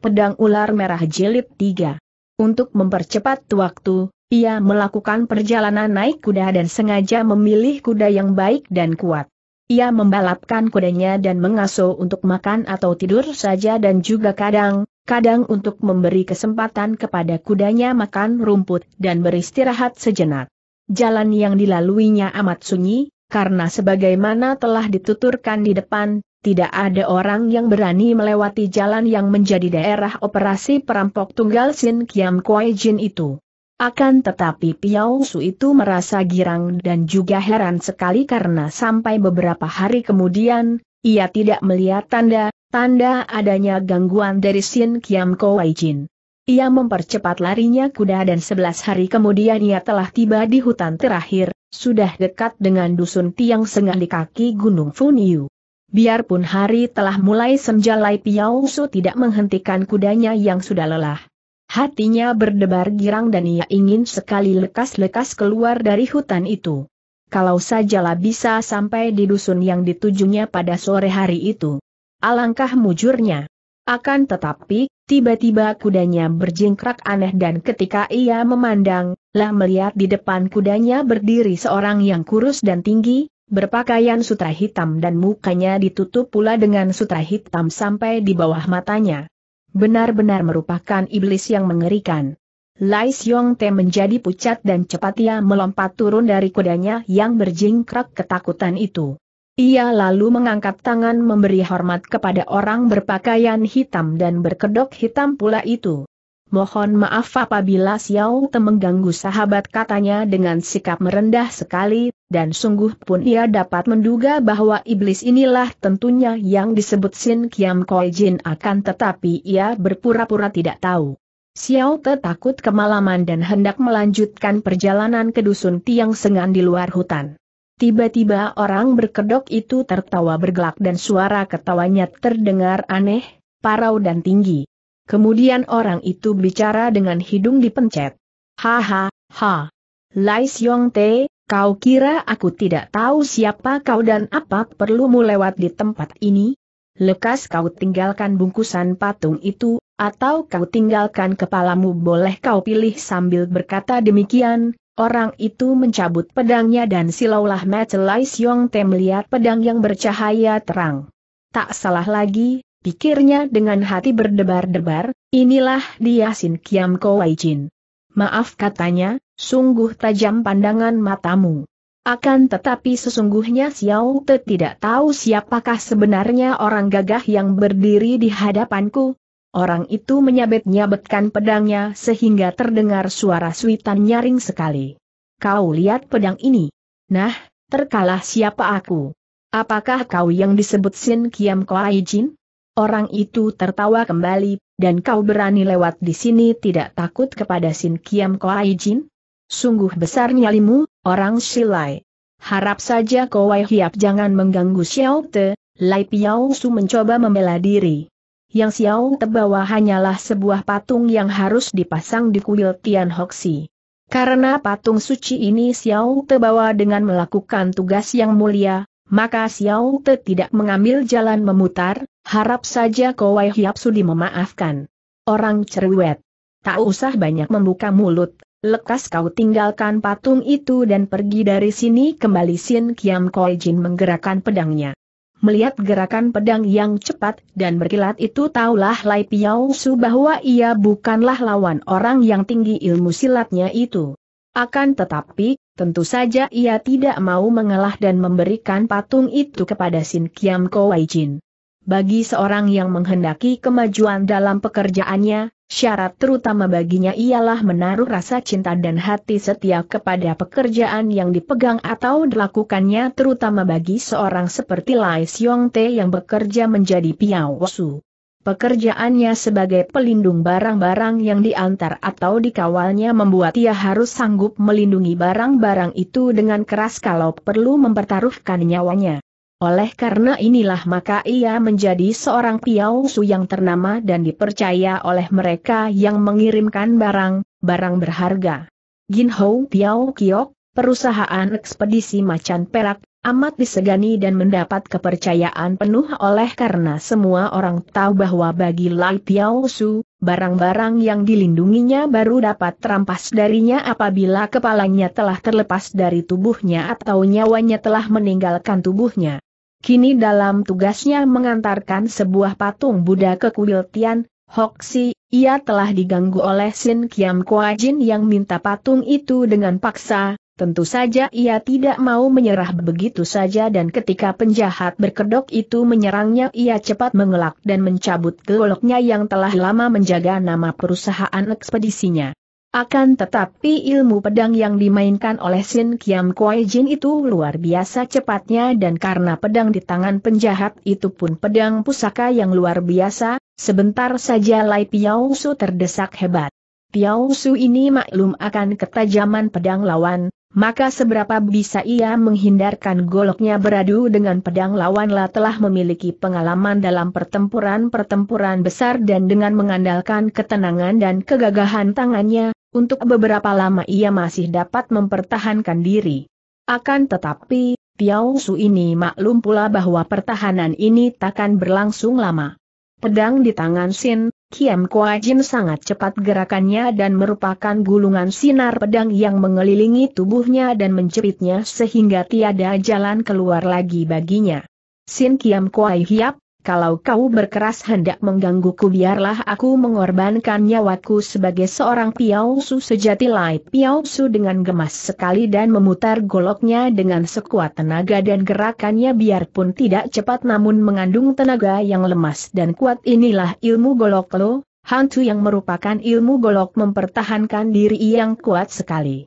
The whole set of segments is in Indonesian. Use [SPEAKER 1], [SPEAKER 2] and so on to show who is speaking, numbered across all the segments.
[SPEAKER 1] Pedang Ular Merah Jelit 3. Untuk mempercepat waktu, ia melakukan perjalanan naik kuda dan sengaja memilih kuda yang baik dan kuat. Ia membalapkan kudanya dan mengasuh untuk makan atau tidur saja dan juga kadang, kadang untuk memberi kesempatan kepada kudanya makan rumput dan beristirahat sejenak. Jalan yang dilaluinya amat sunyi, karena sebagaimana telah dituturkan di depan, tidak ada orang yang berani melewati jalan yang menjadi daerah operasi perampok tunggal Sin Kiam Kuai Jin itu. Akan tetapi Piao Su itu merasa girang dan juga heran sekali karena sampai beberapa hari kemudian, ia tidak melihat tanda-tanda adanya gangguan dari Sin Kiam Kuai Jin. Ia mempercepat larinya kuda dan sebelas hari kemudian ia telah tiba di hutan terakhir, sudah dekat dengan dusun Tiang Sengah di kaki Gunung Funiu. Biarpun hari telah mulai senja Lai Piao tidak menghentikan kudanya yang sudah lelah. Hatinya berdebar girang dan ia ingin sekali lekas-lekas keluar dari hutan itu. Kalau sajalah bisa sampai di dusun yang ditujunya pada sore hari itu. Alangkah mujurnya. Akan tetapi, tiba-tiba kudanya berjingkrak aneh dan ketika ia memandang, lah melihat di depan kudanya berdiri seorang yang kurus dan tinggi, berpakaian sutra hitam dan mukanya ditutup pula dengan sutra hitam sampai di bawah matanya. Benar-benar merupakan iblis yang mengerikan. Lai Xiong Te menjadi pucat dan cepat ia melompat turun dari kudanya yang berjingkrak ketakutan itu. Ia lalu mengangkat tangan memberi hormat kepada orang berpakaian hitam dan berkedok hitam pula itu. Mohon maaf apabila Xiao Te mengganggu sahabat katanya dengan sikap merendah sekali, dan sungguh pun ia dapat menduga bahwa iblis inilah tentunya yang disebut Sin Kiam Koi Jin akan tetapi ia berpura-pura tidak tahu. Xiao Te takut kemalaman dan hendak melanjutkan perjalanan ke dusun Tiang Sengan di luar hutan. Tiba-tiba orang berkedok itu tertawa bergelak dan suara ketawanya terdengar aneh, parau dan tinggi. Kemudian orang itu bicara dengan hidung dipencet. Haha, ha. Lai Xiong Te, kau kira aku tidak tahu siapa kau dan apa perlumu lewat di tempat ini? Lekas kau tinggalkan bungkusan patung itu, atau kau tinggalkan kepalamu boleh kau pilih sambil berkata demikian, Orang itu mencabut pedangnya dan silaulah Lai Xiong Te melihat pedang yang bercahaya terang. Tak salah lagi, Pikirnya dengan hati berdebar-debar, inilah dia Sin Kiam Kowai Jin. Maaf katanya, sungguh tajam pandangan matamu. Akan tetapi sesungguhnya Xiao Te tidak tahu siapakah sebenarnya orang gagah yang berdiri di hadapanku. Orang itu menyabet-nyabetkan pedangnya sehingga terdengar suara suitan nyaring sekali. Kau lihat pedang ini. Nah, terkalah siapa aku? Apakah kau yang disebut Sin Kiam Koai Jin? Orang itu tertawa kembali, dan kau berani lewat di sini tidak takut kepada Sin Kiam Koai Jin? Sungguh besar nyalimu, orang Silai. Harap saja Koai Hiap jangan mengganggu Xiao Te, Lai Piao Su mencoba membela diri. Yang Xiao Te bawa hanyalah sebuah patung yang harus dipasang di kuil Tian Hoxi. Karena patung suci ini Xiao Te bawa dengan melakukan tugas yang mulia, maka Xiao Te tidak mengambil jalan memutar, harap saja Kowai Hiap Sudi memaafkan. Orang cerewet. Tak usah banyak membuka mulut, lekas kau tinggalkan patung itu dan pergi dari sini kembali Sin Kiam Koi Jin menggerakkan pedangnya. Melihat gerakan pedang yang cepat dan berkilat itu taulah Lai Piao Su bahwa ia bukanlah lawan orang yang tinggi ilmu silatnya itu. Akan tetapi, Tentu saja ia tidak mau mengalah dan memberikan patung itu kepada Sin Kiam Kowai Jin. Bagi seorang yang menghendaki kemajuan dalam pekerjaannya, syarat terutama baginya ialah menaruh rasa cinta dan hati setia kepada pekerjaan yang dipegang atau dilakukannya terutama bagi seorang seperti Lai Siong Te yang bekerja menjadi Piao Su. Pekerjaannya sebagai pelindung barang-barang yang diantar atau dikawalnya membuat ia harus sanggup melindungi barang-barang itu dengan keras kalau perlu mempertaruhkan nyawanya. Oleh karena inilah maka ia menjadi seorang su yang ternama dan dipercaya oleh mereka yang mengirimkan barang, barang berharga. Ginhou Piao Kiok, perusahaan ekspedisi macan perak, amat disegani dan mendapat kepercayaan penuh oleh karena semua orang tahu bahwa bagi Lai Tiao Su, barang-barang yang dilindunginya baru dapat terampas darinya apabila kepalanya telah terlepas dari tubuhnya atau nyawanya telah meninggalkan tubuhnya. Kini dalam tugasnya mengantarkan sebuah patung Buddha ke kuil Tian, Hoksi, ia telah diganggu oleh Sin Kiam Kuajin yang minta patung itu dengan paksa, Tentu saja ia tidak mau menyerah begitu saja dan ketika penjahat berkedok itu menyerangnya ia cepat mengelak dan mencabut goloknya yang telah lama menjaga nama perusahaan ekspedisinya. Akan tetapi ilmu pedang yang dimainkan oleh Sin Kiam Kuai Jin itu luar biasa cepatnya dan karena pedang di tangan penjahat itu pun pedang pusaka yang luar biasa, sebentar saja Lai Piao Su terdesak hebat. Piao Su ini maklum akan ketajaman pedang lawan, maka seberapa bisa ia menghindarkan goloknya beradu dengan pedang lawanlah telah memiliki pengalaman dalam pertempuran-pertempuran besar dan dengan mengandalkan ketenangan dan kegagahan tangannya, untuk beberapa lama ia masih dapat mempertahankan diri. Akan tetapi, Piao Su ini maklum pula bahwa pertahanan ini takkan berlangsung lama. Pedang di tangan Sin, Kiam Kua Jin sangat cepat gerakannya dan merupakan gulungan sinar pedang yang mengelilingi tubuhnya dan menjepitnya sehingga tiada jalan keluar lagi baginya. Sin Kiam Kua Hiap, kalau kau berkeras hendak menggangguku biarlah aku mengorbankan nyawaku sebagai seorang piausu sejati lai piausu dengan gemas sekali dan memutar goloknya dengan sekuat tenaga dan gerakannya biarpun tidak cepat namun mengandung tenaga yang lemas dan kuat inilah ilmu golok lo, hantu yang merupakan ilmu golok mempertahankan diri yang kuat sekali.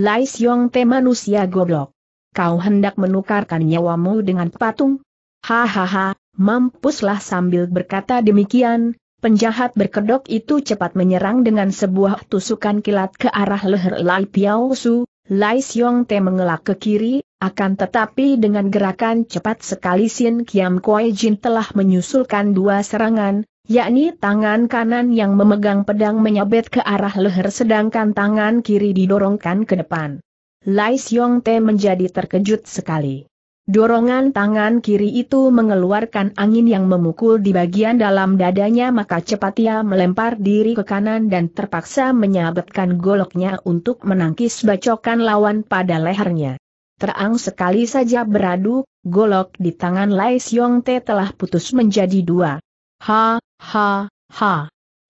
[SPEAKER 1] Lai Siong Te manusia goblok. Kau hendak menukarkan nyawamu dengan patung? Hahaha, Mampuslah sambil berkata demikian, penjahat berkedok itu cepat menyerang dengan sebuah tusukan kilat ke arah leher Lai Piao Su, Lai Siong Te mengelak ke kiri, akan tetapi dengan gerakan cepat sekali Sin Kiam Koi Jin telah menyusulkan dua serangan, yakni tangan kanan yang memegang pedang menyabet ke arah leher sedangkan tangan kiri didorongkan ke depan. Lai Siong Te menjadi terkejut sekali. Dorongan tangan kiri itu mengeluarkan angin yang memukul di bagian dalam dadanya maka cepat ia melempar diri ke kanan dan terpaksa menyabetkan goloknya untuk menangkis bacokan lawan pada lehernya. Terang sekali saja beradu, golok di tangan Lai Xiong Te telah putus menjadi dua. Ha, ha, ha.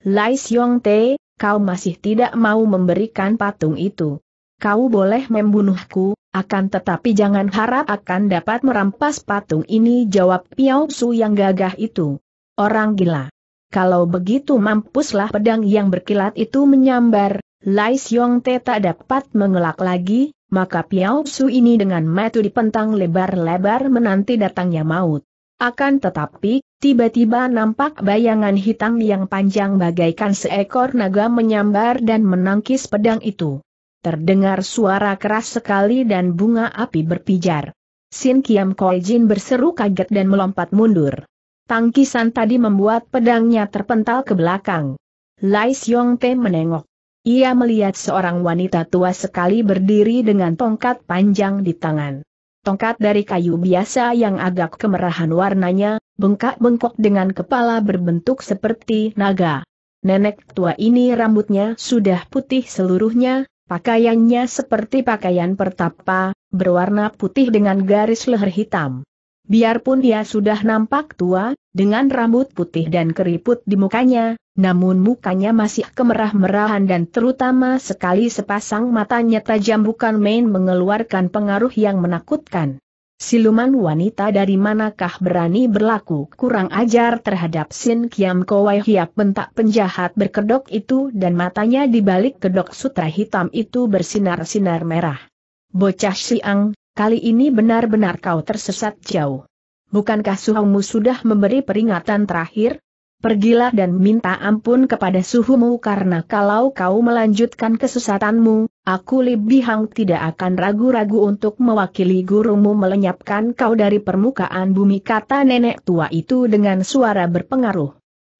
[SPEAKER 1] Lai Xiong Te, kau masih tidak mau memberikan patung itu. Kau boleh membunuhku, akan tetapi jangan harap akan dapat merampas patung ini jawab Piao Su yang gagah itu. Orang gila. Kalau begitu mampuslah pedang yang berkilat itu menyambar, Lai Siong Te tak dapat mengelak lagi, maka Piao Su ini dengan metu dipentang lebar-lebar menanti datangnya maut. Akan tetapi, tiba-tiba nampak bayangan hitam yang panjang bagaikan seekor naga menyambar dan menangkis pedang itu. Terdengar suara keras sekali dan bunga api berpijar. Sin Kiam Koi Jin berseru kaget dan melompat mundur. Tangkisan tadi membuat pedangnya terpental ke belakang. Lai Xiong Te menengok. Ia melihat seorang wanita tua sekali berdiri dengan tongkat panjang di tangan. Tongkat dari kayu biasa yang agak kemerahan warnanya, bengkak-bengkok dengan kepala berbentuk seperti naga. Nenek tua ini rambutnya sudah putih seluruhnya, Pakaiannya seperti pakaian pertapa, berwarna putih dengan garis leher hitam. Biarpun dia sudah nampak tua, dengan rambut putih dan keriput di mukanya, namun mukanya masih kemerah-merahan dan terutama sekali sepasang matanya tajam bukan main mengeluarkan pengaruh yang menakutkan. Siluman wanita dari manakah berani berlaku kurang ajar terhadap Sin Kiam Kowai Hiap bentak penjahat berkedok itu dan matanya di balik kedok sutra hitam itu bersinar-sinar merah. Bocah Siang, kali ini benar-benar kau tersesat jauh. Bukankah suhumu sudah memberi peringatan terakhir? pergilah dan minta ampun kepada suhumu karena kalau kau melanjutkan kesesatanmu, aku Libihang tidak akan ragu-ragu untuk mewakili gurumu melenyapkan kau dari permukaan bumi kata nenek tua itu dengan suara berpengaruh.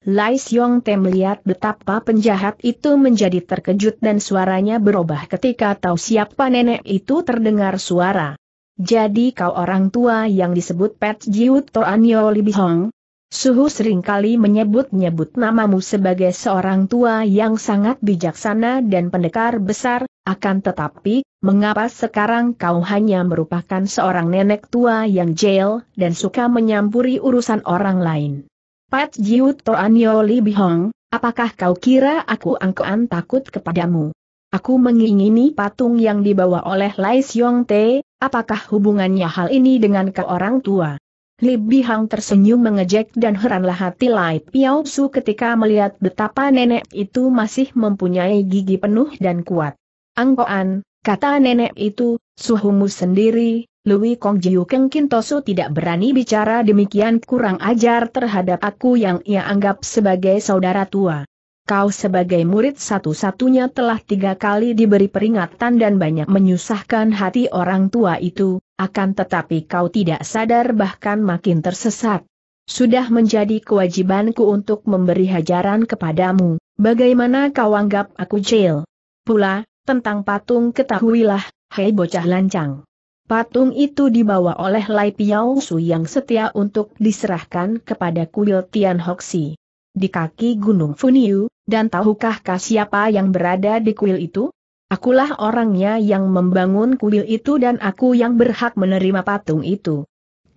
[SPEAKER 1] Lai Siong Tem melihat betapa penjahat itu menjadi terkejut dan suaranya berubah ketika tahu siapa nenek itu terdengar suara. Jadi kau orang tua yang disebut Pet Jiu Toanyo Libihong, Suhu seringkali menyebut-nyebut namamu sebagai seorang tua yang sangat bijaksana dan pendekar besar, akan tetapi, mengapa sekarang kau hanya merupakan seorang nenek tua yang jail dan suka menyampuri urusan orang lain? Pat Jiut Li Bihong, apakah kau kira aku angkoan takut kepadamu? Aku mengingini patung yang dibawa oleh Lai Siong Te, apakah hubungannya hal ini dengan ke orang tua? Li Bihang tersenyum mengejek dan heranlah hati Lai Piao Su ketika melihat betapa nenek itu masih mempunyai gigi penuh dan kuat. Angkoan, kata nenek itu, suhumu sendiri, Lui Kong Jiu Keng Kintosu tidak berani bicara demikian kurang ajar terhadap aku yang ia anggap sebagai saudara tua kau sebagai murid satu-satunya telah tiga kali diberi peringatan dan banyak menyusahkan hati orang tua itu, akan tetapi kau tidak sadar bahkan makin tersesat. Sudah menjadi kewajibanku untuk memberi hajaran kepadamu, bagaimana kau anggap aku jail? Pula, tentang patung ketahuilah, hei bocah lancang. Patung itu dibawa oleh Lai Piao Su yang setia untuk diserahkan kepada kuil Tian Hoxi di kaki Gunung Funiu, dan tahukah kah siapa yang berada di kuil itu? Akulah orangnya yang membangun kuil itu dan aku yang berhak menerima patung itu.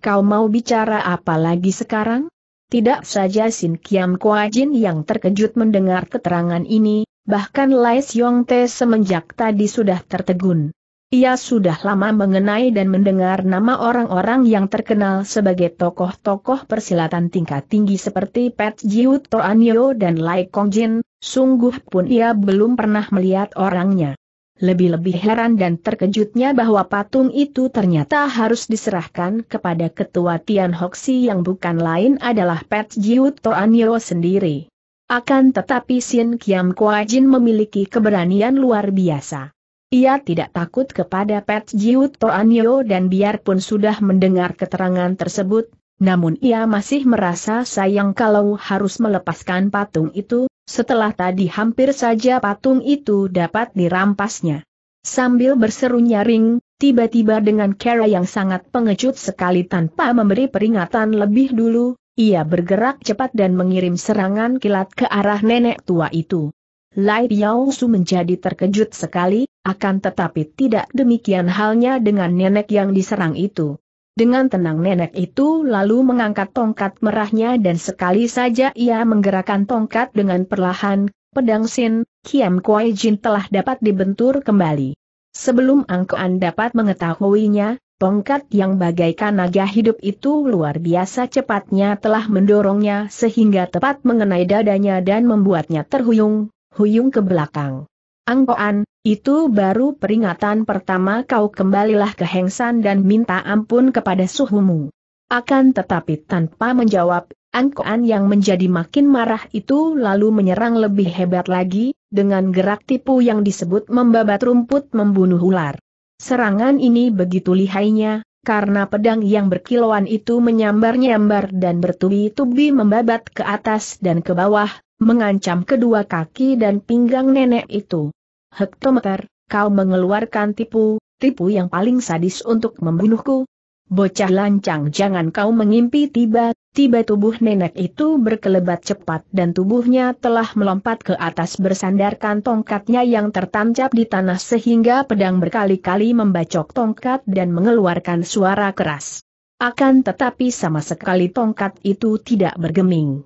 [SPEAKER 1] Kau mau bicara apa lagi sekarang? Tidak saja Sin Kiam Kua Jin yang terkejut mendengar keterangan ini, bahkan Lai Siong Te semenjak tadi sudah tertegun. Ia sudah lama mengenai dan mendengar nama orang-orang yang terkenal sebagai tokoh-tokoh persilatan tingkat tinggi seperti Pat Jiu Toanyo dan Lai Kong Jin, sungguh pun ia belum pernah melihat orangnya. Lebih-lebih heran dan terkejutnya bahwa patung itu ternyata harus diserahkan kepada ketua Tian Hoxi yang bukan lain adalah Pat Jiu Toanyo sendiri. Akan tetapi Sin Kiam Jin memiliki keberanian luar biasa. Ia tidak takut kepada Pet Jiut dan biarpun sudah mendengar keterangan tersebut, namun ia masih merasa sayang kalau harus melepaskan patung itu, setelah tadi hampir saja patung itu dapat dirampasnya. Sambil berseru nyaring, tiba-tiba dengan cara yang sangat pengecut sekali tanpa memberi peringatan lebih dulu, ia bergerak cepat dan mengirim serangan kilat ke arah nenek tua itu. Lai Piao menjadi terkejut sekali, akan tetapi tidak demikian halnya dengan nenek yang diserang itu. Dengan tenang nenek itu lalu mengangkat tongkat merahnya dan sekali saja ia menggerakkan tongkat dengan perlahan, pedang Sin, Kiam Kuai Jin telah dapat dibentur kembali. Sebelum angkoan dapat mengetahuinya, tongkat yang bagaikan naga hidup itu luar biasa cepatnya telah mendorongnya sehingga tepat mengenai dadanya dan membuatnya terhuyung, huyung ke belakang. Angkoan, itu baru peringatan pertama kau kembalilah ke Hengsan dan minta ampun kepada suhumu. Akan tetapi tanpa menjawab, Angkoan yang menjadi makin marah itu lalu menyerang lebih hebat lagi, dengan gerak tipu yang disebut membabat rumput membunuh ular. Serangan ini begitu lihainya, karena pedang yang berkilauan itu menyambar-nyambar dan bertubi-tubi membabat ke atas dan ke bawah, mengancam kedua kaki dan pinggang nenek itu. Hektometer, kau mengeluarkan tipu, tipu yang paling sadis untuk membunuhku. Bocah lancang jangan kau mengimpi tiba-tiba tubuh nenek itu berkelebat cepat dan tubuhnya telah melompat ke atas bersandarkan tongkatnya yang tertancap di tanah sehingga pedang berkali-kali membacok tongkat dan mengeluarkan suara keras. Akan tetapi sama sekali tongkat itu tidak bergeming.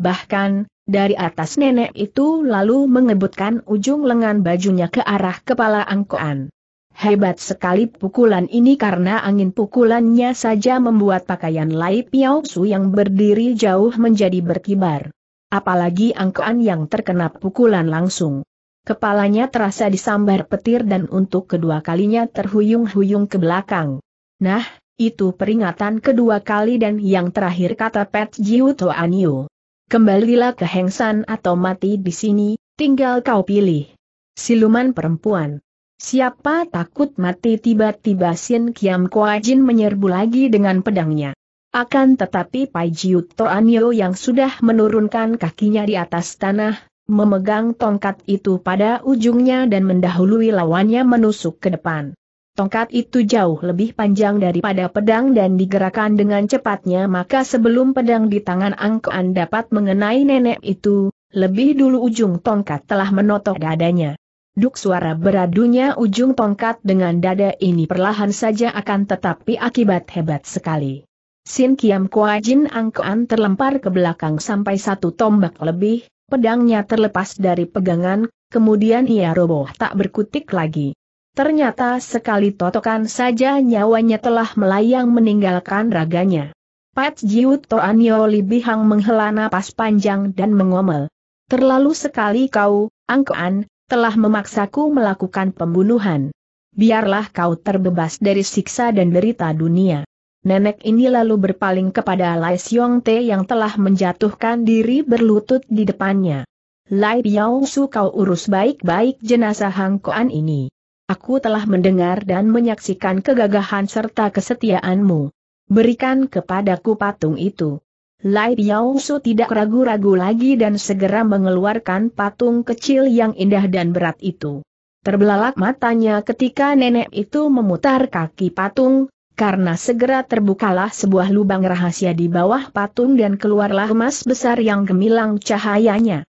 [SPEAKER 1] Bahkan, dari atas nenek itu lalu mengebutkan ujung lengan bajunya ke arah kepala angkoan. Hebat sekali pukulan ini karena angin pukulannya saja membuat pakaian Lai Piao Su yang berdiri jauh menjadi berkibar. Apalagi angkoan yang terkena pukulan langsung. Kepalanya terasa disambar petir dan untuk kedua kalinya terhuyung-huyung ke belakang. Nah, itu peringatan kedua kali dan yang terakhir kata Pat Jiu Toanio. Kembalilah ke Hengsan atau mati di sini, tinggal kau pilih. Siluman perempuan. Siapa takut mati tiba-tiba Sin Kiam Kua Jin menyerbu lagi dengan pedangnya. Akan tetapi Pai Jiu Toanyo yang sudah menurunkan kakinya di atas tanah, memegang tongkat itu pada ujungnya dan mendahului lawannya menusuk ke depan. Tongkat itu jauh lebih panjang daripada pedang dan digerakkan dengan cepatnya maka sebelum pedang di tangan Angkoan dapat mengenai nenek itu, lebih dulu ujung tongkat telah menotok dadanya. Duk suara beradunya ujung tongkat dengan dada ini perlahan saja akan tetapi akibat hebat sekali. Sin Kiam Kua Jin Angkoan terlempar ke belakang sampai satu tombak lebih, pedangnya terlepas dari pegangan, kemudian ia roboh tak berkutik lagi. Ternyata sekali totokan saja nyawanya telah melayang meninggalkan raganya. Pat Jiut Toanyo Libihang menghela napas panjang dan mengomel. Terlalu sekali kau, Angkoan, telah memaksaku melakukan pembunuhan. Biarlah kau terbebas dari siksa dan derita dunia. Nenek ini lalu berpaling kepada Lai Siong Te yang telah menjatuhkan diri berlutut di depannya. Lai Piao Su kau urus baik-baik jenazah Hang Koan ini. Aku telah mendengar dan menyaksikan kegagahan serta kesetiaanmu. Berikan kepadaku patung itu. Lai Su tidak ragu-ragu lagi dan segera mengeluarkan patung kecil yang indah dan berat itu. Terbelalak matanya ketika nenek itu memutar kaki patung, karena segera terbukalah sebuah lubang rahasia di bawah patung dan keluarlah emas besar yang gemilang cahayanya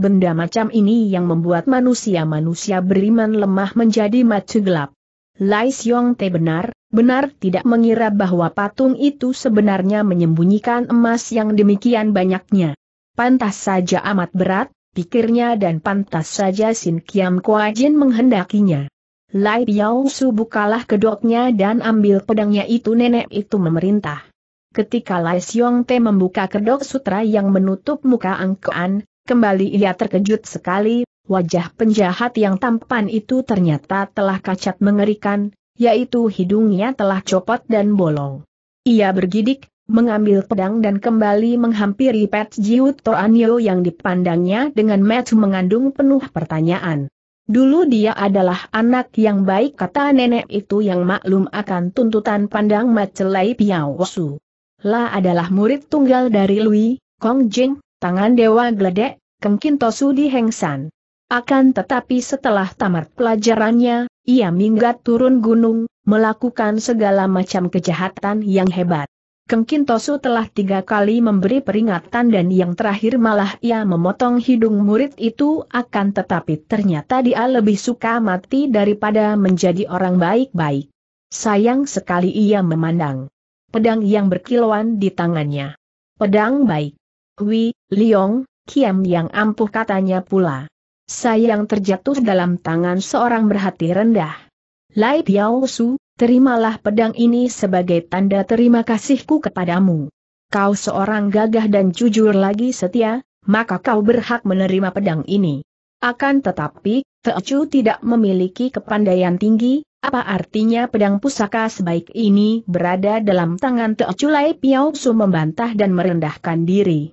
[SPEAKER 1] benda macam ini yang membuat manusia-manusia beriman lemah menjadi matu gelap. Lai Xiong Te benar, benar tidak mengira bahwa patung itu sebenarnya menyembunyikan emas yang demikian banyaknya. Pantas saja amat berat, pikirnya dan pantas saja Sin Kiam Kua Jin menghendakinya. Lai Piao Su bukalah kedoknya dan ambil pedangnya itu nenek itu memerintah. Ketika Lai Xiong Te membuka kedok sutra yang menutup muka angkean, Kembali ia terkejut sekali, wajah penjahat yang tampan itu ternyata telah kacat mengerikan, yaitu hidungnya telah copot dan bolong. Ia bergidik, mengambil pedang dan kembali menghampiri Pet Jiut Toanyo yang dipandangnya dengan metu mengandung penuh pertanyaan. Dulu dia adalah anak yang baik kata nenek itu yang maklum akan tuntutan pandang Macelai Piao Su. La adalah murid tunggal dari Lui, Kong Jing, tangan dewa gledek. Kengkin Tosu di Hengsan. Akan tetapi setelah tamat pelajarannya, ia minggat turun gunung, melakukan segala macam kejahatan yang hebat. Kengkin Tosu telah tiga kali memberi peringatan dan yang terakhir malah ia memotong hidung murid itu akan tetapi ternyata dia lebih suka mati daripada menjadi orang baik-baik. Sayang sekali ia memandang pedang yang berkilauan di tangannya. Pedang baik. Hui, Liong, Kiam yang ampuh katanya pula. Sayang terjatuh dalam tangan seorang berhati rendah. Lai Piao Su, terimalah pedang ini sebagai tanda terima kasihku kepadamu. Kau seorang gagah dan jujur lagi setia, maka kau berhak menerima pedang ini. Akan tetapi, Teocu tidak memiliki kepandaian tinggi, apa artinya pedang pusaka sebaik ini berada dalam tangan Teocu Lai Piao Su membantah dan merendahkan diri.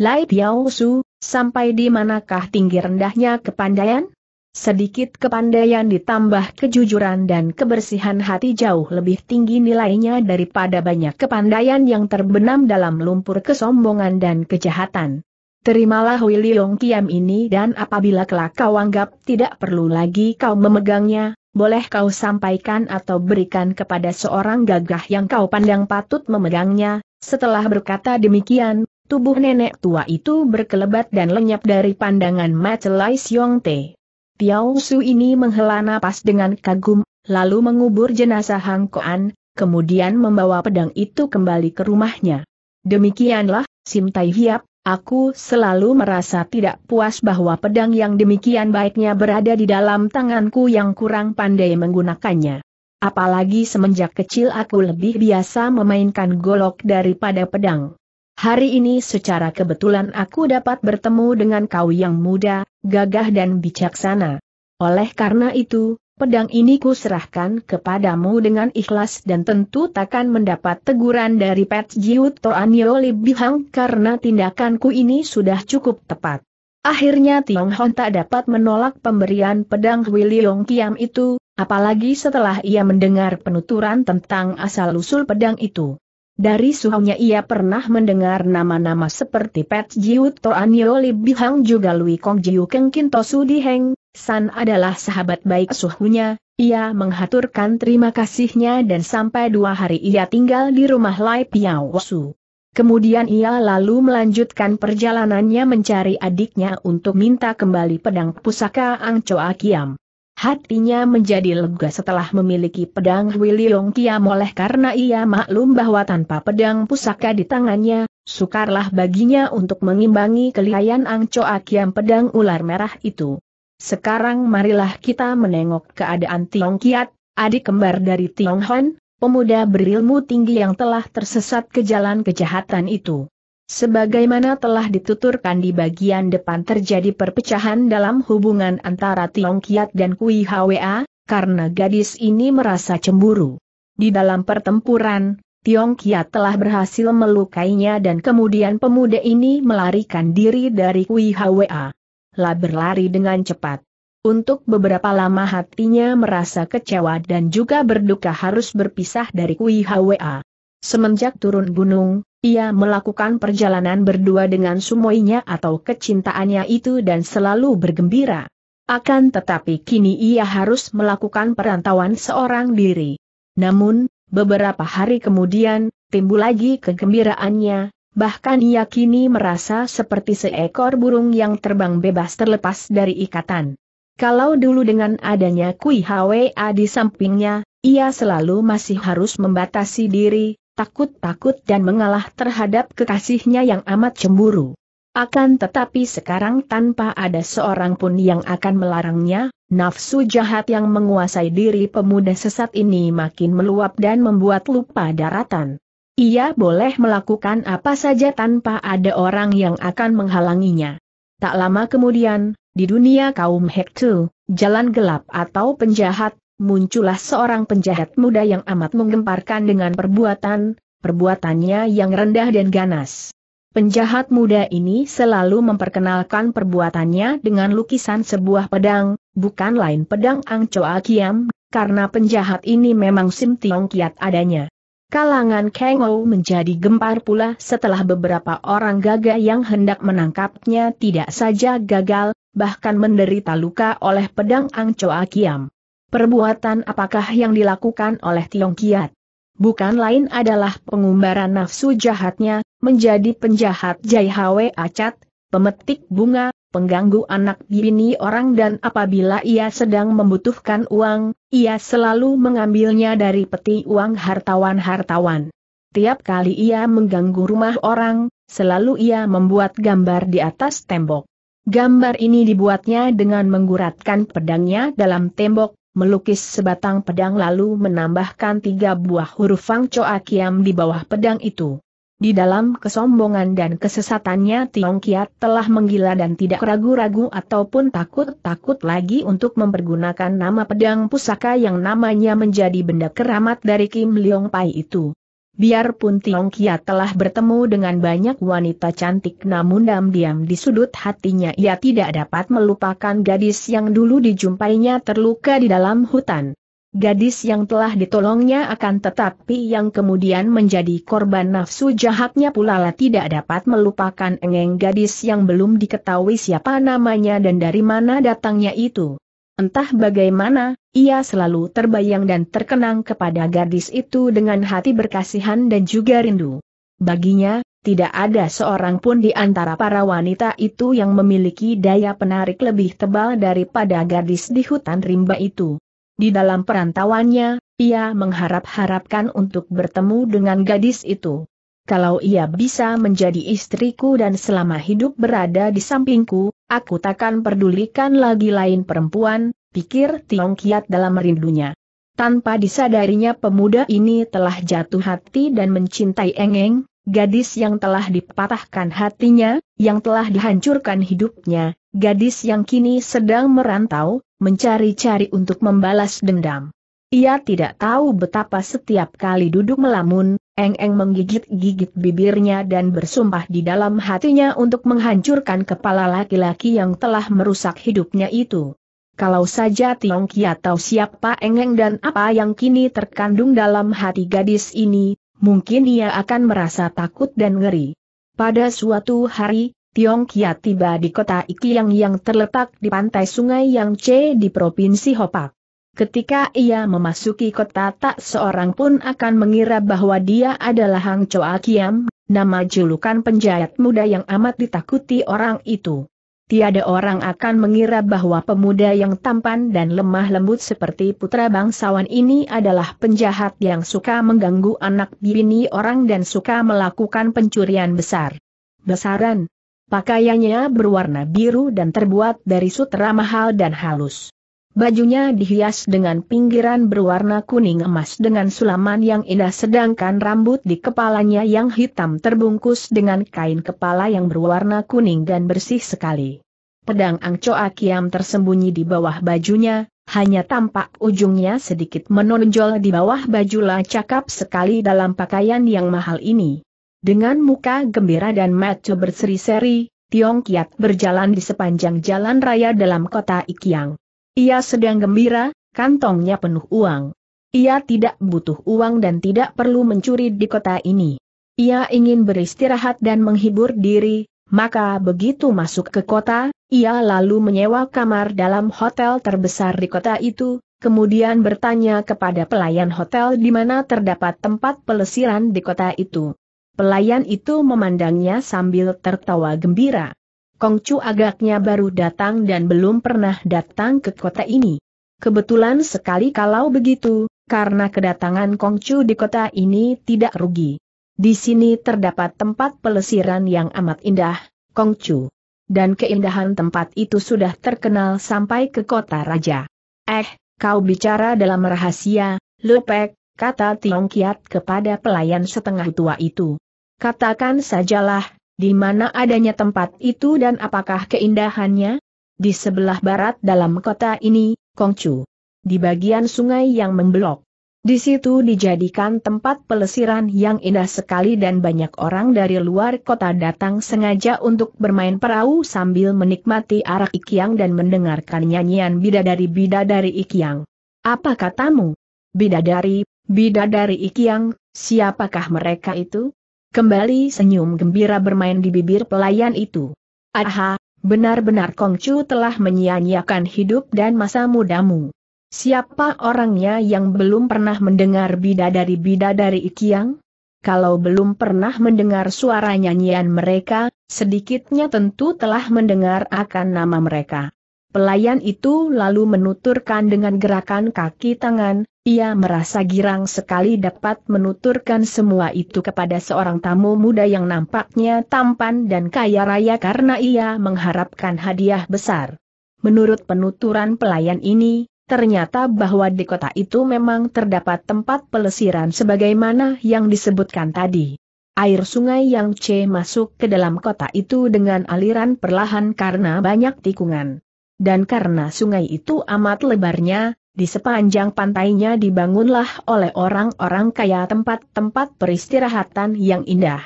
[SPEAKER 1] Lai Tiao Su, sampai di manakah tinggi rendahnya kepandaian? Sedikit kepandaian ditambah kejujuran dan kebersihan hati jauh lebih tinggi nilainya daripada banyak kepandaian yang terbenam dalam lumpur kesombongan dan kejahatan. Terimalah Yong Kiam ini dan apabila kelak kau anggap tidak perlu lagi kau memegangnya, boleh kau sampaikan atau berikan kepada seorang gagah yang kau pandang patut memegangnya. Setelah berkata demikian, Tubuh nenek tua itu berkelebat dan lenyap dari pandangan Macelai Siong Te. Tiao Su ini menghela napas dengan kagum, lalu mengubur jenazah Hang Koan, kemudian membawa pedang itu kembali ke rumahnya. Demikianlah, Sim Tai Hiap, aku selalu merasa tidak puas bahwa pedang yang demikian baiknya berada di dalam tanganku yang kurang pandai menggunakannya. Apalagi semenjak kecil aku lebih biasa memainkan golok daripada pedang. Hari ini secara kebetulan aku dapat bertemu dengan kau yang muda, gagah dan bijaksana. Oleh karena itu, pedang ini ku serahkan kepadamu dengan ikhlas dan tentu takkan mendapat teguran dari Pet Jiut Toanio Libihang karena tindakanku ini sudah cukup tepat. Akhirnya Tiong Hon tak dapat menolak pemberian pedang Wiliong Kiam itu, apalagi setelah ia mendengar penuturan tentang asal-usul pedang itu. Dari suhunya ia pernah mendengar nama-nama seperti Pet Jiu Toanio Li Bihang juga Lui Kong Jiu Keng Kinto Sudi Heng, San adalah sahabat baik suhunya, ia menghaturkan terima kasihnya dan sampai dua hari ia tinggal di rumah Lai Piao Su. Kemudian ia lalu melanjutkan perjalanannya mencari adiknya untuk minta kembali pedang pusaka Ang Choa Kiam. Hatinya menjadi lega setelah memiliki pedang Wiliong Kiam oleh karena ia maklum bahwa tanpa pedang pusaka di tangannya, sukarlah baginya untuk mengimbangi kelihayan Angcoa Kiam pedang ular merah itu. Sekarang marilah kita menengok keadaan Tiong Kiat, adik kembar dari Tiong Hon, pemuda berilmu tinggi yang telah tersesat ke jalan kejahatan itu. Sebagaimana telah dituturkan di bagian depan terjadi perpecahan dalam hubungan antara Tiong Kiat dan Kui Hwa, karena gadis ini merasa cemburu. Di dalam pertempuran, Tiong Kiat telah berhasil melukainya dan kemudian pemuda ini melarikan diri dari Kui Hwa. Lah berlari dengan cepat. Untuk beberapa lama hatinya merasa kecewa dan juga berduka harus berpisah dari Kui Hwa. Semenjak turun gunung, ia melakukan perjalanan berdua dengan sumoinya atau kecintaannya itu dan selalu bergembira. Akan tetapi kini ia harus melakukan perantauan seorang diri. Namun, beberapa hari kemudian, timbul lagi kegembiraannya, bahkan ia kini merasa seperti seekor burung yang terbang bebas terlepas dari ikatan. Kalau dulu dengan adanya Kui Hwa di sampingnya, ia selalu masih harus membatasi diri, takut-takut dan mengalah terhadap kekasihnya yang amat cemburu. Akan tetapi sekarang tanpa ada seorang pun yang akan melarangnya, nafsu jahat yang menguasai diri pemuda sesat ini makin meluap dan membuat lupa daratan. Ia boleh melakukan apa saja tanpa ada orang yang akan menghalanginya. Tak lama kemudian, di dunia kaum Hektu, jalan gelap atau penjahat, muncullah seorang penjahat muda yang amat menggemparkan dengan perbuatan, perbuatannya yang rendah dan ganas. Penjahat muda ini selalu memperkenalkan perbuatannya dengan lukisan sebuah pedang, bukan lain pedang Choa Kiam, karena penjahat ini memang Sim Tiong Kiat adanya. Kalangan Kang menjadi gempar pula setelah beberapa orang gagah yang hendak menangkapnya tidak saja gagal, bahkan menderita luka oleh pedang Choa Kiam. Perbuatan apakah yang dilakukan oleh Tiong Kiat? Bukan lain adalah pengumbaran nafsu jahatnya, menjadi penjahat Jai Jaihawe Acat, pemetik bunga, pengganggu anak bini orang dan apabila ia sedang membutuhkan uang, ia selalu mengambilnya dari peti uang hartawan-hartawan. Tiap kali ia mengganggu rumah orang, selalu ia membuat gambar di atas tembok. Gambar ini dibuatnya dengan mengguratkan pedangnya dalam tembok, melukis sebatang pedang lalu menambahkan tiga buah huruf Fang Choa Kiam di bawah pedang itu. Di dalam kesombongan dan kesesatannya Tiong Kiat telah menggila dan tidak ragu-ragu ataupun takut-takut lagi untuk mempergunakan nama pedang pusaka yang namanya menjadi benda keramat dari Kim Leong Pai itu. Biarpun Tiong Kia telah bertemu dengan banyak wanita cantik namun diam-diam di sudut hatinya ia tidak dapat melupakan gadis yang dulu dijumpainya terluka di dalam hutan. Gadis yang telah ditolongnya akan tetapi yang kemudian menjadi korban nafsu jahatnya pula lah tidak dapat melupakan engeng gadis yang belum diketahui siapa namanya dan dari mana datangnya itu. Entah bagaimana, ia selalu terbayang dan terkenang kepada gadis itu dengan hati berkasihan dan juga rindu. Baginya, tidak ada seorang pun di antara para wanita itu yang memiliki daya penarik lebih tebal daripada gadis di hutan rimba itu. Di dalam perantauannya, ia mengharap-harapkan untuk bertemu dengan gadis itu. Kalau ia bisa menjadi istriku dan selama hidup berada di sampingku, Aku takkan pedulikan lagi lain perempuan, pikir Tiong Kiat dalam rindunya. Tanpa disadarinya pemuda ini telah jatuh hati dan mencintai Engeng, gadis yang telah dipatahkan hatinya, yang telah dihancurkan hidupnya, gadis yang kini sedang merantau, mencari-cari untuk membalas dendam. Ia tidak tahu betapa setiap kali duduk melamun, Eng-Eng menggigit-gigit bibirnya dan bersumpah di dalam hatinya untuk menghancurkan kepala laki-laki yang telah merusak hidupnya itu. Kalau saja Tiong Kia tahu siapa Eng-Eng dan apa yang kini terkandung dalam hati gadis ini, mungkin ia akan merasa takut dan ngeri. Pada suatu hari, Tiong Kia tiba di kota Iki yang terletak di pantai sungai Yangce di Provinsi Hopak. Ketika ia memasuki kota tak seorang pun akan mengira bahwa dia adalah Hang Choa Kiam, nama julukan penjahat muda yang amat ditakuti orang itu. Tiada orang akan mengira bahwa pemuda yang tampan dan lemah lembut seperti putra bangsawan ini adalah penjahat yang suka mengganggu anak bini orang dan suka melakukan pencurian besar. Besaran. Pakaiannya berwarna biru dan terbuat dari sutra mahal dan halus. Bajunya dihias dengan pinggiran berwarna kuning emas dengan sulaman yang indah sedangkan rambut di kepalanya yang hitam terbungkus dengan kain kepala yang berwarna kuning dan bersih sekali. Pedang Angcoa Kiam tersembunyi di bawah bajunya, hanya tampak ujungnya sedikit menonjol di bawah baju cakap sekali dalam pakaian yang mahal ini. Dengan muka gembira dan mata berseri-seri, Tiong Kiat berjalan di sepanjang jalan raya dalam kota Ikiang. Ia sedang gembira, kantongnya penuh uang. Ia tidak butuh uang dan tidak perlu mencuri di kota ini. Ia ingin beristirahat dan menghibur diri, maka begitu masuk ke kota, ia lalu menyewa kamar dalam hotel terbesar di kota itu, kemudian bertanya kepada pelayan hotel di mana terdapat tempat pelesiran di kota itu. Pelayan itu memandangnya sambil tertawa gembira. Kongcu agaknya baru datang dan belum pernah datang ke kota ini. Kebetulan sekali kalau begitu, karena kedatangan Kongcu di kota ini tidak rugi. Di sini terdapat tempat pelesiran yang amat indah, Kongcu. Dan keindahan tempat itu sudah terkenal sampai ke kota raja. Eh, kau bicara dalam rahasia, Lepek, kata Tiong Kiat kepada pelayan setengah tua itu. Katakan sajalah, di mana adanya tempat itu dan apakah keindahannya? Di sebelah barat dalam kota ini, Kongcu. Di bagian sungai yang memblok. Di situ dijadikan tempat pelesiran yang indah sekali dan banyak orang dari luar kota datang sengaja untuk bermain perahu sambil menikmati arak ikiang dan mendengarkan nyanyian bidadari-bidadari ikiang. Apa katamu? Bidadari, bidadari ikiang. siapakah mereka itu? Kembali senyum gembira bermain di bibir pelayan itu. Aha, benar-benar Kongcu telah menyia-nyiakan hidup dan masa mudamu. Siapa orangnya yang belum pernah mendengar bida dari bida dari Ikiang? Kalau belum pernah mendengar suara nyanyian mereka, sedikitnya tentu telah mendengar akan nama mereka. Pelayan itu lalu menuturkan dengan gerakan kaki tangan, ia merasa girang sekali dapat menuturkan semua itu kepada seorang tamu muda yang nampaknya tampan dan kaya raya karena ia mengharapkan hadiah besar. Menurut penuturan pelayan ini, Ternyata bahwa di kota itu memang terdapat tempat pelesiran sebagaimana yang disebutkan tadi. Air sungai yang C masuk ke dalam kota itu dengan aliran perlahan karena banyak tikungan dan karena sungai itu amat lebarnya, di sepanjang pantainya dibangunlah oleh orang-orang kaya tempat-tempat peristirahatan yang indah.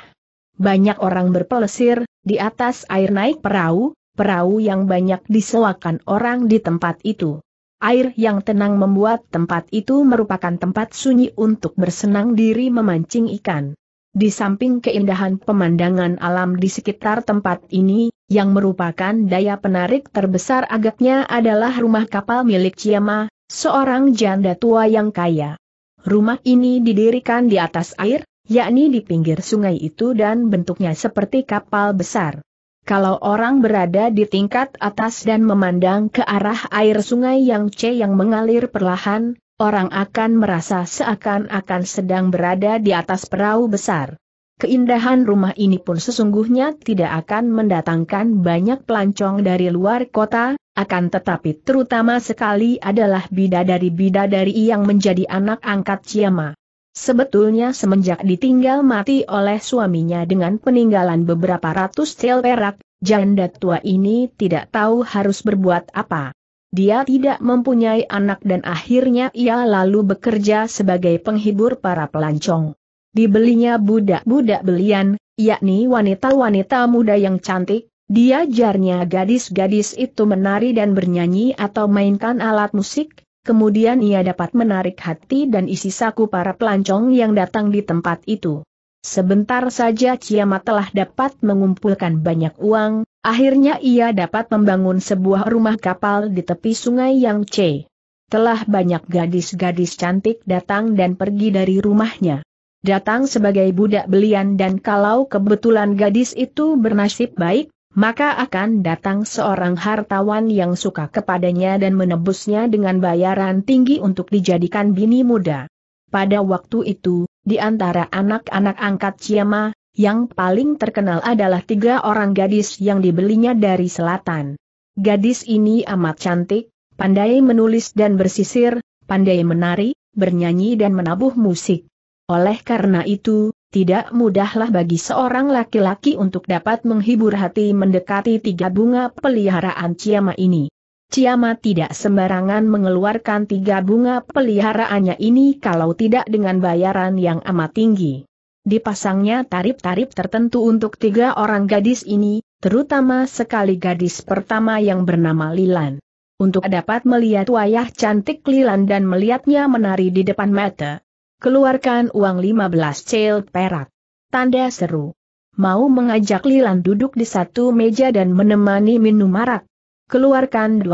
[SPEAKER 1] Banyak orang berpelesir, di atas air naik perahu, perahu yang banyak disewakan orang di tempat itu. Air yang tenang membuat tempat itu merupakan tempat sunyi untuk bersenang diri memancing ikan. Di samping keindahan pemandangan alam di sekitar tempat ini, yang merupakan daya penarik terbesar agaknya adalah rumah kapal milik Ciama, seorang janda tua yang kaya. Rumah ini didirikan di atas air, yakni di pinggir sungai itu dan bentuknya seperti kapal besar. Kalau orang berada di tingkat atas dan memandang ke arah air sungai yang C yang mengalir perlahan, orang akan merasa seakan-akan sedang berada di atas perahu besar. Keindahan rumah ini pun sesungguhnya tidak akan mendatangkan banyak pelancong dari luar kota, akan tetapi terutama sekali adalah bidadari-bidadari yang menjadi anak angkat Ciama. Sebetulnya semenjak ditinggal mati oleh suaminya dengan peninggalan beberapa ratus tel perak, janda tua ini tidak tahu harus berbuat apa. Dia tidak mempunyai anak dan akhirnya ia lalu bekerja sebagai penghibur para pelancong dibelinya budak-budak belian, yakni wanita-wanita muda yang cantik, diajarnya gadis-gadis itu menari dan bernyanyi atau mainkan alat musik, kemudian ia dapat menarik hati dan isi saku para pelancong yang datang di tempat itu. Sebentar saja Ciamat telah dapat mengumpulkan banyak uang, akhirnya ia dapat membangun sebuah rumah kapal di tepi sungai yang C. Telah banyak gadis-gadis cantik datang dan pergi dari rumahnya datang sebagai budak belian dan kalau kebetulan gadis itu bernasib baik, maka akan datang seorang hartawan yang suka kepadanya dan menebusnya dengan bayaran tinggi untuk dijadikan bini muda. Pada waktu itu, di antara anak-anak angkat Ciama, yang paling terkenal adalah tiga orang gadis yang dibelinya dari selatan. Gadis ini amat cantik, pandai menulis dan bersisir, pandai menari, bernyanyi dan menabuh musik. Oleh karena itu, tidak mudahlah bagi seorang laki-laki untuk dapat menghibur hati mendekati tiga bunga peliharaan Ciama ini. Ciama tidak sembarangan mengeluarkan tiga bunga peliharaannya ini kalau tidak dengan bayaran yang amat tinggi. Dipasangnya tarif-tarif tertentu untuk tiga orang gadis ini, terutama sekali gadis pertama yang bernama Lilan. Untuk dapat melihat wayah cantik Lilan dan melihatnya menari di depan mata, keluarkan uang 15 cel perak. Tanda seru. Mau mengajak Lilan duduk di satu meja dan menemani minum marak. Keluarkan 25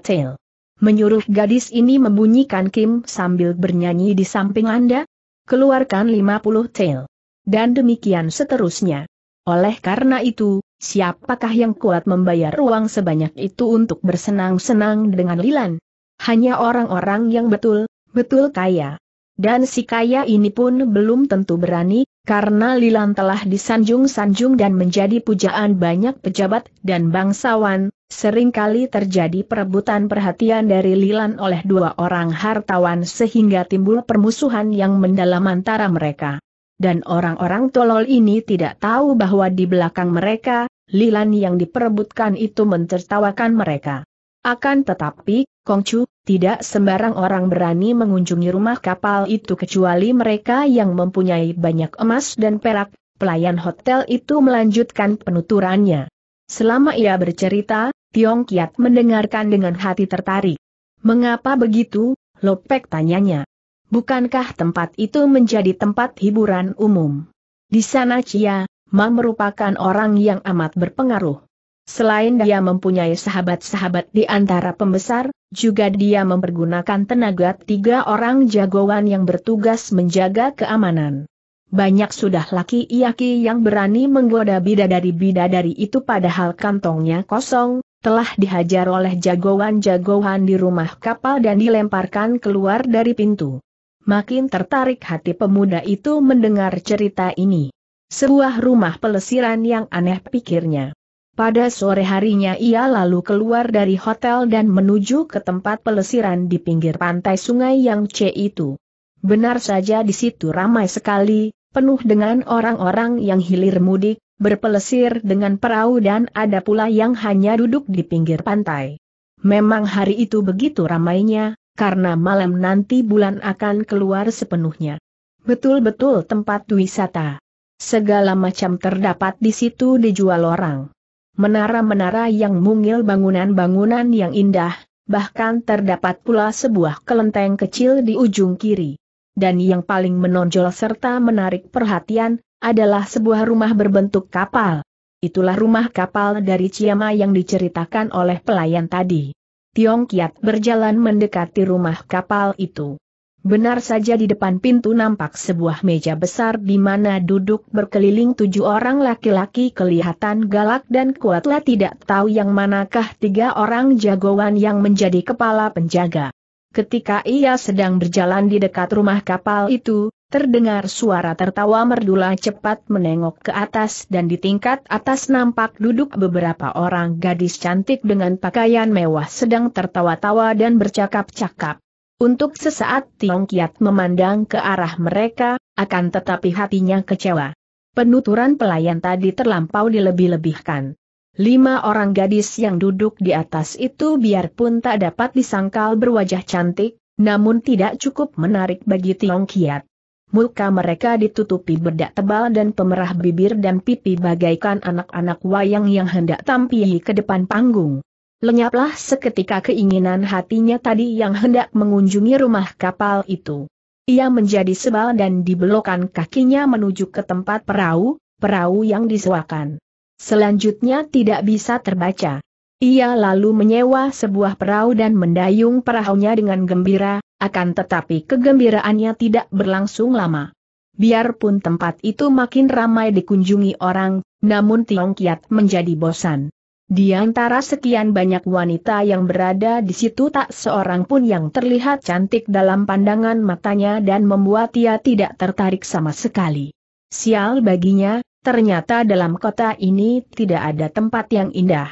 [SPEAKER 1] cel. Menyuruh gadis ini membunyikan Kim sambil bernyanyi di samping Anda. Keluarkan 50 cel. Dan demikian seterusnya. Oleh karena itu, siapakah yang kuat membayar uang sebanyak itu untuk bersenang-senang dengan Lilan? Hanya orang-orang yang betul, betul kaya. Dan si kaya ini pun belum tentu berani, karena Lilan telah disanjung-sanjung dan menjadi pujaan banyak pejabat dan bangsawan, seringkali terjadi perebutan perhatian dari Lilan oleh dua orang hartawan sehingga timbul permusuhan yang mendalam antara mereka. Dan orang-orang tolol ini tidak tahu bahwa di belakang mereka, Lilan yang diperebutkan itu mentertawakan mereka. Akan tetapi, Kongcu, tidak sembarang orang berani mengunjungi rumah kapal itu kecuali mereka yang mempunyai banyak emas dan perak, pelayan hotel itu melanjutkan penuturannya. Selama ia bercerita, Tiong Kiat mendengarkan dengan hati tertarik. Mengapa begitu? Lopek tanyanya. Bukankah tempat itu menjadi tempat hiburan umum? Di sana Chia, Ma merupakan orang yang amat berpengaruh. Selain dia mempunyai sahabat-sahabat di antara pembesar, juga dia mempergunakan tenaga tiga orang jagoan yang bertugas menjaga keamanan. Banyak sudah laki-laki yang berani menggoda bidadari-bidadari itu padahal kantongnya kosong, telah dihajar oleh jagoan-jagoan di rumah kapal dan dilemparkan keluar dari pintu. Makin tertarik hati pemuda itu mendengar cerita ini. Sebuah rumah pelesiran yang aneh pikirnya. Pada sore harinya ia lalu keluar dari hotel dan menuju ke tempat pelesiran di pinggir pantai sungai yang C itu. Benar saja di situ ramai sekali, penuh dengan orang-orang yang hilir mudik, berpelesir dengan perahu dan ada pula yang hanya duduk di pinggir pantai. Memang hari itu begitu ramainya, karena malam nanti bulan akan keluar sepenuhnya. Betul-betul tempat wisata. Segala macam terdapat di situ dijual orang menara-menara yang mungil bangunan-bangunan yang indah, bahkan terdapat pula sebuah kelenteng kecil di ujung kiri. Dan yang paling menonjol serta menarik perhatian, adalah sebuah rumah berbentuk kapal. Itulah rumah kapal dari Ciama yang diceritakan oleh pelayan tadi. Tiong Kiat berjalan mendekati rumah kapal itu. Benar saja di depan pintu nampak sebuah meja besar di mana duduk berkeliling tujuh orang laki-laki kelihatan galak dan kuatlah tidak tahu yang manakah tiga orang jagoan yang menjadi kepala penjaga. Ketika ia sedang berjalan di dekat rumah kapal itu, terdengar suara tertawa merdula cepat menengok ke atas dan di tingkat atas nampak duduk beberapa orang gadis cantik dengan pakaian mewah sedang tertawa-tawa dan bercakap-cakap. Untuk sesaat Tiong Kiat memandang ke arah mereka, akan tetapi hatinya kecewa. Penuturan pelayan tadi terlampau dilebih-lebihkan. Lima orang gadis yang duduk di atas itu biarpun tak dapat disangkal berwajah cantik, namun tidak cukup menarik bagi Tiong Kiat. Muka mereka ditutupi bedak tebal dan pemerah bibir dan pipi bagaikan anak-anak wayang yang hendak tampil ke depan panggung lenyaplah seketika keinginan hatinya tadi yang hendak mengunjungi rumah kapal itu. Ia menjadi sebal dan dibelokkan kakinya menuju ke tempat perahu, perahu yang disewakan. Selanjutnya tidak bisa terbaca. Ia lalu menyewa sebuah perahu dan mendayung perahunya dengan gembira, akan tetapi kegembiraannya tidak berlangsung lama. Biarpun tempat itu makin ramai dikunjungi orang, namun Tiong Kiat menjadi bosan. Di antara sekian banyak wanita yang berada di situ tak seorang pun yang terlihat cantik dalam pandangan matanya dan membuat ia tidak tertarik sama sekali. Sial baginya, ternyata dalam kota ini tidak ada tempat yang indah.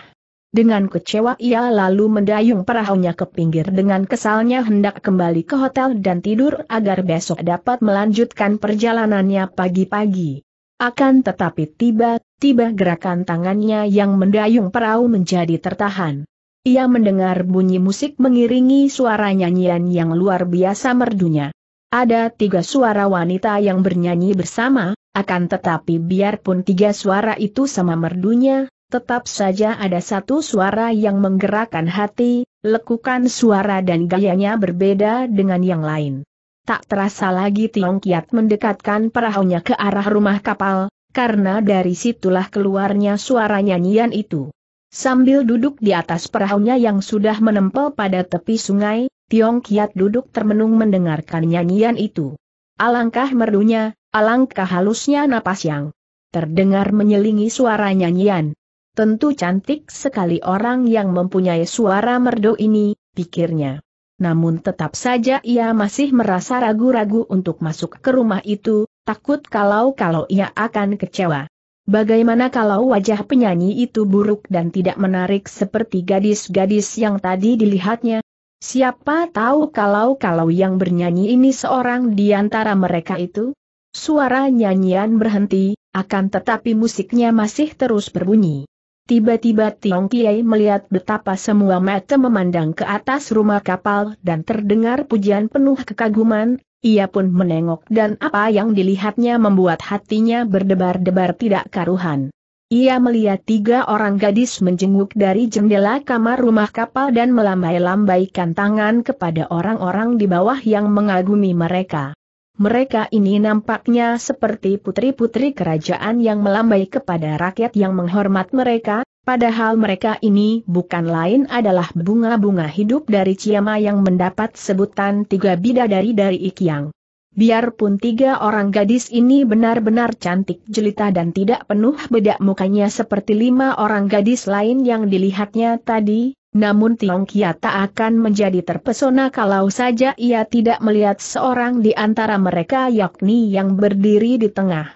[SPEAKER 1] Dengan kecewa ia lalu mendayung perahunya ke pinggir dengan kesalnya hendak kembali ke hotel dan tidur agar besok dapat melanjutkan perjalanannya pagi-pagi. Akan tetapi tiba-tiba gerakan tangannya yang mendayung perahu menjadi tertahan. Ia mendengar bunyi musik mengiringi suara nyanyian yang luar biasa merdunya. Ada tiga suara wanita yang bernyanyi bersama, akan tetapi biarpun tiga suara itu sama merdunya, tetap saja ada satu suara yang menggerakkan hati, lekukan suara dan gayanya berbeda dengan yang lain. Tak terasa lagi Tiong Kiat mendekatkan perahunya ke arah rumah kapal, karena dari situlah keluarnya suara nyanyian itu. Sambil duduk di atas perahunya yang sudah menempel pada tepi sungai, Tiong Kiat duduk termenung mendengarkan nyanyian itu. Alangkah merdunya, alangkah halusnya napas yang terdengar menyelingi suara nyanyian. Tentu cantik sekali orang yang mempunyai suara merdu ini, pikirnya namun tetap saja ia masih merasa ragu-ragu untuk masuk ke rumah itu, takut kalau-kalau ia akan kecewa. Bagaimana kalau wajah penyanyi itu buruk dan tidak menarik seperti gadis-gadis yang tadi dilihatnya? Siapa tahu kalau-kalau yang bernyanyi ini seorang di antara mereka itu? Suara nyanyian berhenti, akan tetapi musiknya masih terus berbunyi. Tiba-tiba Tiong Kiai melihat betapa semua mata memandang ke atas rumah kapal dan terdengar pujian penuh kekaguman, ia pun menengok dan apa yang dilihatnya membuat hatinya berdebar-debar tidak karuhan. Ia melihat tiga orang gadis menjenguk dari jendela kamar rumah kapal dan melambai-lambaikan tangan kepada orang-orang di bawah yang mengagumi mereka. Mereka ini nampaknya seperti putri-putri kerajaan yang melambai kepada rakyat yang menghormat mereka, padahal mereka ini bukan lain adalah bunga-bunga hidup dari Ciama yang mendapat sebutan tiga bidadari dari Ikiang. Biarpun tiga orang gadis ini benar-benar cantik jelita dan tidak penuh bedak mukanya seperti lima orang gadis lain yang dilihatnya tadi, namun Tiong Kia tak akan menjadi terpesona kalau saja ia tidak melihat seorang di antara mereka yakni yang berdiri di tengah.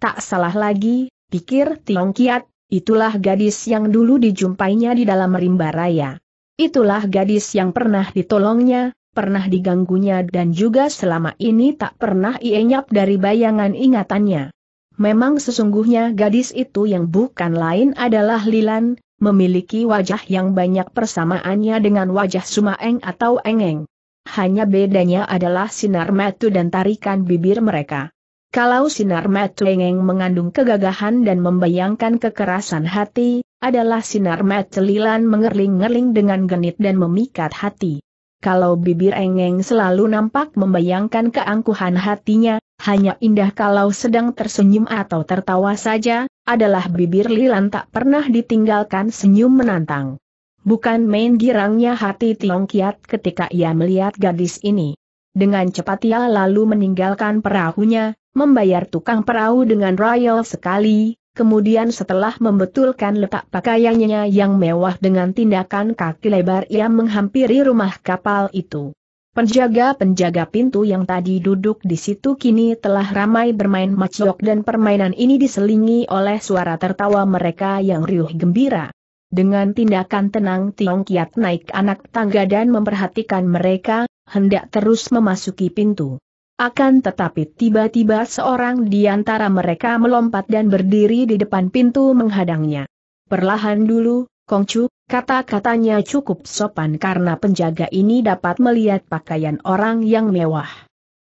[SPEAKER 1] Tak salah lagi, pikir Tiong Kiat, itulah gadis yang dulu dijumpainya di dalam rimba raya. Itulah gadis yang pernah ditolongnya, pernah diganggunya dan juga selama ini tak pernah ienyap dari bayangan ingatannya. Memang sesungguhnya gadis itu yang bukan lain adalah Lilan, memiliki wajah yang banyak persamaannya dengan wajah Sumaeng atau Engeng. Hanya bedanya adalah sinar metu dan tarikan bibir mereka. Kalau sinar metu Engeng mengandung kegagahan dan membayangkan kekerasan hati, adalah sinar metu Lilan mengerling-ngerling dengan genit dan memikat hati kalau bibir engeng selalu nampak membayangkan keangkuhan hatinya, hanya indah kalau sedang tersenyum atau tertawa saja, adalah bibir Lilan tak pernah ditinggalkan senyum menantang. Bukan main girangnya hati Tiong Kiat ketika ia melihat gadis ini. Dengan cepat ia lalu meninggalkan perahunya, membayar tukang perahu dengan royal sekali, Kemudian setelah membetulkan letak pakaiannya yang mewah dengan tindakan kaki lebar ia menghampiri rumah kapal itu. Penjaga-penjaga pintu yang tadi duduk di situ kini telah ramai bermain macok dan permainan ini diselingi oleh suara tertawa mereka yang riuh gembira. Dengan tindakan tenang Tiong Kiat naik anak tangga dan memperhatikan mereka, hendak terus memasuki pintu. Akan tetapi tiba-tiba seorang di antara mereka melompat dan berdiri di depan pintu menghadangnya. Perlahan dulu, Kongcu, kata-katanya cukup sopan karena penjaga ini dapat melihat pakaian orang yang mewah.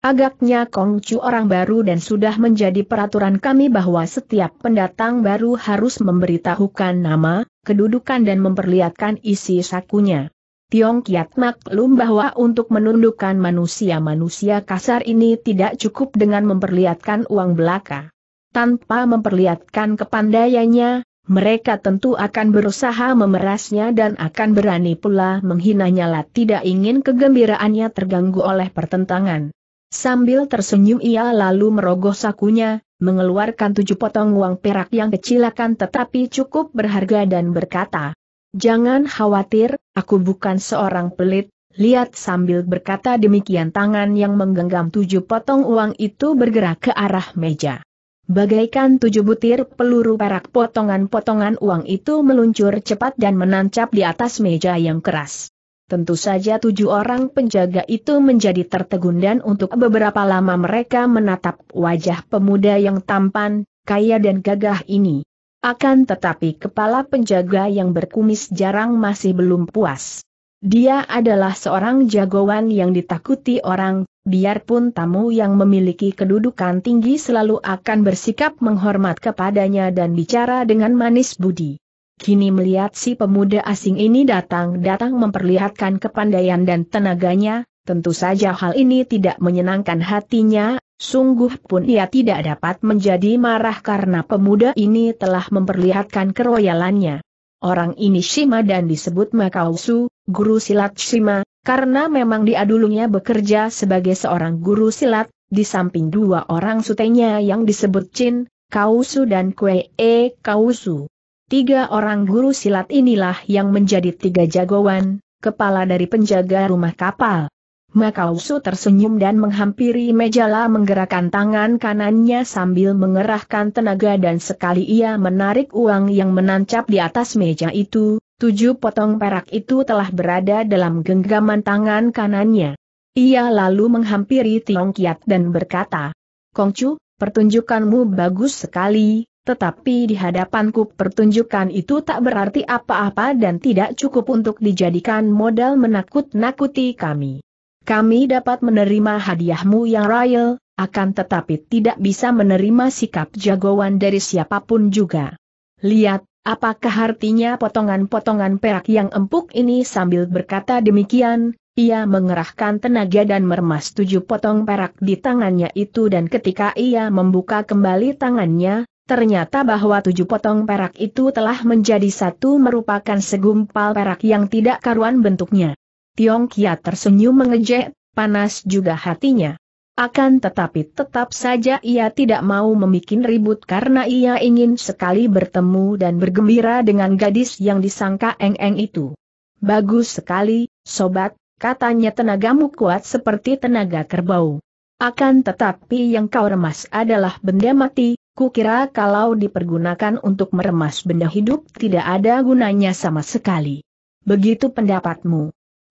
[SPEAKER 1] Agaknya Kongcu orang baru dan sudah menjadi peraturan kami bahwa setiap pendatang baru harus memberitahukan nama, kedudukan dan memperlihatkan isi sakunya. Tiong Kiat maklum bahwa untuk menundukkan manusia-manusia kasar ini tidak cukup dengan memperlihatkan uang belaka. Tanpa memperlihatkan kepandaiannya, mereka tentu akan berusaha memerasnya dan akan berani pula menghinanya lah tidak ingin kegembiraannya terganggu oleh pertentangan. Sambil tersenyum ia lalu merogoh sakunya, mengeluarkan tujuh potong uang perak yang kecil akan tetapi cukup berharga dan berkata, Jangan khawatir, aku bukan seorang pelit, lihat sambil berkata demikian tangan yang menggenggam tujuh potong uang itu bergerak ke arah meja. Bagaikan tujuh butir peluru perak potongan-potongan uang itu meluncur cepat dan menancap di atas meja yang keras. Tentu saja tujuh orang penjaga itu menjadi tertegun dan untuk beberapa lama mereka menatap wajah pemuda yang tampan, kaya dan gagah ini. Akan tetapi kepala penjaga yang berkumis jarang masih belum puas. Dia adalah seorang jagoan yang ditakuti orang, biarpun tamu yang memiliki kedudukan tinggi selalu akan bersikap menghormat kepadanya dan bicara dengan manis budi. Kini melihat si pemuda asing ini datang-datang memperlihatkan kepandaian dan tenaganya, Tentu saja hal ini tidak menyenangkan hatinya, sungguh pun ia tidak dapat menjadi marah karena pemuda ini telah memperlihatkan keroyalannya. Orang ini Shima dan disebut Makausu, guru silat Shima, karena memang dia dulunya bekerja sebagai seorang guru silat, di samping dua orang sutenya yang disebut Chin, Kausu dan Kue E Kausu. Tiga orang guru silat inilah yang menjadi tiga jagoan, kepala dari penjaga rumah kapal. Maka Usu tersenyum dan menghampiri Mejala menggerakkan tangan kanannya sambil mengerahkan tenaga dan sekali ia menarik uang yang menancap di atas meja itu, tujuh potong perak itu telah berada dalam genggaman tangan kanannya. Ia lalu menghampiri Tiong Kiat dan berkata, Kongcu, pertunjukanmu bagus sekali, tetapi di hadapanku pertunjukan itu tak berarti apa-apa dan tidak cukup untuk dijadikan modal menakut-nakuti kami. Kami dapat menerima hadiahmu yang royal, akan tetapi tidak bisa menerima sikap jagoan dari siapapun juga. Lihat, apakah artinya potongan-potongan perak yang empuk ini sambil berkata demikian, ia mengerahkan tenaga dan meremas tujuh potong perak di tangannya itu dan ketika ia membuka kembali tangannya, ternyata bahwa tujuh potong perak itu telah menjadi satu merupakan segumpal perak yang tidak karuan bentuknya. Tiong Kia tersenyum mengejek, panas juga hatinya. Akan tetapi tetap saja ia tidak mau memikin ribut karena ia ingin sekali bertemu dan bergembira dengan gadis yang disangka eng-eng itu. Bagus sekali, sobat, katanya tenagamu kuat seperti tenaga kerbau. Akan tetapi yang kau remas adalah benda mati, kukira kalau dipergunakan untuk meremas benda hidup tidak ada gunanya sama sekali. Begitu pendapatmu.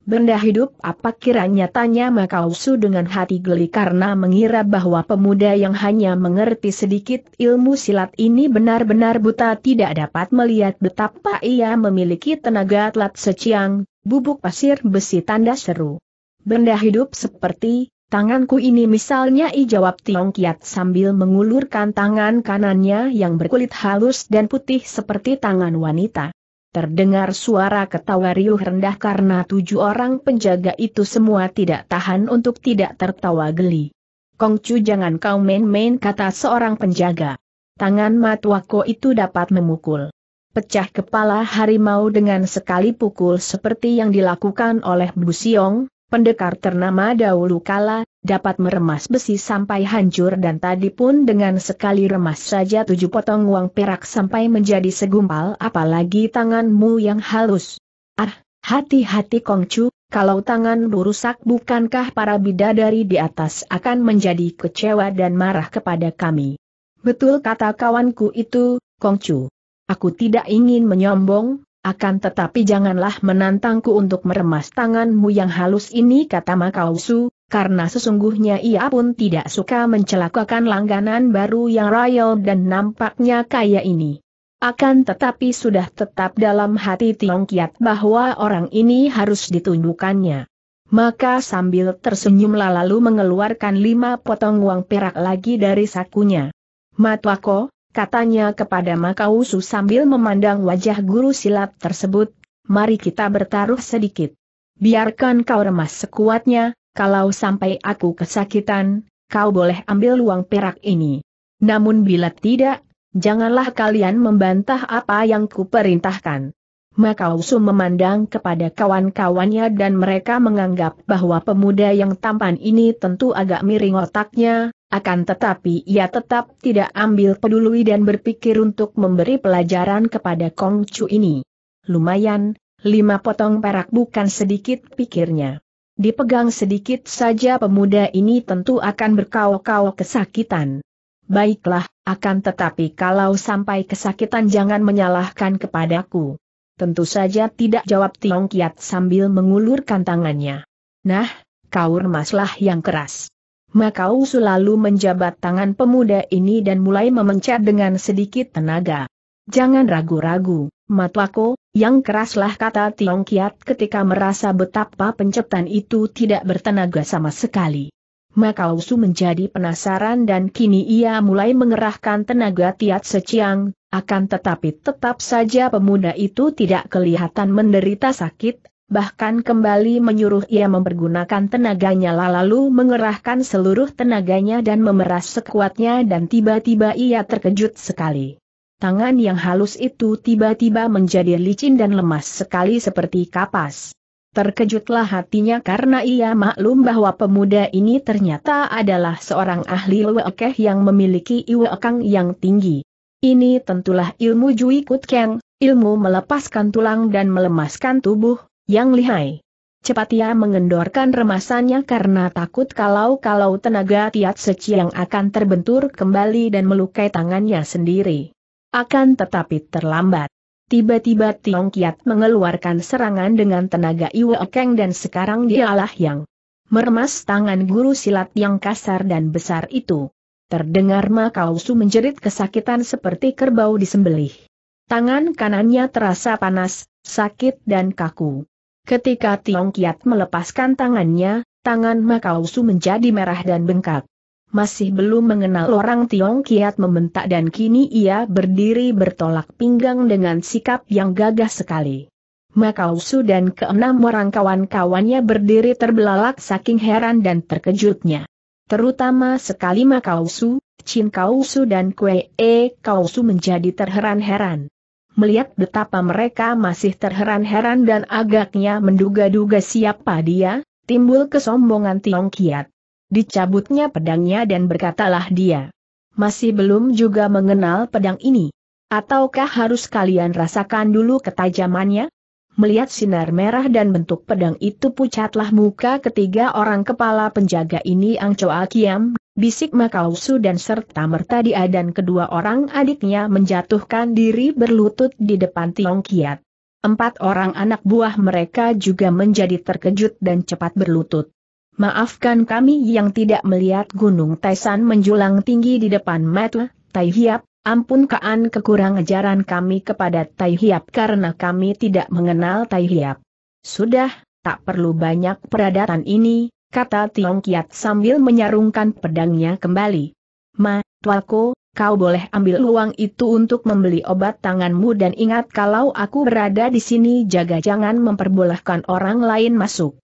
[SPEAKER 1] Benda hidup apa kiranya tanya Makausu dengan hati geli karena mengira bahwa pemuda yang hanya mengerti sedikit ilmu silat ini benar-benar buta tidak dapat melihat betapa ia memiliki tenaga atlet seciang, bubuk pasir besi tanda seru. Benda hidup seperti, tanganku ini misalnya i jawab Tiong Kiat sambil mengulurkan tangan kanannya yang berkulit halus dan putih seperti tangan wanita. Terdengar suara ketawa riuh rendah karena tujuh orang penjaga itu semua tidak tahan untuk tidak tertawa geli. Kongcu jangan kau main-main kata seorang penjaga. Tangan Matwako itu dapat memukul. Pecah kepala harimau dengan sekali pukul seperti yang dilakukan oleh Bu Siong, pendekar ternama dahulu kala, dapat meremas besi sampai hancur dan tadi pun dengan sekali remas saja tujuh potong uang perak sampai menjadi segumpal apalagi tanganmu yang halus. Ah, hati-hati Kongcu, kalau tangan rusak bukankah para bidadari di atas akan menjadi kecewa dan marah kepada kami. Betul kata kawanku itu, Kongcu. Aku tidak ingin menyombong, akan tetapi janganlah menantangku untuk meremas tanganmu yang halus ini kata Makausu, karena sesungguhnya ia pun tidak suka mencelakakan langganan baru yang royal dan nampaknya kaya ini. Akan tetapi sudah tetap dalam hati Tiong Kiat bahwa orang ini harus ditundukannya. Maka sambil tersenyum lalu mengeluarkan lima potong uang perak lagi dari sakunya. Matwako, katanya kepada Makausu sambil memandang wajah guru silat tersebut, mari kita bertaruh sedikit. Biarkan kau remas sekuatnya, kalau sampai aku kesakitan, kau boleh ambil uang perak ini. Namun bila tidak, janganlah kalian membantah apa yang kuperintahkan. Maka Usu memandang kepada kawan-kawannya dan mereka menganggap bahwa pemuda yang tampan ini tentu agak miring otaknya, akan tetapi ia tetap tidak ambil peduli dan berpikir untuk memberi pelajaran kepada Kongcu ini. Lumayan, lima potong perak bukan sedikit pikirnya dipegang sedikit saja pemuda ini tentu akan berkau-kau kesakitan. Baiklah, akan tetapi kalau sampai kesakitan jangan menyalahkan kepadaku. Tentu saja tidak jawab Tiong Kiat sambil mengulurkan tangannya. Nah, kau remaslah yang keras. Makau selalu menjabat tangan pemuda ini dan mulai memencet dengan sedikit tenaga. Jangan ragu-ragu, Matwako, yang keraslah kata Tiong Kiat ketika merasa betapa pencetan itu tidak bertenaga sama sekali. Maka Usu menjadi penasaran dan kini ia mulai mengerahkan tenaga Tiat Seciang, akan tetapi tetap saja pemuda itu tidak kelihatan menderita sakit, bahkan kembali menyuruh ia mempergunakan tenaganya lalu mengerahkan seluruh tenaganya dan memeras sekuatnya dan tiba-tiba ia terkejut sekali tangan yang halus itu tiba-tiba menjadi licin dan lemas sekali seperti kapas. Terkejutlah hatinya karena ia maklum bahwa pemuda ini ternyata adalah seorang ahli wekeh yang memiliki iwekang yang tinggi. Ini tentulah ilmu Jui Kutkeng, ilmu melepaskan tulang dan melemaskan tubuh, yang lihai. Cepat ia mengendorkan remasannya karena takut kalau-kalau tenaga Tiat Seci yang akan terbentur kembali dan melukai tangannya sendiri. Akan tetapi terlambat. Tiba-tiba Tiong Kiat mengeluarkan serangan dengan tenaga Iwa Keng dan sekarang dialah yang meremas tangan guru silat yang kasar dan besar itu. Terdengar Makausu menjerit kesakitan seperti kerbau disembelih. Tangan kanannya terasa panas, sakit dan kaku. Ketika Tiong Kiat melepaskan tangannya, tangan Makausu menjadi merah dan bengkak masih belum mengenal orang Tiong Kiat membentak dan kini ia berdiri bertolak pinggang dengan sikap yang gagah sekali. Makausu dan keenam orang kawan-kawannya berdiri terbelalak saking heran dan terkejutnya. Terutama sekali Makausu, Chin Kausu dan Kue E Kausu menjadi terheran-heran. Melihat betapa mereka masih terheran-heran dan agaknya menduga-duga siapa dia, timbul kesombongan Tiong Kiat. Dicabutnya pedangnya dan berkatalah dia. Masih belum juga mengenal pedang ini. Ataukah harus kalian rasakan dulu ketajamannya? Melihat sinar merah dan bentuk pedang itu pucatlah muka ketiga orang kepala penjaga ini Angco Akiam, bisik Makausu dan serta merta dia dan kedua orang adiknya menjatuhkan diri berlutut di depan Tiong Kiat. Empat orang anak buah mereka juga menjadi terkejut dan cepat berlutut. Maafkan kami yang tidak melihat Gunung Taisan menjulang tinggi di depan mata, Tai Hiap, kean kekurang ajaran kami kepada Tai Hiap karena kami tidak mengenal Tai Hiap. Sudah, tak perlu banyak peradatan ini, kata Tiong Kiat sambil menyarungkan pedangnya kembali. Ma, Tualko, kau boleh ambil uang itu untuk membeli obat tanganmu dan ingat kalau aku berada di sini jaga jangan memperbolehkan orang lain masuk.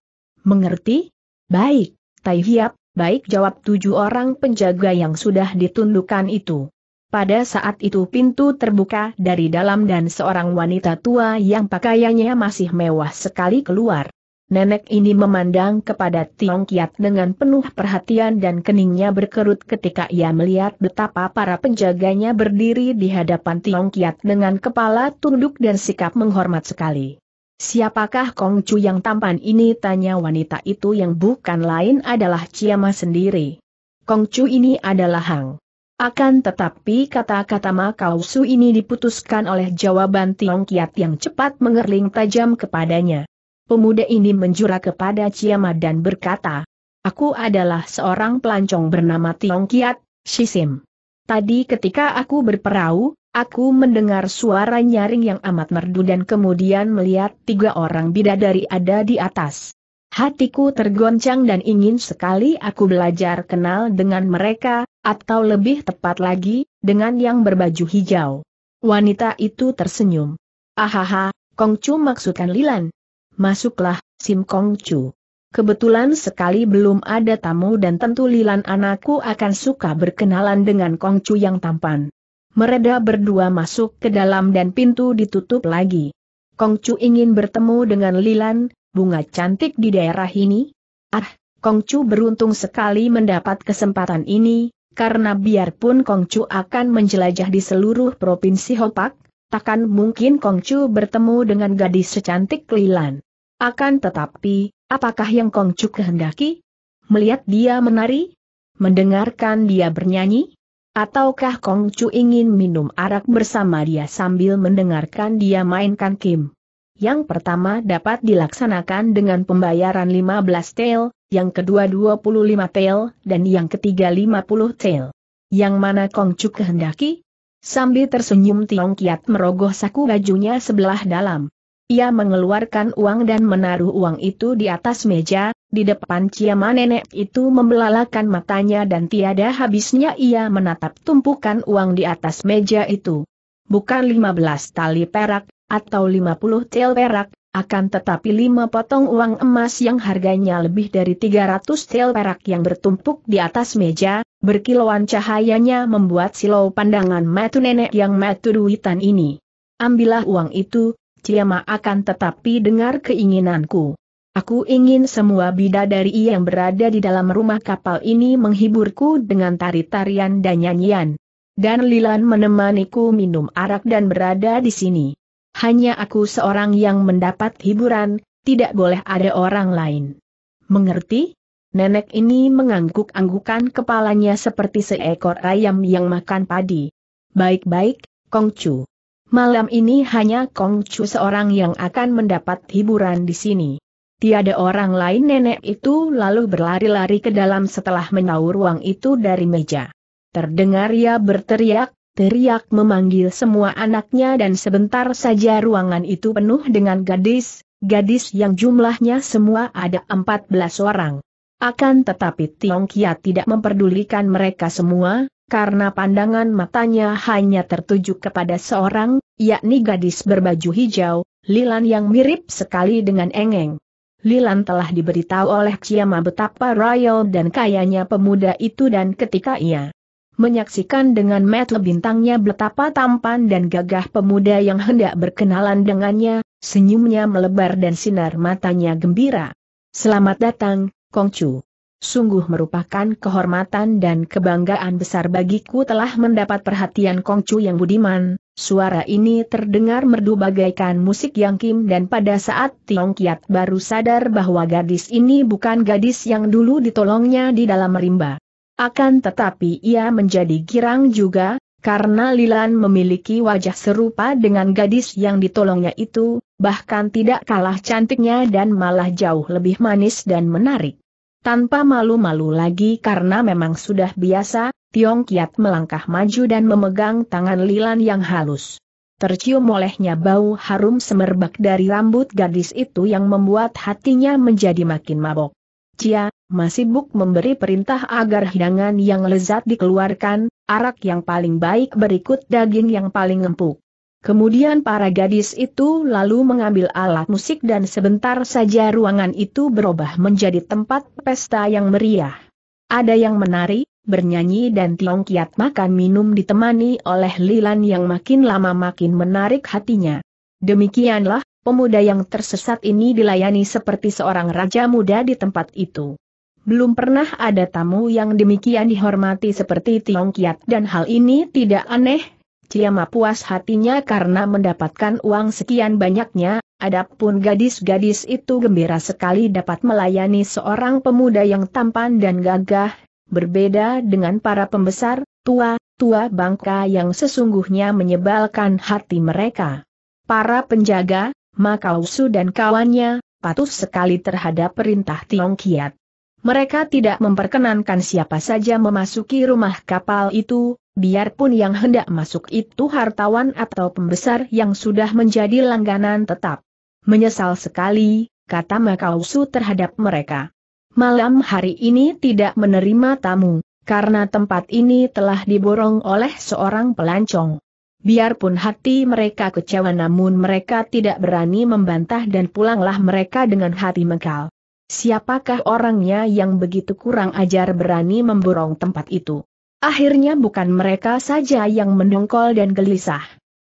[SPEAKER 1] Mengerti? Baik, Tai Hiap, baik jawab tujuh orang penjaga yang sudah ditundukkan itu. Pada saat itu pintu terbuka dari dalam dan seorang wanita tua yang pakaiannya masih mewah sekali keluar. Nenek ini memandang kepada Tiong Kiat dengan penuh perhatian dan keningnya berkerut ketika ia melihat betapa para penjaganya berdiri di hadapan Tiong Kiat dengan kepala tunduk dan sikap menghormat sekali. Siapakah Kongcu yang tampan ini? Tanya wanita itu yang bukan lain adalah Ciamah sendiri. Kongcu ini adalah Hang. Akan tetapi kata-kata makau Su ini diputuskan oleh jawaban Tiong Kiat yang cepat mengerling tajam kepadanya. Pemuda ini menjura kepada Ciamah dan berkata, Aku adalah seorang pelancong bernama Tiong Kiat, Shisim. Tadi ketika aku berperahu, Aku mendengar suara nyaring yang amat merdu dan kemudian melihat tiga orang bidadari ada di atas. Hatiku tergoncang dan ingin sekali aku belajar kenal dengan mereka, atau lebih tepat lagi, dengan yang berbaju hijau. Wanita itu tersenyum. Ahaha, Kongcu maksudkan Lilan. Masuklah, Sim Kongcu. Kebetulan sekali belum ada tamu dan tentu Lilan anakku akan suka berkenalan dengan Kongcu yang tampan mereda berdua masuk ke dalam dan pintu ditutup lagi. Kongcu ingin bertemu dengan Lilan, bunga cantik di daerah ini? Ah, Kongcu beruntung sekali mendapat kesempatan ini, karena biarpun Kongcu akan menjelajah di seluruh provinsi Hopak, takkan mungkin Kongcu bertemu dengan gadis secantik Lilan. Akan tetapi, apakah yang Kongcu kehendaki? Melihat dia menari? Mendengarkan dia bernyanyi? Ataukah Kong Chu ingin minum arak bersama dia sambil mendengarkan dia mainkan Kim? Yang pertama dapat dilaksanakan dengan pembayaran 15 tail, yang kedua 25 tail, dan yang ketiga 50 tail. Yang mana Kong Chu kehendaki? Sambil tersenyum Tiong Kiat merogoh saku bajunya sebelah dalam. Ia mengeluarkan uang dan menaruh uang itu di atas meja, di depan Ciaman nenek itu membelalakan matanya dan tiada habisnya ia menatap tumpukan uang di atas meja itu. Bukan 15 tali perak, atau 50 tel perak, akan tetapi lima potong uang emas yang harganya lebih dari 300 tel perak yang bertumpuk di atas meja, berkilauan cahayanya membuat silau pandangan matu nenek yang matu duitan ini. Ambillah uang itu, Ciamak akan tetapi dengar keinginanku. Aku ingin semua bidadari yang berada di dalam rumah kapal ini menghiburku dengan tari-tarian dan nyanyian. Dan Lilan menemaniku minum arak dan berada di sini. Hanya aku seorang yang mendapat hiburan, tidak boleh ada orang lain. Mengerti? Nenek ini mengangguk-anggukan kepalanya seperti seekor ayam yang makan padi. Baik-baik, Kongcu. Malam ini hanya Kong Chu seorang yang akan mendapat hiburan di sini. Tiada orang lain nenek itu lalu berlari-lari ke dalam setelah menaur ruang itu dari meja. Terdengar ia berteriak, teriak memanggil semua anaknya dan sebentar saja ruangan itu penuh dengan gadis, gadis yang jumlahnya semua ada 14 orang. Akan tetapi Tiong Kia tidak memperdulikan mereka semua, karena pandangan matanya hanya tertuju kepada seorang, yakni gadis berbaju hijau, Lilan yang mirip sekali dengan Engeng. Lilan telah diberitahu oleh Ciama betapa royal dan kayanya pemuda itu dan ketika ia menyaksikan dengan mata bintangnya betapa tampan dan gagah pemuda yang hendak berkenalan dengannya, senyumnya melebar dan sinar matanya gembira. Selamat datang, Kongcu sungguh merupakan kehormatan dan kebanggaan besar bagiku telah mendapat perhatian Kongcu yang budiman, suara ini terdengar merdu bagaikan musik yang kim dan pada saat Tiong Kiat baru sadar bahwa gadis ini bukan gadis yang dulu ditolongnya di dalam rimba. Akan tetapi ia menjadi girang juga, karena Lilan memiliki wajah serupa dengan gadis yang ditolongnya itu, bahkan tidak kalah cantiknya dan malah jauh lebih manis dan menarik. Tanpa malu-malu lagi karena memang sudah biasa, Tiong Kiat melangkah maju dan memegang tangan Lilan yang halus. Tercium olehnya bau harum semerbak dari rambut gadis itu yang membuat hatinya menjadi makin mabok. Cia, masih buk memberi perintah agar hidangan yang lezat dikeluarkan, arak yang paling baik berikut daging yang paling empuk. Kemudian para gadis itu lalu mengambil alat musik dan sebentar saja ruangan itu berubah menjadi tempat pesta yang meriah. Ada yang menari, bernyanyi dan Tiong Kiat makan minum ditemani oleh Lilan yang makin lama makin menarik hatinya. Demikianlah, pemuda yang tersesat ini dilayani seperti seorang raja muda di tempat itu. Belum pernah ada tamu yang demikian dihormati seperti Tiong Kiat dan hal ini tidak aneh Ciama puas hatinya karena mendapatkan uang sekian banyaknya, adapun gadis-gadis itu gembira sekali dapat melayani seorang pemuda yang tampan dan gagah, berbeda dengan para pembesar, tua-tua bangka yang sesungguhnya menyebalkan hati mereka. Para penjaga, Makausu dan kawannya, patuh sekali terhadap perintah Kiat. Mereka tidak memperkenankan siapa saja memasuki rumah kapal itu, biarpun yang hendak masuk itu hartawan atau pembesar yang sudah menjadi langganan tetap. Menyesal sekali, kata Makausu terhadap mereka. Malam hari ini tidak menerima tamu, karena tempat ini telah diborong oleh seorang pelancong. Biarpun hati mereka kecewa namun mereka tidak berani membantah dan pulanglah mereka dengan hati mengkal. Siapakah orangnya yang begitu kurang ajar berani memborong tempat itu? Akhirnya bukan mereka saja yang mendongkol dan gelisah.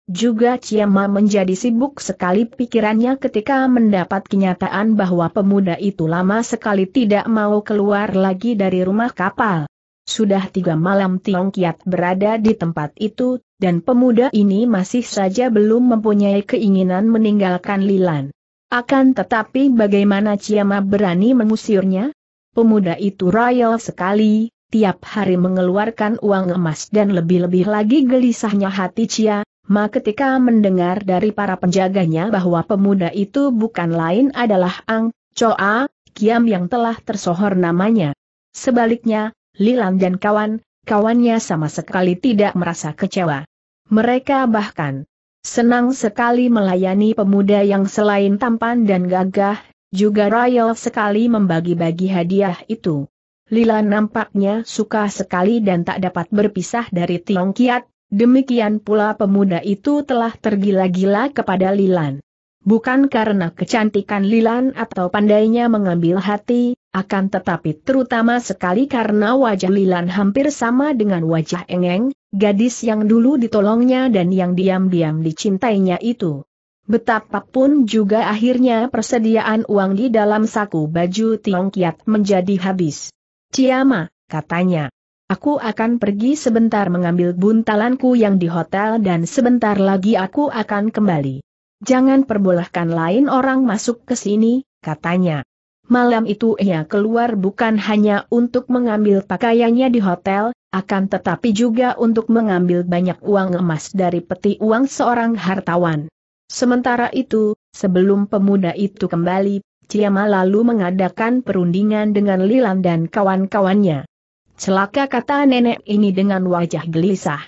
[SPEAKER 1] Juga Ciamma menjadi sibuk sekali pikirannya ketika mendapat kenyataan bahwa pemuda itu lama sekali tidak mau keluar lagi dari rumah kapal. Sudah tiga malam Tiong Kiat berada di tempat itu, dan pemuda ini masih saja belum mempunyai keinginan meninggalkan Lilan. Akan tetapi bagaimana Ciamma berani mengusirnya? Pemuda itu royal sekali, tiap hari mengeluarkan uang emas dan lebih-lebih lagi gelisahnya hati Cia, Ma ketika mendengar dari para penjaganya bahwa pemuda itu bukan lain adalah Ang, Choa, Kiam yang telah tersohor namanya. Sebaliknya, Lilan dan kawan, kawannya sama sekali tidak merasa kecewa. Mereka bahkan senang sekali melayani pemuda yang selain tampan dan gagah, juga royal sekali membagi-bagi hadiah itu. Lila nampaknya suka sekali dan tak dapat berpisah dari Tiong Kiat, demikian pula pemuda itu telah tergila-gila kepada Lilan. Bukan karena kecantikan Lilan atau pandainya mengambil hati, akan tetapi terutama sekali karena wajah Lilan hampir sama dengan wajah Engeng, gadis yang dulu ditolongnya dan yang diam-diam dicintainya itu. Betapapun juga akhirnya persediaan uang di dalam saku baju Tiong Kiat menjadi habis. Ciama, katanya. Aku akan pergi sebentar mengambil buntalanku yang di hotel dan sebentar lagi aku akan kembali. Jangan perbolehkan lain orang masuk ke sini, katanya. Malam itu ia keluar bukan hanya untuk mengambil pakaiannya di hotel, akan tetapi juga untuk mengambil banyak uang emas dari peti uang seorang hartawan. Sementara itu, sebelum pemuda itu kembali, Ciama lalu mengadakan perundingan dengan Lilan dan kawan-kawannya. Celaka kata nenek ini dengan wajah gelisah.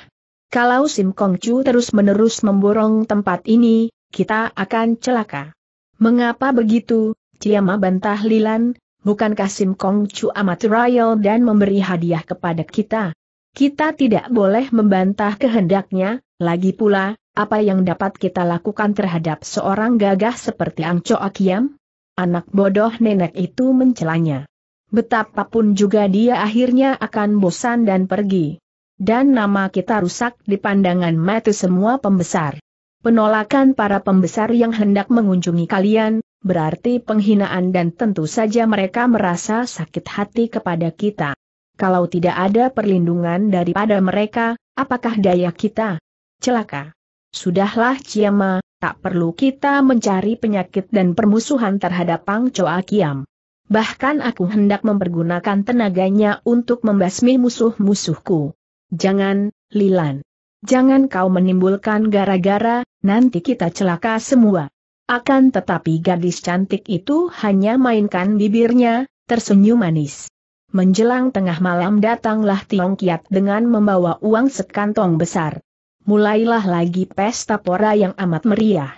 [SPEAKER 1] Kalau Sim Kong Chu terus-menerus memborong tempat ini, kita akan celaka. Mengapa begitu? Ciama bantah Lilan, bukankah Sim Kong Chu amat royal dan memberi hadiah kepada kita? Kita tidak boleh membantah kehendaknya, lagi pula, apa yang dapat kita lakukan terhadap seorang gagah seperti Ang Cho Akiam? Anak bodoh nenek itu mencelanya. Betapapun juga dia akhirnya akan bosan dan pergi. Dan nama kita rusak di pandangan mata semua pembesar. Penolakan para pembesar yang hendak mengunjungi kalian, berarti penghinaan dan tentu saja mereka merasa sakit hati kepada kita. Kalau tidak ada perlindungan daripada mereka, apakah daya kita? Celaka. Sudahlah Ciamah tak perlu kita mencari penyakit dan permusuhan terhadap Pang Choa Kiam. Bahkan aku hendak mempergunakan tenaganya untuk membasmi musuh-musuhku. Jangan, Lilan. Jangan kau menimbulkan gara-gara, nanti kita celaka semua. Akan tetapi gadis cantik itu hanya mainkan bibirnya, tersenyum manis. Menjelang tengah malam datanglah Tiong Kiat dengan membawa uang sekantong besar mulailah lagi pesta pora yang amat meriah.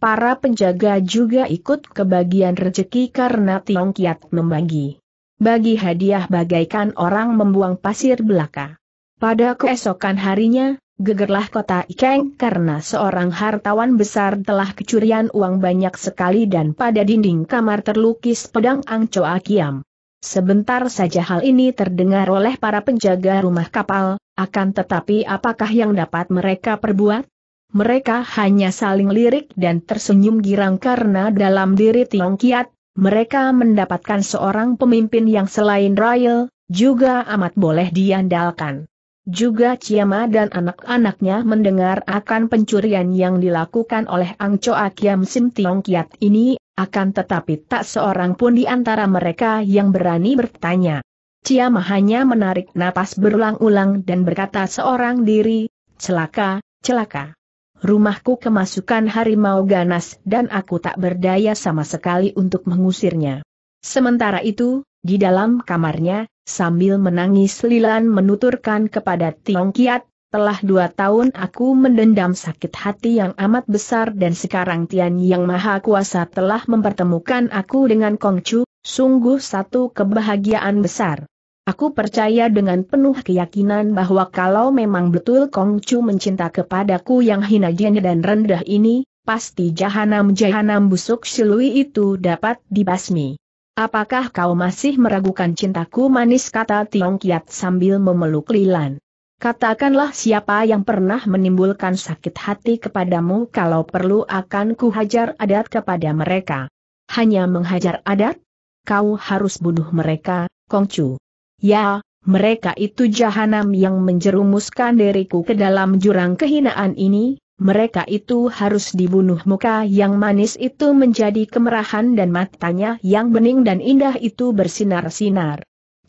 [SPEAKER 1] Para penjaga juga ikut kebagian rejeki karena Tiong Kiat membagi. Bagi hadiah bagaikan orang membuang pasir belaka. Pada keesokan harinya, gegerlah kota Ikeng karena seorang hartawan besar telah kecurian uang banyak sekali dan pada dinding kamar terlukis pedang Ang Choa Kiam. Sebentar saja hal ini terdengar oleh para penjaga rumah kapal, akan tetapi apakah yang dapat mereka perbuat? Mereka hanya saling lirik dan tersenyum girang karena dalam diri Tiong Kiat, mereka mendapatkan seorang pemimpin yang selain royal, juga amat boleh diandalkan. Juga Ciama dan anak-anaknya mendengar akan pencurian yang dilakukan oleh Ang Choa Kiam Sim Tiong Kiat ini akan tetapi tak seorang pun di antara mereka yang berani bertanya. Ciamah hanya menarik napas berulang-ulang dan berkata seorang diri, celaka, celaka. Rumahku kemasukan harimau ganas dan aku tak berdaya sama sekali untuk mengusirnya. Sementara itu, di dalam kamarnya, sambil menangis Lilan menuturkan kepada Tiong Kiat, telah dua tahun aku mendendam sakit hati yang amat besar dan sekarang Tian Yang Maha Kuasa telah mempertemukan aku dengan Kongcu, sungguh satu kebahagiaan besar. Aku percaya dengan penuh keyakinan bahwa kalau memang betul Kongcu mencinta kepadaku yang hina jenya dan rendah ini, pasti jahanam-jahanam busuk silui itu dapat dibasmi. Apakah kau masih meragukan cintaku manis kata Tiong Kiat sambil memeluk Lilan? Katakanlah siapa yang pernah menimbulkan sakit hati kepadamu kalau perlu akan kuhajar adat kepada mereka. Hanya menghajar adat? Kau harus bunuh mereka, Kongcu. Ya, mereka itu jahanam yang menjerumuskan diriku ke dalam jurang kehinaan ini, mereka itu harus dibunuh muka yang manis itu menjadi kemerahan dan matanya yang bening dan indah itu bersinar-sinar.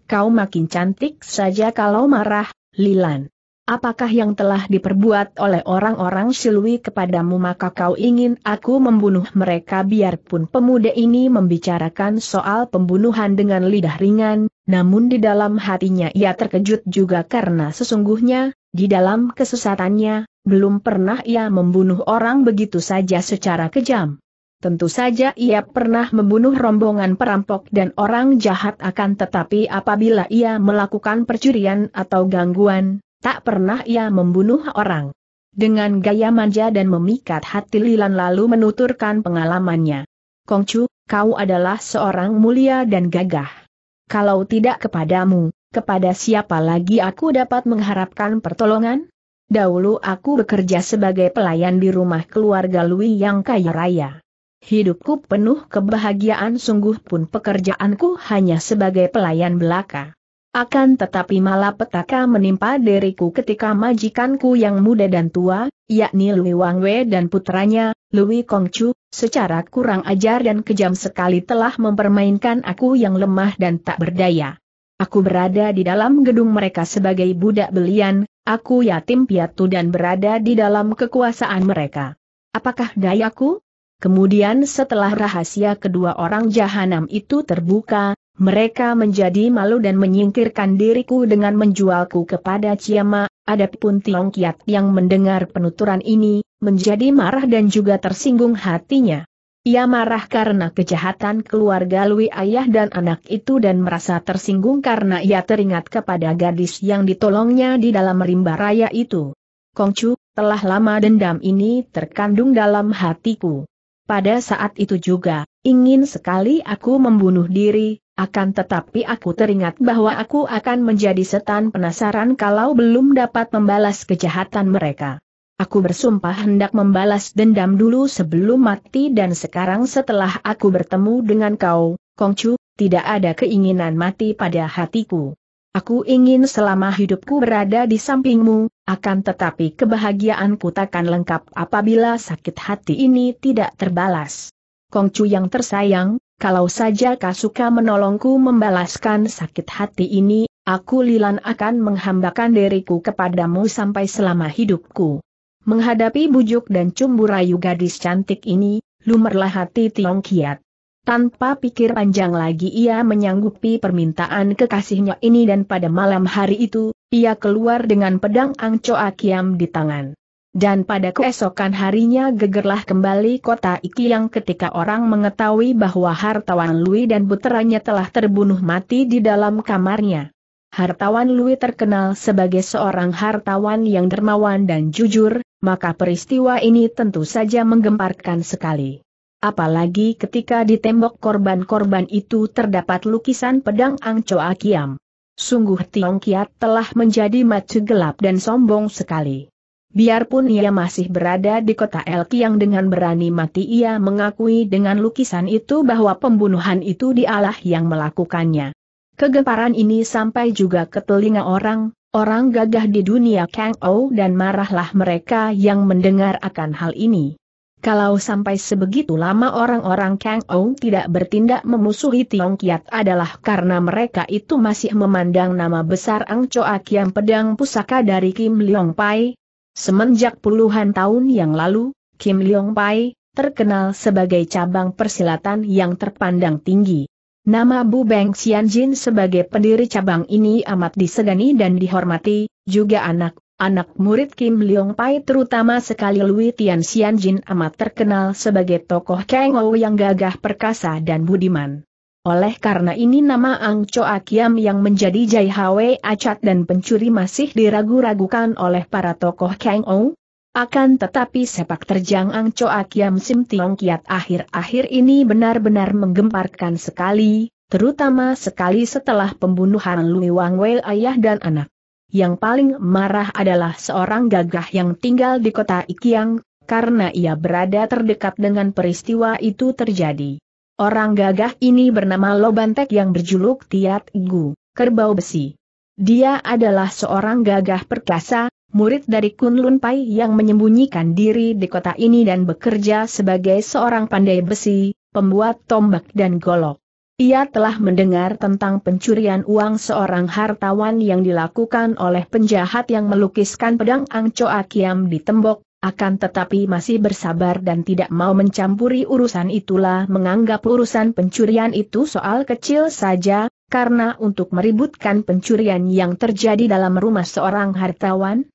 [SPEAKER 1] Kau makin cantik saja kalau marah, Lilan. Apakah yang telah diperbuat oleh orang-orang Silwi kepadamu maka kau ingin aku membunuh mereka biarpun pemuda ini membicarakan soal pembunuhan dengan lidah ringan, namun di dalam hatinya ia terkejut juga karena sesungguhnya, di dalam kesesatannya, belum pernah ia membunuh orang begitu saja secara kejam. Tentu saja ia pernah membunuh rombongan perampok dan orang jahat akan tetapi apabila ia melakukan percurian atau gangguan, tak pernah ia membunuh orang. Dengan gaya manja dan memikat hati Lilan lalu menuturkan pengalamannya. Kongcu, kau adalah seorang mulia dan gagah. Kalau tidak kepadamu, kepada siapa lagi aku dapat mengharapkan pertolongan? Dahulu aku bekerja sebagai pelayan di rumah keluarga Lui yang kaya raya. Hidupku penuh kebahagiaan sungguh pun pekerjaanku hanya sebagai pelayan belaka. Akan tetapi malah petaka menimpa diriku ketika majikanku yang muda dan tua, yakni Lui Wei dan putranya, Lui Chu, secara kurang ajar dan kejam sekali telah mempermainkan aku yang lemah dan tak berdaya. Aku berada di dalam gedung mereka sebagai budak belian, aku yatim piatu dan berada di dalam kekuasaan mereka. Apakah dayaku? Kemudian setelah rahasia kedua orang jahanam itu terbuka, mereka menjadi malu dan menyingkirkan diriku dengan menjualku kepada Ciamma, adapun Tiong Kiat yang mendengar penuturan ini, menjadi marah dan juga tersinggung hatinya. Ia marah karena kejahatan keluarga Lui ayah dan anak itu dan merasa tersinggung karena ia teringat kepada gadis yang ditolongnya di dalam rimba raya itu. Kongcu, telah lama dendam ini terkandung dalam hatiku. Pada saat itu juga, ingin sekali aku membunuh diri, akan tetapi aku teringat bahwa aku akan menjadi setan penasaran kalau belum dapat membalas kejahatan mereka. Aku bersumpah hendak membalas dendam dulu sebelum mati dan sekarang setelah aku bertemu dengan kau, Kongcu, tidak ada keinginan mati pada hatiku. Aku ingin selama hidupku berada di sampingmu, akan tetapi kebahagiaan kebahagiaanku takkan lengkap apabila sakit hati ini tidak terbalas. Kongcu yang tersayang, kalau saja kau suka menolongku membalaskan sakit hati ini, aku Lilan akan menghambakan diriku kepadamu sampai selama hidupku. Menghadapi bujuk dan cumbu rayu gadis cantik ini, lumerlah hati Tiong Kiat. Tanpa pikir panjang lagi ia menyanggupi permintaan kekasihnya ini dan pada malam hari itu, ia keluar dengan pedang Angcoa Kiam di tangan. Dan pada keesokan harinya gegerlah kembali kota Iki yang ketika orang mengetahui bahwa hartawan Lui dan puteranya telah terbunuh mati di dalam kamarnya. Hartawan Lui terkenal sebagai seorang hartawan yang dermawan dan jujur, maka peristiwa ini tentu saja menggemparkan sekali apalagi ketika di tembok korban-korban itu terdapat lukisan pedang Angcoa Kiam. Sungguh Tiong Kiat telah menjadi macu gelap dan sombong sekali. Biarpun ia masih berada di kota Elki yang dengan berani mati ia mengakui dengan lukisan itu bahwa pembunuhan itu dialah yang melakukannya. Kegemparan ini sampai juga ke telinga orang, orang gagah di dunia Kang Ou dan marahlah mereka yang mendengar akan hal ini. Kalau sampai sebegitu lama orang-orang Kang Ou tidak bertindak memusuhi Tiong Kiat adalah karena mereka itu masih memandang nama besar Ang Choa Kiam Pedang Pusaka dari Kim Leong Pai. Semenjak puluhan tahun yang lalu, Kim Leong Pai, terkenal sebagai cabang persilatan yang terpandang tinggi. Nama Bu Beng Xianjin sebagai pendiri cabang ini amat disegani dan dihormati, juga anak Anak murid Kim Leong Pai terutama sekali Lui Tian Xian Jin amat terkenal sebagai tokoh Kang Ou yang gagah perkasa dan budiman. Oleh karena ini nama Ang Choa Kiam yang menjadi Jai Hwe Acat dan pencuri masih diragu-ragukan oleh para tokoh Kang Ou. Akan tetapi sepak terjang Ang Choa Kiam Sim Tiong Kiat akhir-akhir ini benar-benar menggemparkan sekali, terutama sekali setelah pembunuhan Lui Wang Wei ayah dan anak. Yang paling marah adalah seorang gagah yang tinggal di kota Ikiang, karena ia berada terdekat dengan peristiwa itu terjadi. Orang gagah ini bernama Lobantek yang berjuluk Tiat Gu, Kerbau Besi. Dia adalah seorang gagah perkasa, murid dari Kunlun Pai yang menyembunyikan diri di kota ini dan bekerja sebagai seorang pandai besi, pembuat tombak dan golok. Ia telah mendengar tentang pencurian uang seorang hartawan yang dilakukan oleh penjahat yang melukiskan pedang Angco Akiam di tembok, akan tetapi masih bersabar dan tidak mau mencampuri urusan itulah menganggap urusan pencurian itu soal kecil saja, karena untuk meributkan pencurian yang terjadi dalam rumah seorang hartawan,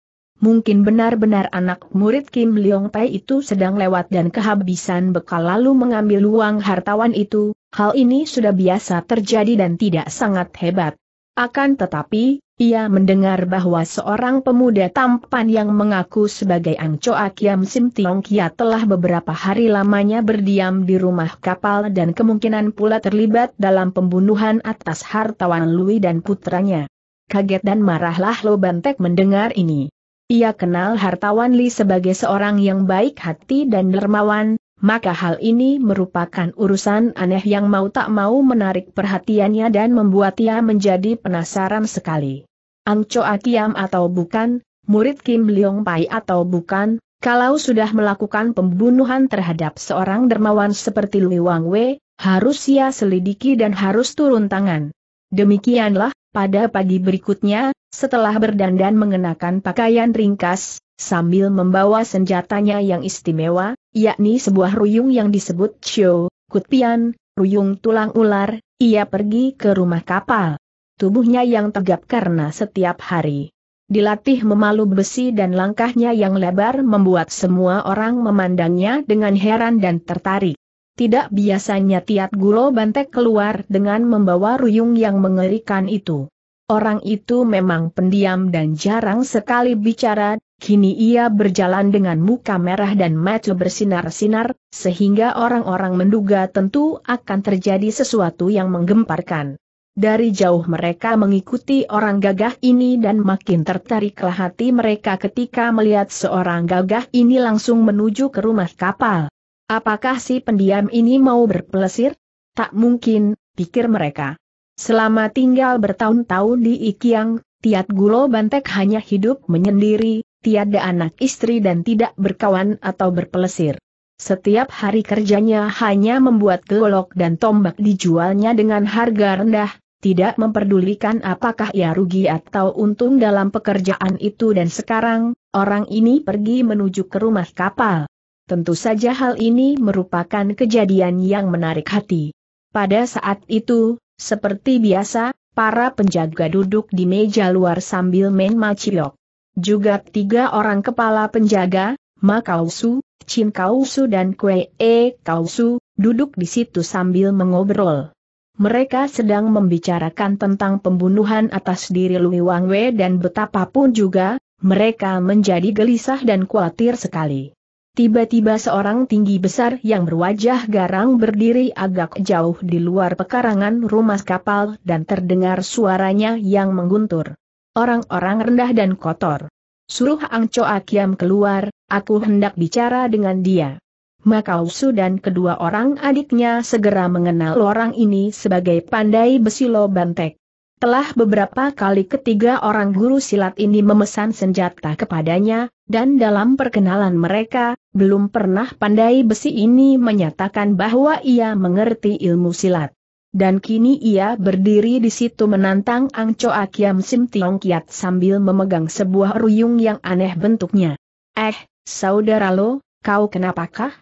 [SPEAKER 1] Mungkin benar-benar anak murid Kim Leong Pai itu sedang lewat dan kehabisan bekal lalu mengambil uang hartawan itu, hal ini sudah biasa terjadi dan tidak sangat hebat. Akan tetapi, ia mendengar bahwa seorang pemuda tampan yang mengaku sebagai Choa Kiam Sim Tiong Kia telah beberapa hari lamanya berdiam di rumah kapal dan kemungkinan pula terlibat dalam pembunuhan atas hartawan Lui dan putranya. Kaget dan marahlah Lo Bantek mendengar ini. Ia kenal hartawan Li sebagai seorang yang baik hati dan dermawan, maka hal ini merupakan urusan aneh yang mau tak mau menarik perhatiannya dan membuat ia menjadi penasaran sekali. Ang Choa Kiam atau bukan, murid Kim Leong Pai atau bukan, kalau sudah melakukan pembunuhan terhadap seorang dermawan seperti Li Wang Wei, harus ia selidiki dan harus turun tangan. Demikianlah, pada pagi berikutnya, setelah berdandan mengenakan pakaian ringkas, sambil membawa senjatanya yang istimewa, yakni sebuah ruyung yang disebut Chio, Kutpian, ruyung tulang ular, ia pergi ke rumah kapal. Tubuhnya yang tegap karena setiap hari dilatih memalu besi dan langkahnya yang lebar membuat semua orang memandangnya dengan heran dan tertarik. Tidak biasanya Tiat Gulo Bantek keluar dengan membawa ruyung yang mengerikan itu. Orang itu memang pendiam dan jarang sekali bicara, kini ia berjalan dengan muka merah dan mata bersinar-sinar, sehingga orang-orang menduga tentu akan terjadi sesuatu yang menggemparkan. Dari jauh mereka mengikuti orang gagah ini dan makin tertariklah hati mereka ketika melihat seorang gagah ini langsung menuju ke rumah kapal. Apakah si pendiam ini mau berpelesir? Tak mungkin, pikir mereka. Selama tinggal bertahun-tahun di Ikiang, Tiat Gulo Bantek hanya hidup menyendiri, tiada anak istri dan tidak berkawan atau berpelesir. Setiap hari kerjanya hanya membuat golok dan tombak dijualnya dengan harga rendah, tidak memperdulikan apakah ia rugi atau untung dalam pekerjaan itu dan sekarang, orang ini pergi menuju ke rumah kapal. Tentu saja hal ini merupakan kejadian yang menarik hati. Pada saat itu, seperti biasa, para penjaga duduk di meja luar sambil main maciok. Juga tiga orang kepala penjaga, Ma Kausu, Chin Kausu dan Kue E Kausu, duduk di situ sambil mengobrol. Mereka sedang membicarakan tentang pembunuhan atas diri Lui Wang Wei dan betapapun juga, mereka menjadi gelisah dan khawatir sekali. Tiba-tiba seorang tinggi besar yang berwajah garang berdiri agak jauh di luar pekarangan rumah kapal dan terdengar suaranya yang mengguntur. Orang-orang rendah dan kotor. Suruh Angco Akiam keluar, aku hendak bicara dengan dia. Maka Usu dan kedua orang adiknya segera mengenal orang ini sebagai pandai besilo bantek. Telah beberapa kali ketiga orang guru silat ini memesan senjata kepadanya, dan dalam perkenalan mereka, belum pernah pandai besi ini menyatakan bahwa ia mengerti ilmu silat. Dan kini ia berdiri di situ menantang Angco Akiam Sim Tiong Kiat sambil memegang sebuah ruyung yang aneh bentuknya. Eh, saudara lo, kau kenapakah?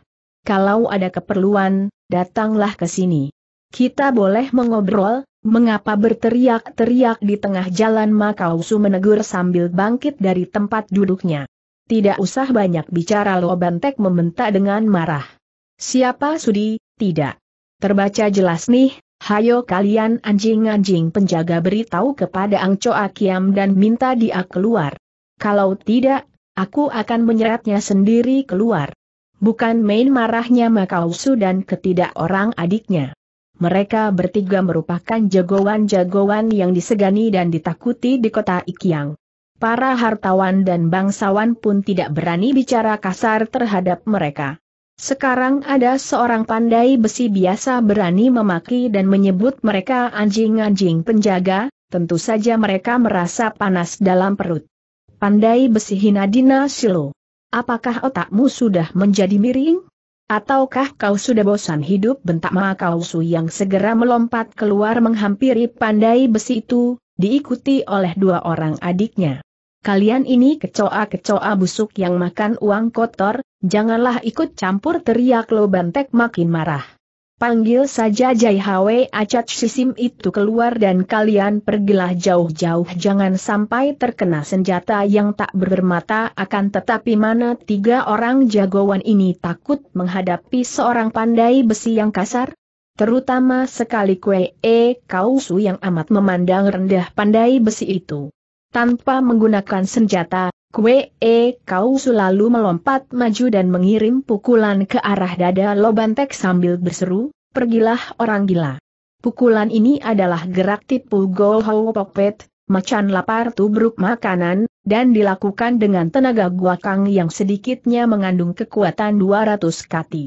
[SPEAKER 1] Kalau ada keperluan, datanglah ke sini. Kita boleh mengobrol, Mengapa berteriak-teriak di tengah jalan Makausu menegur sambil bangkit dari tempat duduknya. Tidak usah banyak bicara Lo Bantek membentak dengan marah. Siapa sudi, tidak. Terbaca jelas nih, hayo kalian anjing-anjing penjaga beritahu kepada Angco Akiam dan minta dia keluar. Kalau tidak, aku akan menyeretnya sendiri keluar. Bukan main marahnya Makausu dan ketidak orang adiknya. Mereka bertiga merupakan jagoan-jagoan yang disegani dan ditakuti di kota Ikiang. Para hartawan dan bangsawan pun tidak berani bicara kasar terhadap mereka. Sekarang ada seorang pandai besi biasa berani memaki dan menyebut mereka anjing-anjing penjaga, tentu saja mereka merasa panas dalam perut. Pandai besi Hinadina Silo. Apakah otakmu sudah menjadi miring? Ataukah kau sudah bosan hidup bentak Su yang segera melompat keluar menghampiri pandai besi itu, diikuti oleh dua orang adiknya. Kalian ini kecoa-kecoa busuk yang makan uang kotor, janganlah ikut campur teriak Lo Bantek makin marah. Panggil saja Jai Hwe Acat Sisim itu keluar dan kalian pergilah jauh-jauh jangan sampai terkena senjata yang tak bermata akan tetapi mana tiga orang jagoan ini takut menghadapi seorang pandai besi yang kasar? Terutama sekali Kwe E Kausu yang amat memandang rendah pandai besi itu. Tanpa menggunakan senjata, Kue E kau selalu melompat maju dan mengirim pukulan ke arah dada Lobantek sambil berseru, pergilah orang gila. Pukulan ini adalah gerak tipu Go Pokpet, macan lapar tubruk makanan, dan dilakukan dengan tenaga guakang yang sedikitnya mengandung kekuatan 200 kati.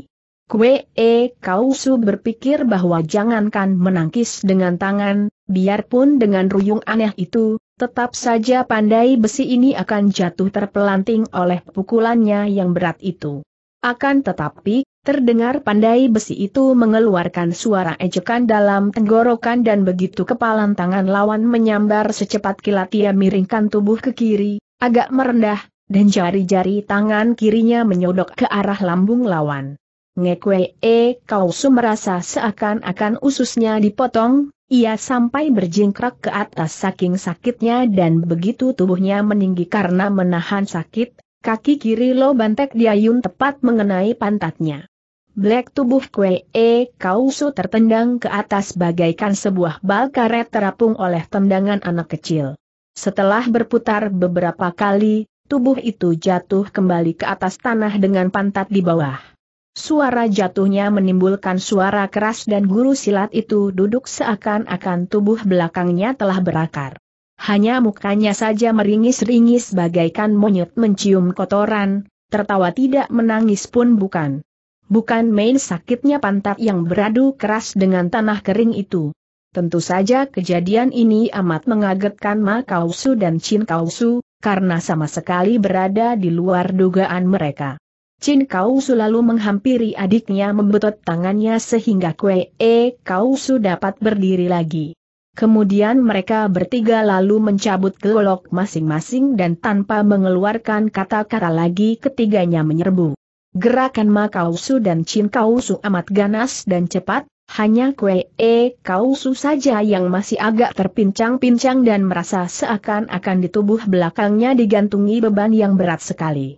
[SPEAKER 1] Kue E su berpikir bahwa jangankan menangkis dengan tangan, biarpun dengan ruyung aneh itu, Tetap saja pandai besi ini akan jatuh terpelanting oleh pukulannya yang berat itu. Akan tetapi, terdengar pandai besi itu mengeluarkan suara ejekan dalam tenggorokan dan begitu kepalan tangan lawan menyambar secepat kilat ia miringkan tubuh ke kiri, agak merendah, dan jari-jari tangan kirinya menyodok ke arah lambung lawan. Ngekwee eh, kau merasa seakan-akan ususnya dipotong, ia sampai berjingkrak ke atas saking sakitnya dan begitu tubuhnya meninggi karena menahan sakit, kaki kiri Lo Bantek diayun tepat mengenai pantatnya. Black tubuh kue E Kausu tertendang ke atas bagaikan sebuah bal karet terapung oleh tendangan anak kecil. Setelah berputar beberapa kali, tubuh itu jatuh kembali ke atas tanah dengan pantat di bawah. Suara jatuhnya menimbulkan suara keras dan guru silat itu duduk seakan-akan tubuh belakangnya telah berakar. Hanya mukanya saja meringis-ringis bagaikan monyet mencium kotoran, tertawa tidak menangis pun bukan. Bukan main sakitnya pantat yang beradu keras dengan tanah kering itu. Tentu saja kejadian ini amat mengagetkan Ma Kausu dan Chin Kausu, karena sama sekali berada di luar dugaan mereka. Chin Kau selalu menghampiri adiknya membetot tangannya sehingga Kue E Kau Su dapat berdiri lagi. Kemudian mereka bertiga lalu mencabut golok masing-masing dan tanpa mengeluarkan kata-kata lagi ketiganya menyerbu. Gerakan Ma Kau Su dan Chin Kau Su amat ganas dan cepat, hanya Kue E Kau Su saja yang masih agak terpincang-pincang dan merasa seakan-akan di tubuh belakangnya digantungi beban yang berat sekali.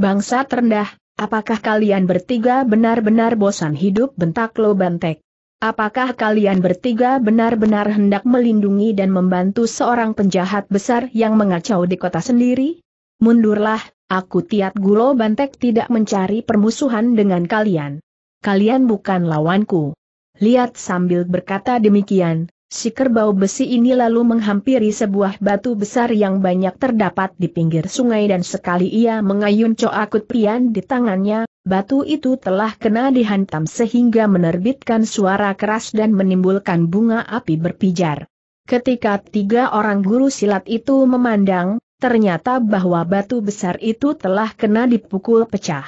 [SPEAKER 1] Bangsa terendah, Apakah kalian bertiga benar-benar bosan hidup bentak Lo Bantek? Apakah kalian bertiga benar-benar hendak melindungi dan membantu seorang penjahat besar yang mengacau di kota sendiri? Mundurlah, aku Tiat Gulo Bantek tidak mencari permusuhan dengan kalian. Kalian bukan lawanku. Lihat sambil berkata demikian, Si kerbau besi ini lalu menghampiri sebuah batu besar yang banyak terdapat di pinggir sungai dan sekali ia mengayun coakut pian di tangannya, batu itu telah kena dihantam sehingga menerbitkan suara keras dan menimbulkan bunga api berpijar. Ketika tiga orang guru silat itu memandang, ternyata bahwa batu besar itu telah kena dipukul pecah.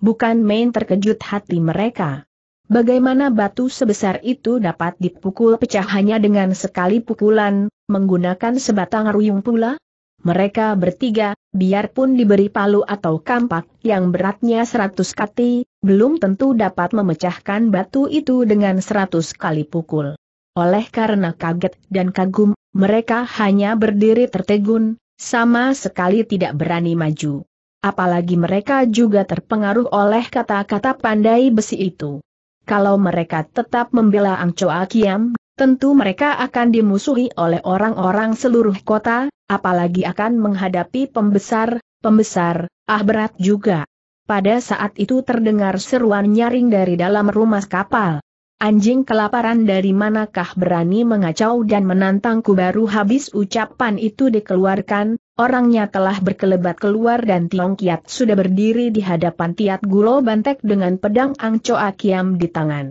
[SPEAKER 1] Bukan main terkejut hati mereka. Bagaimana batu sebesar itu dapat dipukul pecah hanya dengan sekali pukulan, menggunakan sebatang ruyung pula? Mereka bertiga, biarpun diberi palu atau kampak yang beratnya seratus kati, belum tentu dapat memecahkan batu itu dengan seratus kali pukul. Oleh karena kaget dan kagum, mereka hanya berdiri tertegun, sama sekali tidak berani maju. Apalagi mereka juga terpengaruh oleh kata-kata pandai besi itu. Kalau mereka tetap membela Angcoa Kiam, tentu mereka akan dimusuhi oleh orang-orang seluruh kota, apalagi akan menghadapi pembesar, pembesar, ah berat juga. Pada saat itu terdengar seruan nyaring dari dalam rumah kapal. Anjing kelaparan dari manakah berani mengacau dan menantangku baru habis ucapan itu dikeluarkan, orangnya telah berkelebat keluar dan Tiong Kiat sudah berdiri di hadapan Tiat Gulo Bantek dengan pedang angcoakiam Kiam di tangan.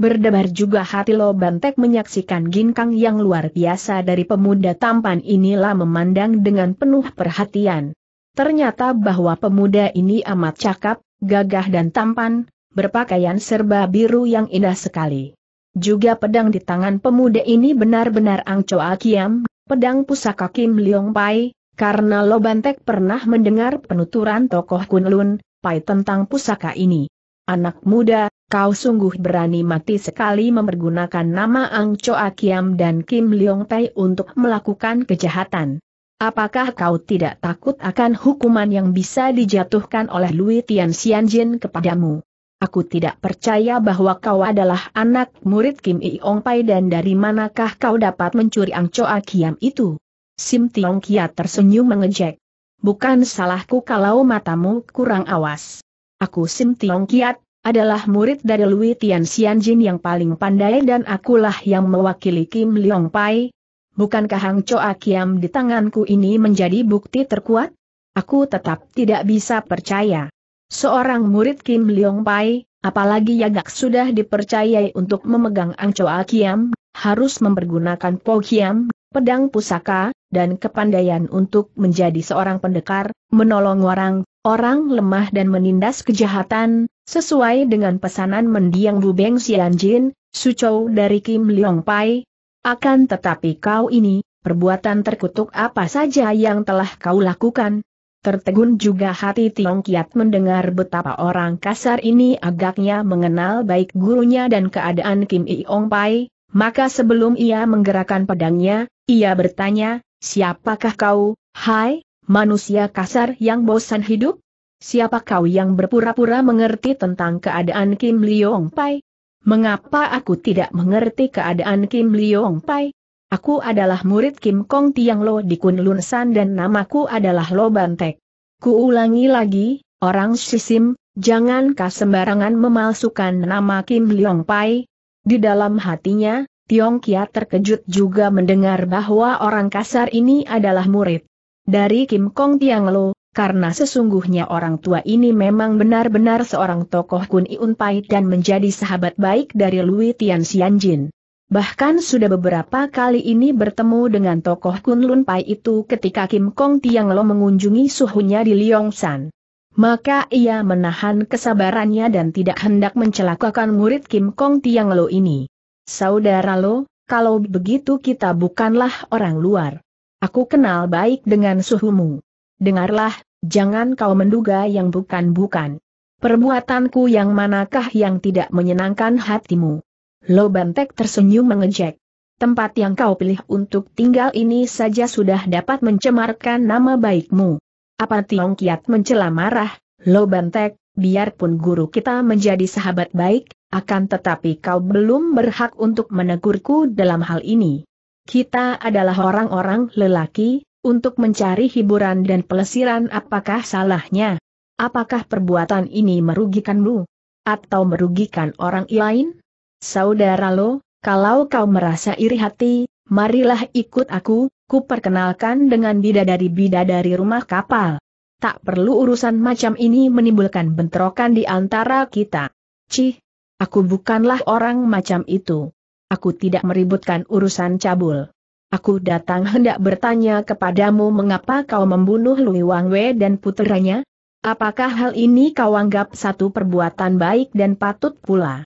[SPEAKER 1] Berdebar juga hati Lo Bantek menyaksikan ginkang yang luar biasa dari pemuda tampan inilah memandang dengan penuh perhatian. Ternyata bahwa pemuda ini amat cakap, gagah dan tampan, berpakaian serba biru yang indah sekali. Juga pedang di tangan pemuda ini benar-benar Angcoa Kiam, pedang pusaka Kim Leong Pai, karena Lobantek pernah mendengar penuturan tokoh Kunlun, Pai tentang pusaka ini. Anak muda, kau sungguh berani mati sekali mempergunakan nama Angcoa Kiam dan Kim Leong Pai untuk melakukan kejahatan. Apakah kau tidak takut akan hukuman yang bisa dijatuhkan oleh Lui Tian Xianjin kepadamu? Aku tidak percaya bahwa kau adalah anak murid Kim Iong Pai dan dari manakah kau dapat mencuri Angcoa Kiam itu? Sim Tiong Kia tersenyum mengejek. Bukan salahku kalau matamu kurang awas. Aku Sim Tiong Kiat, adalah murid dari Lui Tian Xian Jin yang paling pandai dan akulah yang mewakili Kim Leong Pai. Bukankah Hang Choa Kiam di tanganku ini menjadi bukti terkuat? Aku tetap tidak bisa percaya. Seorang murid Kim Leong Pai, apalagi Yagak sudah dipercayai untuk memegang Angcoa Kiam, harus mempergunakan Po Kiam, pedang pusaka, dan kepandaian untuk menjadi seorang pendekar, menolong orang, orang lemah dan menindas kejahatan, sesuai dengan pesanan mendiang Bu Beng Jin, Sucou dari Kim Leong Pai. Akan tetapi kau ini, perbuatan terkutuk apa saja yang telah kau lakukan, Tertegun juga hati Tiong Kiat mendengar betapa orang kasar ini agaknya mengenal baik gurunya dan keadaan Kim Iong Pai, maka sebelum ia menggerakkan pedangnya, ia bertanya, siapakah kau, hai, manusia kasar yang bosan hidup? Siapa kau yang berpura-pura mengerti tentang keadaan Kim Leong Pai? Mengapa aku tidak mengerti keadaan Kim Leong Pai? Aku adalah murid Kim Kong Tiang Lo di Kunlun San dan namaku adalah Lo Bantek. Ku ulangi lagi, orang sisim, jangan kau sembarangan memalsukan nama Kim Leong Pai. Di dalam hatinya, Tiong Kia terkejut juga mendengar bahwa orang kasar ini adalah murid dari Kim Kong Tiang Lo, karena sesungguhnya orang tua ini memang benar-benar seorang tokoh Kun Iun Pai dan menjadi sahabat baik dari Lui Tian Xianjin. Bahkan sudah beberapa kali ini bertemu dengan tokoh Kunlun Pai itu ketika Kim Kong Tiang Lo mengunjungi suhunya di San. Maka ia menahan kesabarannya dan tidak hendak mencelakakan murid Kim Kong Tiang Lo ini. Saudara Lo, kalau begitu kita bukanlah orang luar. Aku kenal baik dengan suhumu. Dengarlah, jangan kau menduga yang bukan-bukan. Perbuatanku yang manakah yang tidak menyenangkan hatimu? Lo Bantek tersenyum mengejek. Tempat yang kau pilih untuk tinggal ini saja sudah dapat mencemarkan nama baikmu. Apa Tiong Kiat mencela marah, Lo Bantek, biarpun guru kita menjadi sahabat baik, akan tetapi kau belum berhak untuk menegurku dalam hal ini. Kita adalah orang-orang lelaki, untuk mencari hiburan dan pelesiran apakah salahnya? Apakah perbuatan ini merugikanmu? Atau merugikan orang lain? Saudara lo, kalau kau merasa iri hati, marilah ikut aku, ku perkenalkan dengan bidadari-bidadari rumah kapal. Tak perlu urusan macam ini menimbulkan bentrokan di antara kita. Cih, aku bukanlah orang macam itu. Aku tidak meributkan urusan cabul. Aku datang hendak bertanya kepadamu mengapa kau membunuh Lui Wang Wei dan puteranya? Apakah hal ini kau anggap satu perbuatan baik dan patut pula?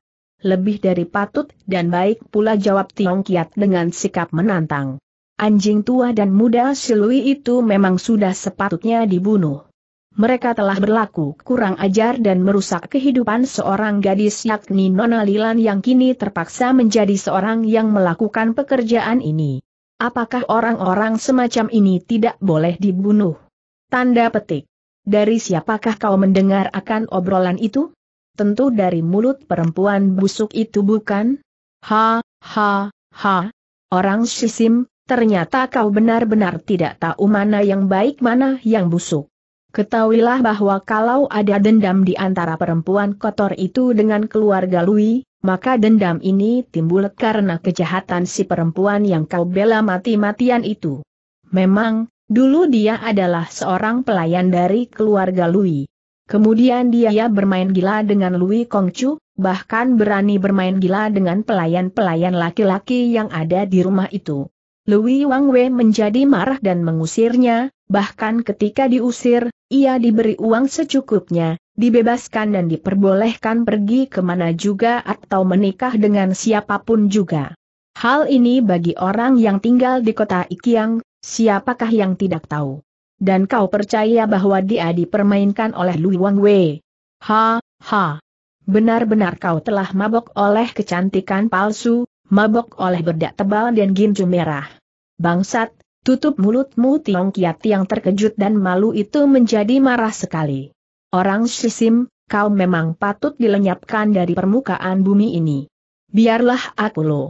[SPEAKER 1] lebih dari patut dan baik pula jawab Tiong Kiat dengan sikap menantang. Anjing tua dan muda Silui itu memang sudah sepatutnya dibunuh. Mereka telah berlaku kurang ajar dan merusak kehidupan seorang gadis yakni Nona Lilan yang kini terpaksa menjadi seorang yang melakukan pekerjaan ini. Apakah orang-orang semacam ini tidak boleh dibunuh? Tanda petik. Dari siapakah kau mendengar akan obrolan itu? tentu dari mulut perempuan busuk itu bukan? Ha, ha, ha. Orang sisim, ternyata kau benar-benar tidak tahu mana yang baik mana yang busuk. Ketahuilah bahwa kalau ada dendam di antara perempuan kotor itu dengan keluarga Lui, maka dendam ini timbul karena kejahatan si perempuan yang kau bela mati-matian itu. Memang, dulu dia adalah seorang pelayan dari keluarga Lui. Kemudian dia bermain gila dengan Louis Kongcu, bahkan berani bermain gila dengan pelayan-pelayan laki-laki yang ada di rumah itu. Louis Wang Wei menjadi marah dan mengusirnya, bahkan ketika diusir, ia diberi uang secukupnya, dibebaskan dan diperbolehkan pergi kemana juga atau menikah dengan siapapun juga. Hal ini bagi orang yang tinggal di kota Ikiang, siapakah yang tidak tahu. Dan kau percaya bahwa dia dipermainkan oleh Lui Wang Wei? Ha, ha. Benar-benar kau telah mabok oleh kecantikan palsu, mabok oleh berdak tebal dan ginju merah. Bangsat, tutup mulutmu Tiong Kiat yang terkejut dan malu itu menjadi marah sekali. Orang sisim, kau memang patut dilenyapkan dari permukaan bumi ini. Biarlah aku lo.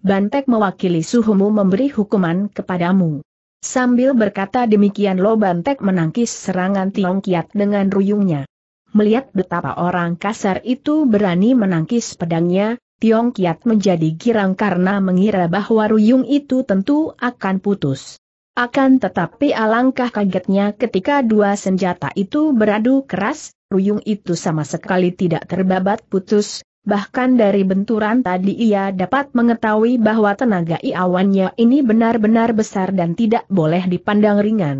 [SPEAKER 1] Bantek mewakili suhumu memberi hukuman kepadamu. Sambil berkata demikian Lobantek menangkis serangan Tiong Kiat dengan ruyungnya. Melihat betapa orang kasar itu berani menangkis pedangnya, Tiong Kiat menjadi girang karena mengira bahwa ruyung itu tentu akan putus. Akan tetapi alangkah kagetnya ketika dua senjata itu beradu keras, ruyung itu sama sekali tidak terbabat putus, bahkan dari benturan tadi ia dapat mengetahui bahwa tenaga iawannya ini benar-benar besar dan tidak boleh dipandang ringan.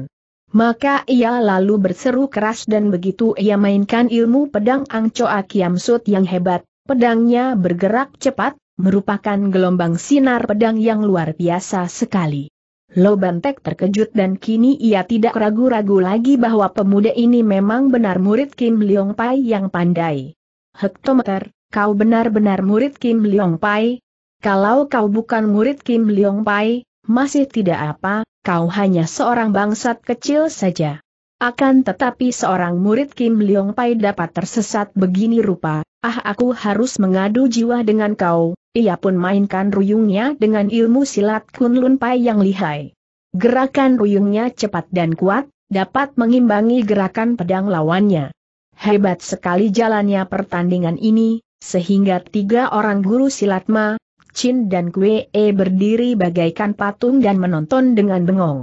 [SPEAKER 1] Maka ia lalu berseru keras dan begitu ia mainkan ilmu pedang Angcoa Kiamsut yang hebat, pedangnya bergerak cepat, merupakan gelombang sinar pedang yang luar biasa sekali. Lo Bantek terkejut dan kini ia tidak ragu-ragu lagi bahwa pemuda ini memang benar murid Kim Leong Pai yang pandai. Hektometer, kau benar-benar murid Kim Leong Pai? Kalau kau bukan murid Kim Leong Pai, masih tidak apa, kau hanya seorang bangsat kecil saja. Akan tetapi seorang murid Kim Leong Pai dapat tersesat begini rupa, ah aku harus mengadu jiwa dengan kau, ia pun mainkan ruyungnya dengan ilmu silat Kunlun Pai yang lihai. Gerakan ruyungnya cepat dan kuat, dapat mengimbangi gerakan pedang lawannya. Hebat sekali jalannya pertandingan ini, sehingga tiga orang guru silat Ma, Chin dan Kue e berdiri bagaikan patung dan menonton dengan bengong.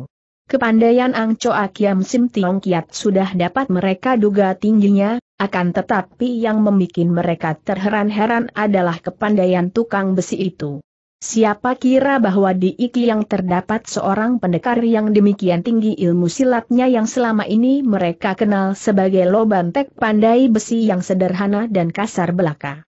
[SPEAKER 1] Kepandaian Ang Choa Kiam Sim Tiong Kiat sudah dapat mereka duga tingginya, akan tetapi yang membuat mereka terheran-heran adalah kepandaian tukang besi itu. Siapa kira bahwa di Iki yang terdapat seorang pendekar yang demikian tinggi ilmu silatnya yang selama ini mereka kenal sebagai Lobantek pandai besi yang sederhana dan kasar belaka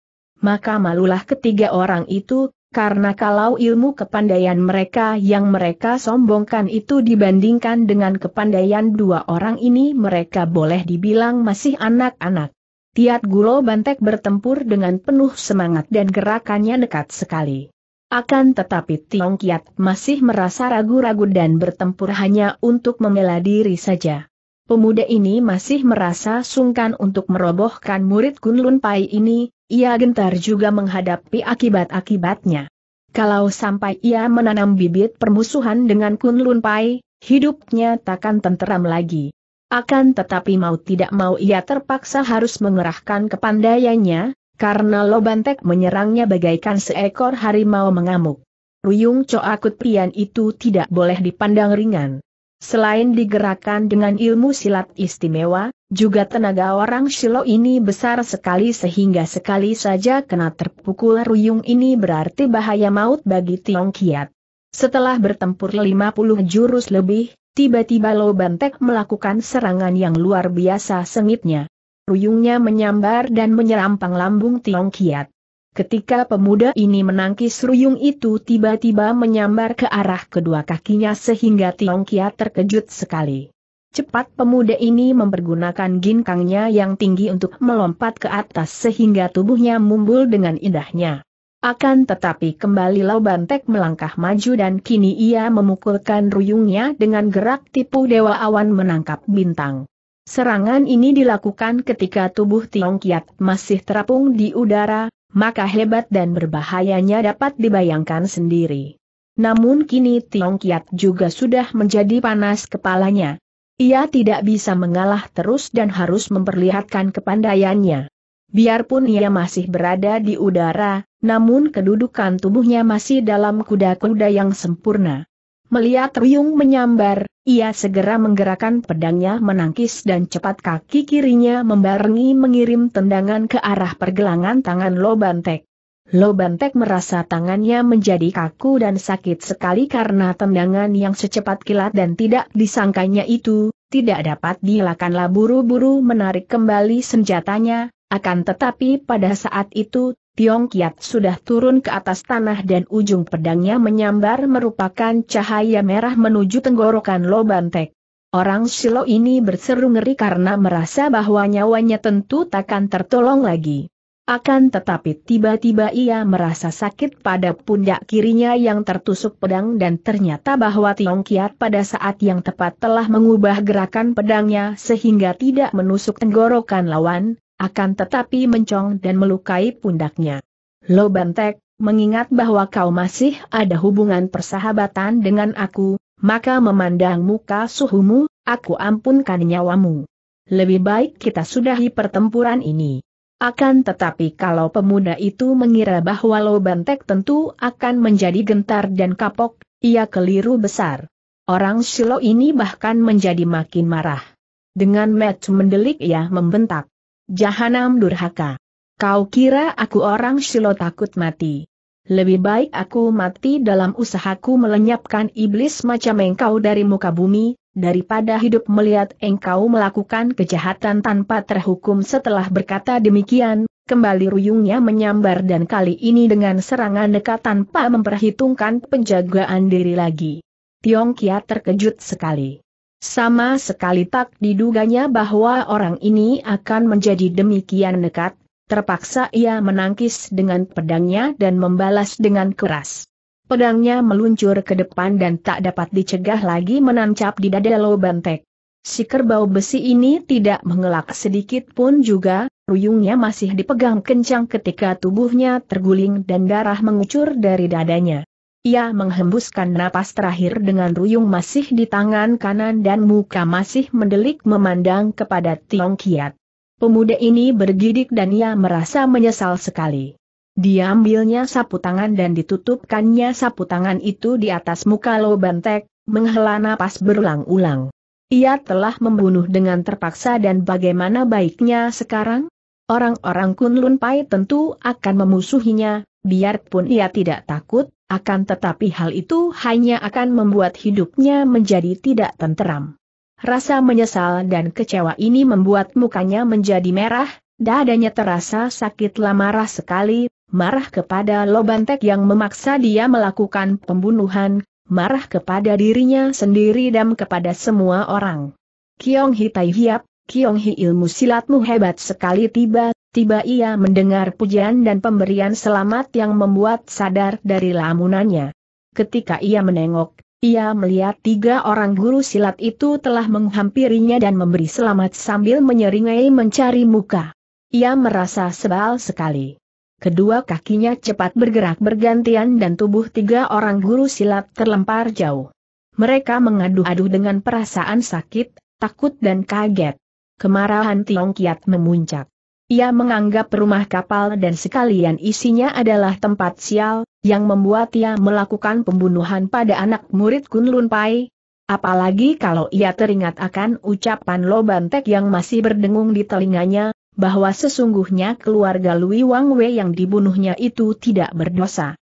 [SPEAKER 1] maka malulah ketiga orang itu, karena kalau ilmu kepandaian mereka yang mereka sombongkan itu dibandingkan dengan kepandaian dua orang ini mereka boleh dibilang masih anak-anak. Tiat Gulo Bantek bertempur dengan penuh semangat dan gerakannya nekat sekali. Akan tetapi Tiong Kiat masih merasa ragu-ragu dan bertempur hanya untuk membela diri saja. Pemuda ini masih merasa sungkan untuk merobohkan murid Kunlun Pai ini, ia gentar juga menghadapi akibat-akibatnya. Kalau sampai ia menanam bibit permusuhan dengan Kunlun Pai, hidupnya takkan tenteram lagi. Akan tetapi mau tidak mau ia terpaksa harus mengerahkan kepandaiannya, karena Lobantek menyerangnya bagaikan seekor harimau mengamuk. Ruyung Coakut Pian itu tidak boleh dipandang ringan. Selain digerakkan dengan ilmu silat istimewa, juga tenaga orang Shilo ini besar sekali sehingga sekali saja kena terpukul ruyung ini berarti bahaya maut bagi Tiong Kiat. Setelah bertempur 50 jurus lebih, tiba-tiba Lo Bantek melakukan serangan yang luar biasa sengitnya. Ruyungnya menyambar dan menyerampang lambung Tiong Kiat. Ketika pemuda ini menangkis ruyung itu tiba-tiba menyambar ke arah kedua kakinya sehingga Tiong Kia terkejut sekali. Cepat pemuda ini mempergunakan ginkangnya yang tinggi untuk melompat ke atas sehingga tubuhnya mumbul dengan indahnya. Akan tetapi kembali Lau Bantek melangkah maju dan kini ia memukulkan ruyungnya dengan gerak tipu Dewa Awan menangkap bintang. Serangan ini dilakukan ketika tubuh Tiong Kiat masih terapung di udara, maka hebat dan berbahayanya dapat dibayangkan sendiri. Namun kini Tiong Kiat juga sudah menjadi panas kepalanya. Ia tidak bisa mengalah terus dan harus memperlihatkan kepandaiannya. Biarpun ia masih berada di udara, namun kedudukan tubuhnya masih dalam kuda-kuda yang sempurna. Melihat Ryung menyambar, ia segera menggerakkan pedangnya menangkis dan cepat kaki kirinya membarengi mengirim tendangan ke arah pergelangan tangan Lobantek. Lobantek merasa tangannya menjadi kaku dan sakit sekali karena tendangan yang secepat kilat dan tidak disangkanya itu, tidak dapat dilakanlah buru-buru menarik kembali senjatanya, akan tetapi pada saat itu Tiong Kiat sudah turun ke atas tanah dan ujung pedangnya menyambar merupakan cahaya merah menuju tenggorokan Lobantek. Orang Silo ini berseru ngeri karena merasa bahwa nyawanya tentu takkan tertolong lagi. Akan tetapi tiba-tiba ia merasa sakit pada pundak kirinya yang tertusuk pedang dan ternyata bahwa Tiong Kiat pada saat yang tepat telah mengubah gerakan pedangnya sehingga tidak menusuk tenggorokan lawan, akan tetapi mencong dan melukai pundaknya. Lo Bantek, mengingat bahwa kau masih ada hubungan persahabatan dengan aku, maka memandang muka suhumu, aku ampunkan nyawamu. Lebih baik kita sudahi pertempuran ini. Akan tetapi kalau pemuda itu mengira bahwa Lo Bantek tentu akan menjadi gentar dan kapok, ia keliru besar. Orang Silo ini bahkan menjadi makin marah. Dengan match mendelik ia membentak. Jahanam durhaka. Kau kira aku orang silo takut mati. Lebih baik aku mati dalam usahaku melenyapkan iblis macam engkau dari muka bumi, daripada hidup melihat engkau melakukan kejahatan tanpa terhukum setelah berkata demikian, kembali ruyungnya menyambar dan kali ini dengan serangan dekat tanpa memperhitungkan penjagaan diri lagi. Tiong Kia terkejut sekali. Sama sekali tak diduganya bahwa orang ini akan menjadi demikian nekat, terpaksa ia menangkis dengan pedangnya dan membalas dengan keras. Pedangnya meluncur ke depan dan tak dapat dicegah lagi menancap di dada Lo Bantek. Si kerbau besi ini tidak mengelak sedikit pun juga, ruyungnya masih dipegang kencang ketika tubuhnya terguling dan darah mengucur dari dadanya. Ia menghembuskan napas terakhir dengan ruyung masih di tangan kanan dan muka masih mendelik memandang kepada Tiong Kiat. Pemuda ini bergidik dan ia merasa menyesal sekali. Diambilnya sapu tangan dan ditutupkannya sapu tangan itu di atas muka Lo Bantek, menghela napas berulang-ulang. Ia telah membunuh dengan terpaksa dan bagaimana baiknya sekarang? Orang-orang Kunlun Pai tentu akan memusuhinya, biarpun ia tidak takut, akan tetapi hal itu hanya akan membuat hidupnya menjadi tidak tenteram. Rasa menyesal dan kecewa ini membuat mukanya menjadi merah, dadanya terasa sakit marah sekali, marah kepada Lobantek yang memaksa dia melakukan pembunuhan, marah kepada dirinya sendiri dan kepada semua orang. Kiong Hitai Hiap, Kiong Hi ilmu silatmu hebat sekali tiba-tiba ia mendengar pujian dan pemberian selamat yang membuat sadar dari lamunannya. Ketika ia menengok, ia melihat tiga orang guru silat itu telah menghampirinya dan memberi selamat sambil menyeringai mencari muka. Ia merasa sebal sekali. Kedua kakinya cepat bergerak bergantian dan tubuh tiga orang guru silat terlempar jauh. Mereka mengadu-adu dengan perasaan sakit, takut dan kaget kemarahan Tiong Kiat memuncak. Ia menganggap rumah kapal dan sekalian isinya adalah tempat sial, yang membuat ia melakukan pembunuhan pada anak murid Kunlun Pai. Apalagi kalau ia teringat akan ucapan Tek yang masih berdengung di telinganya, bahwa sesungguhnya keluarga Lui Wang Wei yang dibunuhnya itu tidak berdosa.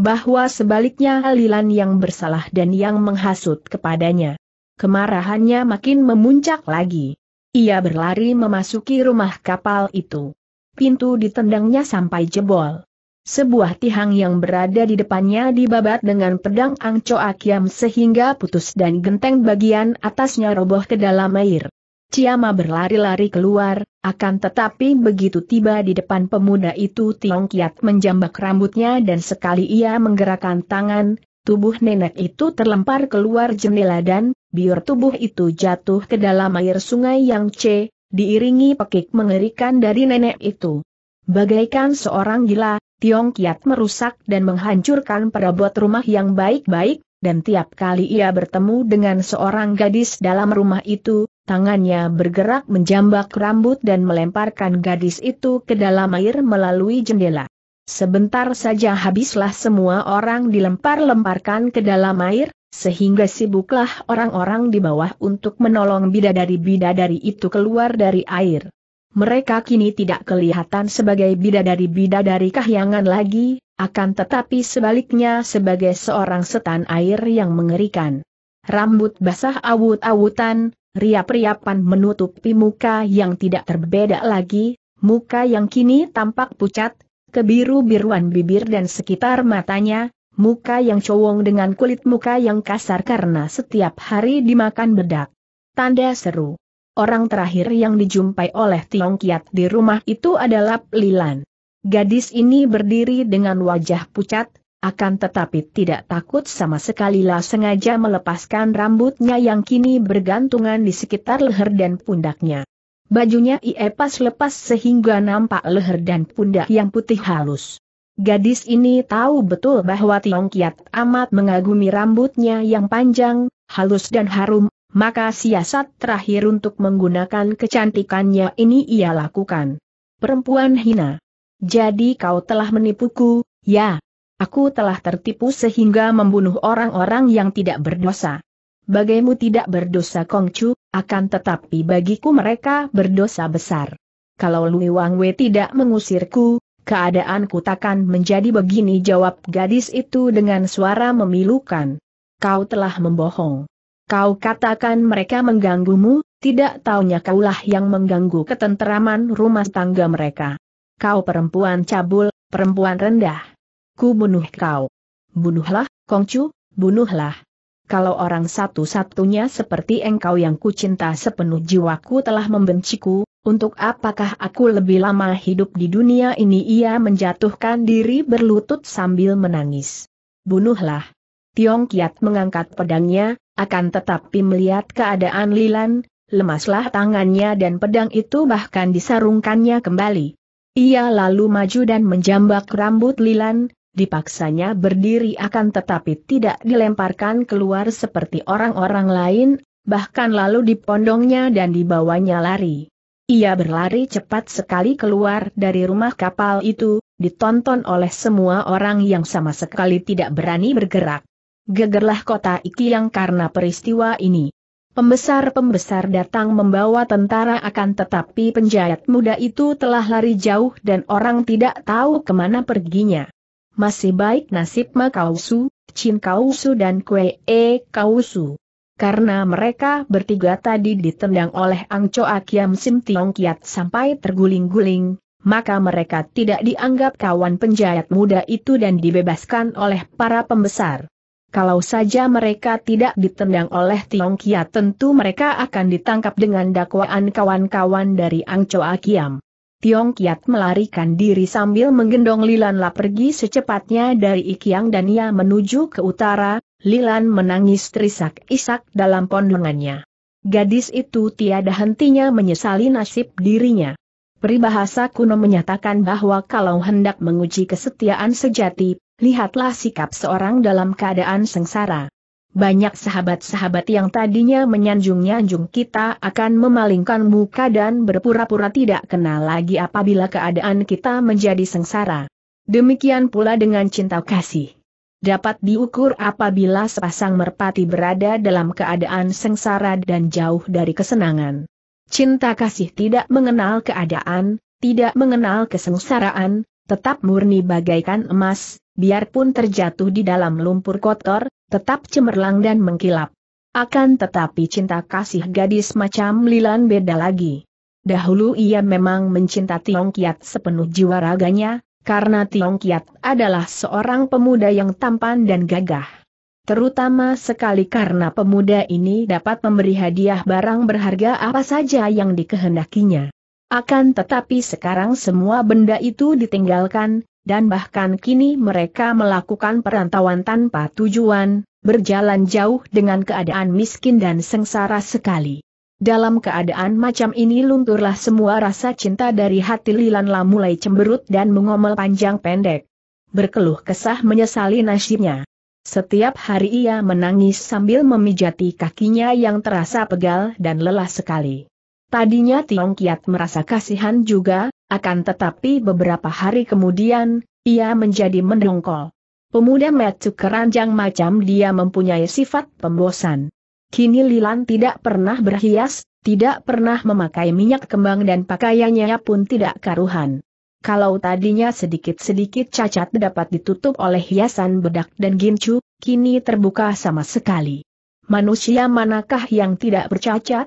[SPEAKER 1] Bahwa sebaliknya Lilan yang bersalah dan yang menghasut kepadanya. Kemarahannya makin memuncak lagi. Ia berlari memasuki rumah kapal itu. Pintu ditendangnya sampai jebol. Sebuah tiang yang berada di depannya dibabat dengan pedang Angco Akiam sehingga putus dan genteng bagian atasnya roboh ke dalam air. Ciama berlari-lari keluar, akan tetapi begitu tiba di depan pemuda itu Tiong Kiat menjambak rambutnya dan sekali ia menggerakkan tangan, Tubuh nenek itu terlempar keluar jendela dan, biur tubuh itu jatuh ke dalam air sungai yang C, diiringi pekik mengerikan dari nenek itu. Bagaikan seorang gila, Tiong Kiat merusak dan menghancurkan perabot rumah yang baik-baik, dan tiap kali ia bertemu dengan seorang gadis dalam rumah itu, tangannya bergerak menjambak rambut dan melemparkan gadis itu ke dalam air melalui jendela. Sebentar saja habislah semua orang dilempar-lemparkan ke dalam air, sehingga sibuklah orang-orang di bawah untuk menolong bidadari-bidadari itu keluar dari air. Mereka kini tidak kelihatan sebagai bidadari-bidadari kahyangan lagi, akan tetapi sebaliknya sebagai seorang setan air yang mengerikan. Rambut basah awut-awutan, riap-riapan menutupi muka yang tidak terbeda lagi, muka yang kini tampak pucat, kebiru-biruan bibir dan sekitar matanya, muka yang cowong dengan kulit muka yang kasar karena setiap hari dimakan bedak. Tanda seru. Orang terakhir yang dijumpai oleh Tiong Kiat di rumah itu adalah Lilan. Gadis ini berdiri dengan wajah pucat, akan tetapi tidak takut sama sekali lah sengaja melepaskan rambutnya yang kini bergantungan di sekitar leher dan pundaknya. Bajunya iepas pas lepas sehingga nampak leher dan pundak yang putih halus. Gadis ini tahu betul bahwa Tiong Kiat amat mengagumi rambutnya yang panjang, halus dan harum, maka siasat terakhir untuk menggunakan kecantikannya ini ia lakukan. Perempuan hina. Jadi kau telah menipuku, ya. Aku telah tertipu sehingga membunuh orang-orang yang tidak berdosa. Bagaimu tidak berdosa Kongcu, akan tetapi bagiku mereka berdosa besar. Kalau Lui Wang Wei tidak mengusirku, keadaanku takkan menjadi begini jawab gadis itu dengan suara memilukan. Kau telah membohong. Kau katakan mereka mengganggumu, tidak taunya kaulah yang mengganggu ketenteraman rumah tangga mereka. Kau perempuan cabul, perempuan rendah. Ku bunuh kau. Bunuhlah, Kongcu, bunuhlah kalau orang satu-satunya seperti engkau yang kucinta sepenuh jiwaku telah membenciku, untuk apakah aku lebih lama hidup di dunia ini ia menjatuhkan diri berlutut sambil menangis. Bunuhlah. Tiong Kiat mengangkat pedangnya, akan tetapi melihat keadaan Lilan, lemaslah tangannya dan pedang itu bahkan disarungkannya kembali. Ia lalu maju dan menjambak rambut Lilan, dipaksanya berdiri akan tetapi tidak dilemparkan keluar seperti orang-orang lain, bahkan lalu dipondongnya dan dibawanya lari. Ia berlari cepat sekali keluar dari rumah kapal itu, ditonton oleh semua orang yang sama sekali tidak berani bergerak. Gegerlah kota yang karena peristiwa ini. Pembesar-pembesar datang membawa tentara akan tetapi penjahat muda itu telah lari jauh dan orang tidak tahu kemana perginya masih baik nasib Ma Kausu, Chin Kausu dan Kue E Kausu. Karena mereka bertiga tadi ditendang oleh Ang Choa Kiam Sim Tiong Kiat sampai terguling-guling, maka mereka tidak dianggap kawan penjahat muda itu dan dibebaskan oleh para pembesar. Kalau saja mereka tidak ditendang oleh Tiong Kiat, tentu mereka akan ditangkap dengan dakwaan kawan-kawan dari Ang Choa Kiam. Tiong Kiat melarikan diri sambil menggendong Lilan La pergi secepatnya dari Ikiang dan ia menuju ke utara, Lilan menangis terisak-isak dalam pondongannya. Gadis itu tiada hentinya menyesali nasib dirinya. Peribahasa kuno menyatakan bahwa kalau hendak menguji kesetiaan sejati, lihatlah sikap seorang dalam keadaan sengsara banyak sahabat-sahabat yang tadinya menyanjung-nyanjung kita akan memalingkan muka dan berpura-pura tidak kenal lagi apabila keadaan kita menjadi sengsara. Demikian pula dengan cinta kasih. Dapat diukur apabila sepasang merpati berada dalam keadaan sengsara dan jauh dari kesenangan. Cinta kasih tidak mengenal keadaan, tidak mengenal kesengsaraan, tetap murni bagaikan emas, biarpun terjatuh di dalam lumpur kotor, tetap cemerlang dan mengkilap. Akan tetapi cinta kasih gadis macam Lilan beda lagi. Dahulu ia memang mencinta Tiong Kiat sepenuh jiwa raganya, karena Tiong Kiat adalah seorang pemuda yang tampan dan gagah. Terutama sekali karena pemuda ini dapat memberi hadiah barang berharga apa saja yang dikehendakinya. Akan tetapi sekarang semua benda itu ditinggalkan, dan bahkan kini mereka melakukan perantauan tanpa tujuan, berjalan jauh dengan keadaan miskin dan sengsara sekali. Dalam keadaan macam ini lunturlah semua rasa cinta dari hati Lilanla mulai cemberut dan mengomel panjang pendek. Berkeluh kesah menyesali nasibnya. Setiap hari ia menangis sambil memijati kakinya yang terasa pegal dan lelah sekali. Tadinya Tiong Kiat merasa kasihan juga, akan tetapi beberapa hari kemudian, ia menjadi mendongkol. Pemuda metu keranjang macam dia mempunyai sifat pembosan. Kini Lilan tidak pernah berhias, tidak pernah memakai minyak kembang dan pakaiannya pun tidak karuhan. Kalau tadinya sedikit-sedikit cacat dapat ditutup oleh hiasan bedak dan gincu, kini terbuka sama sekali. Manusia manakah yang tidak bercacat?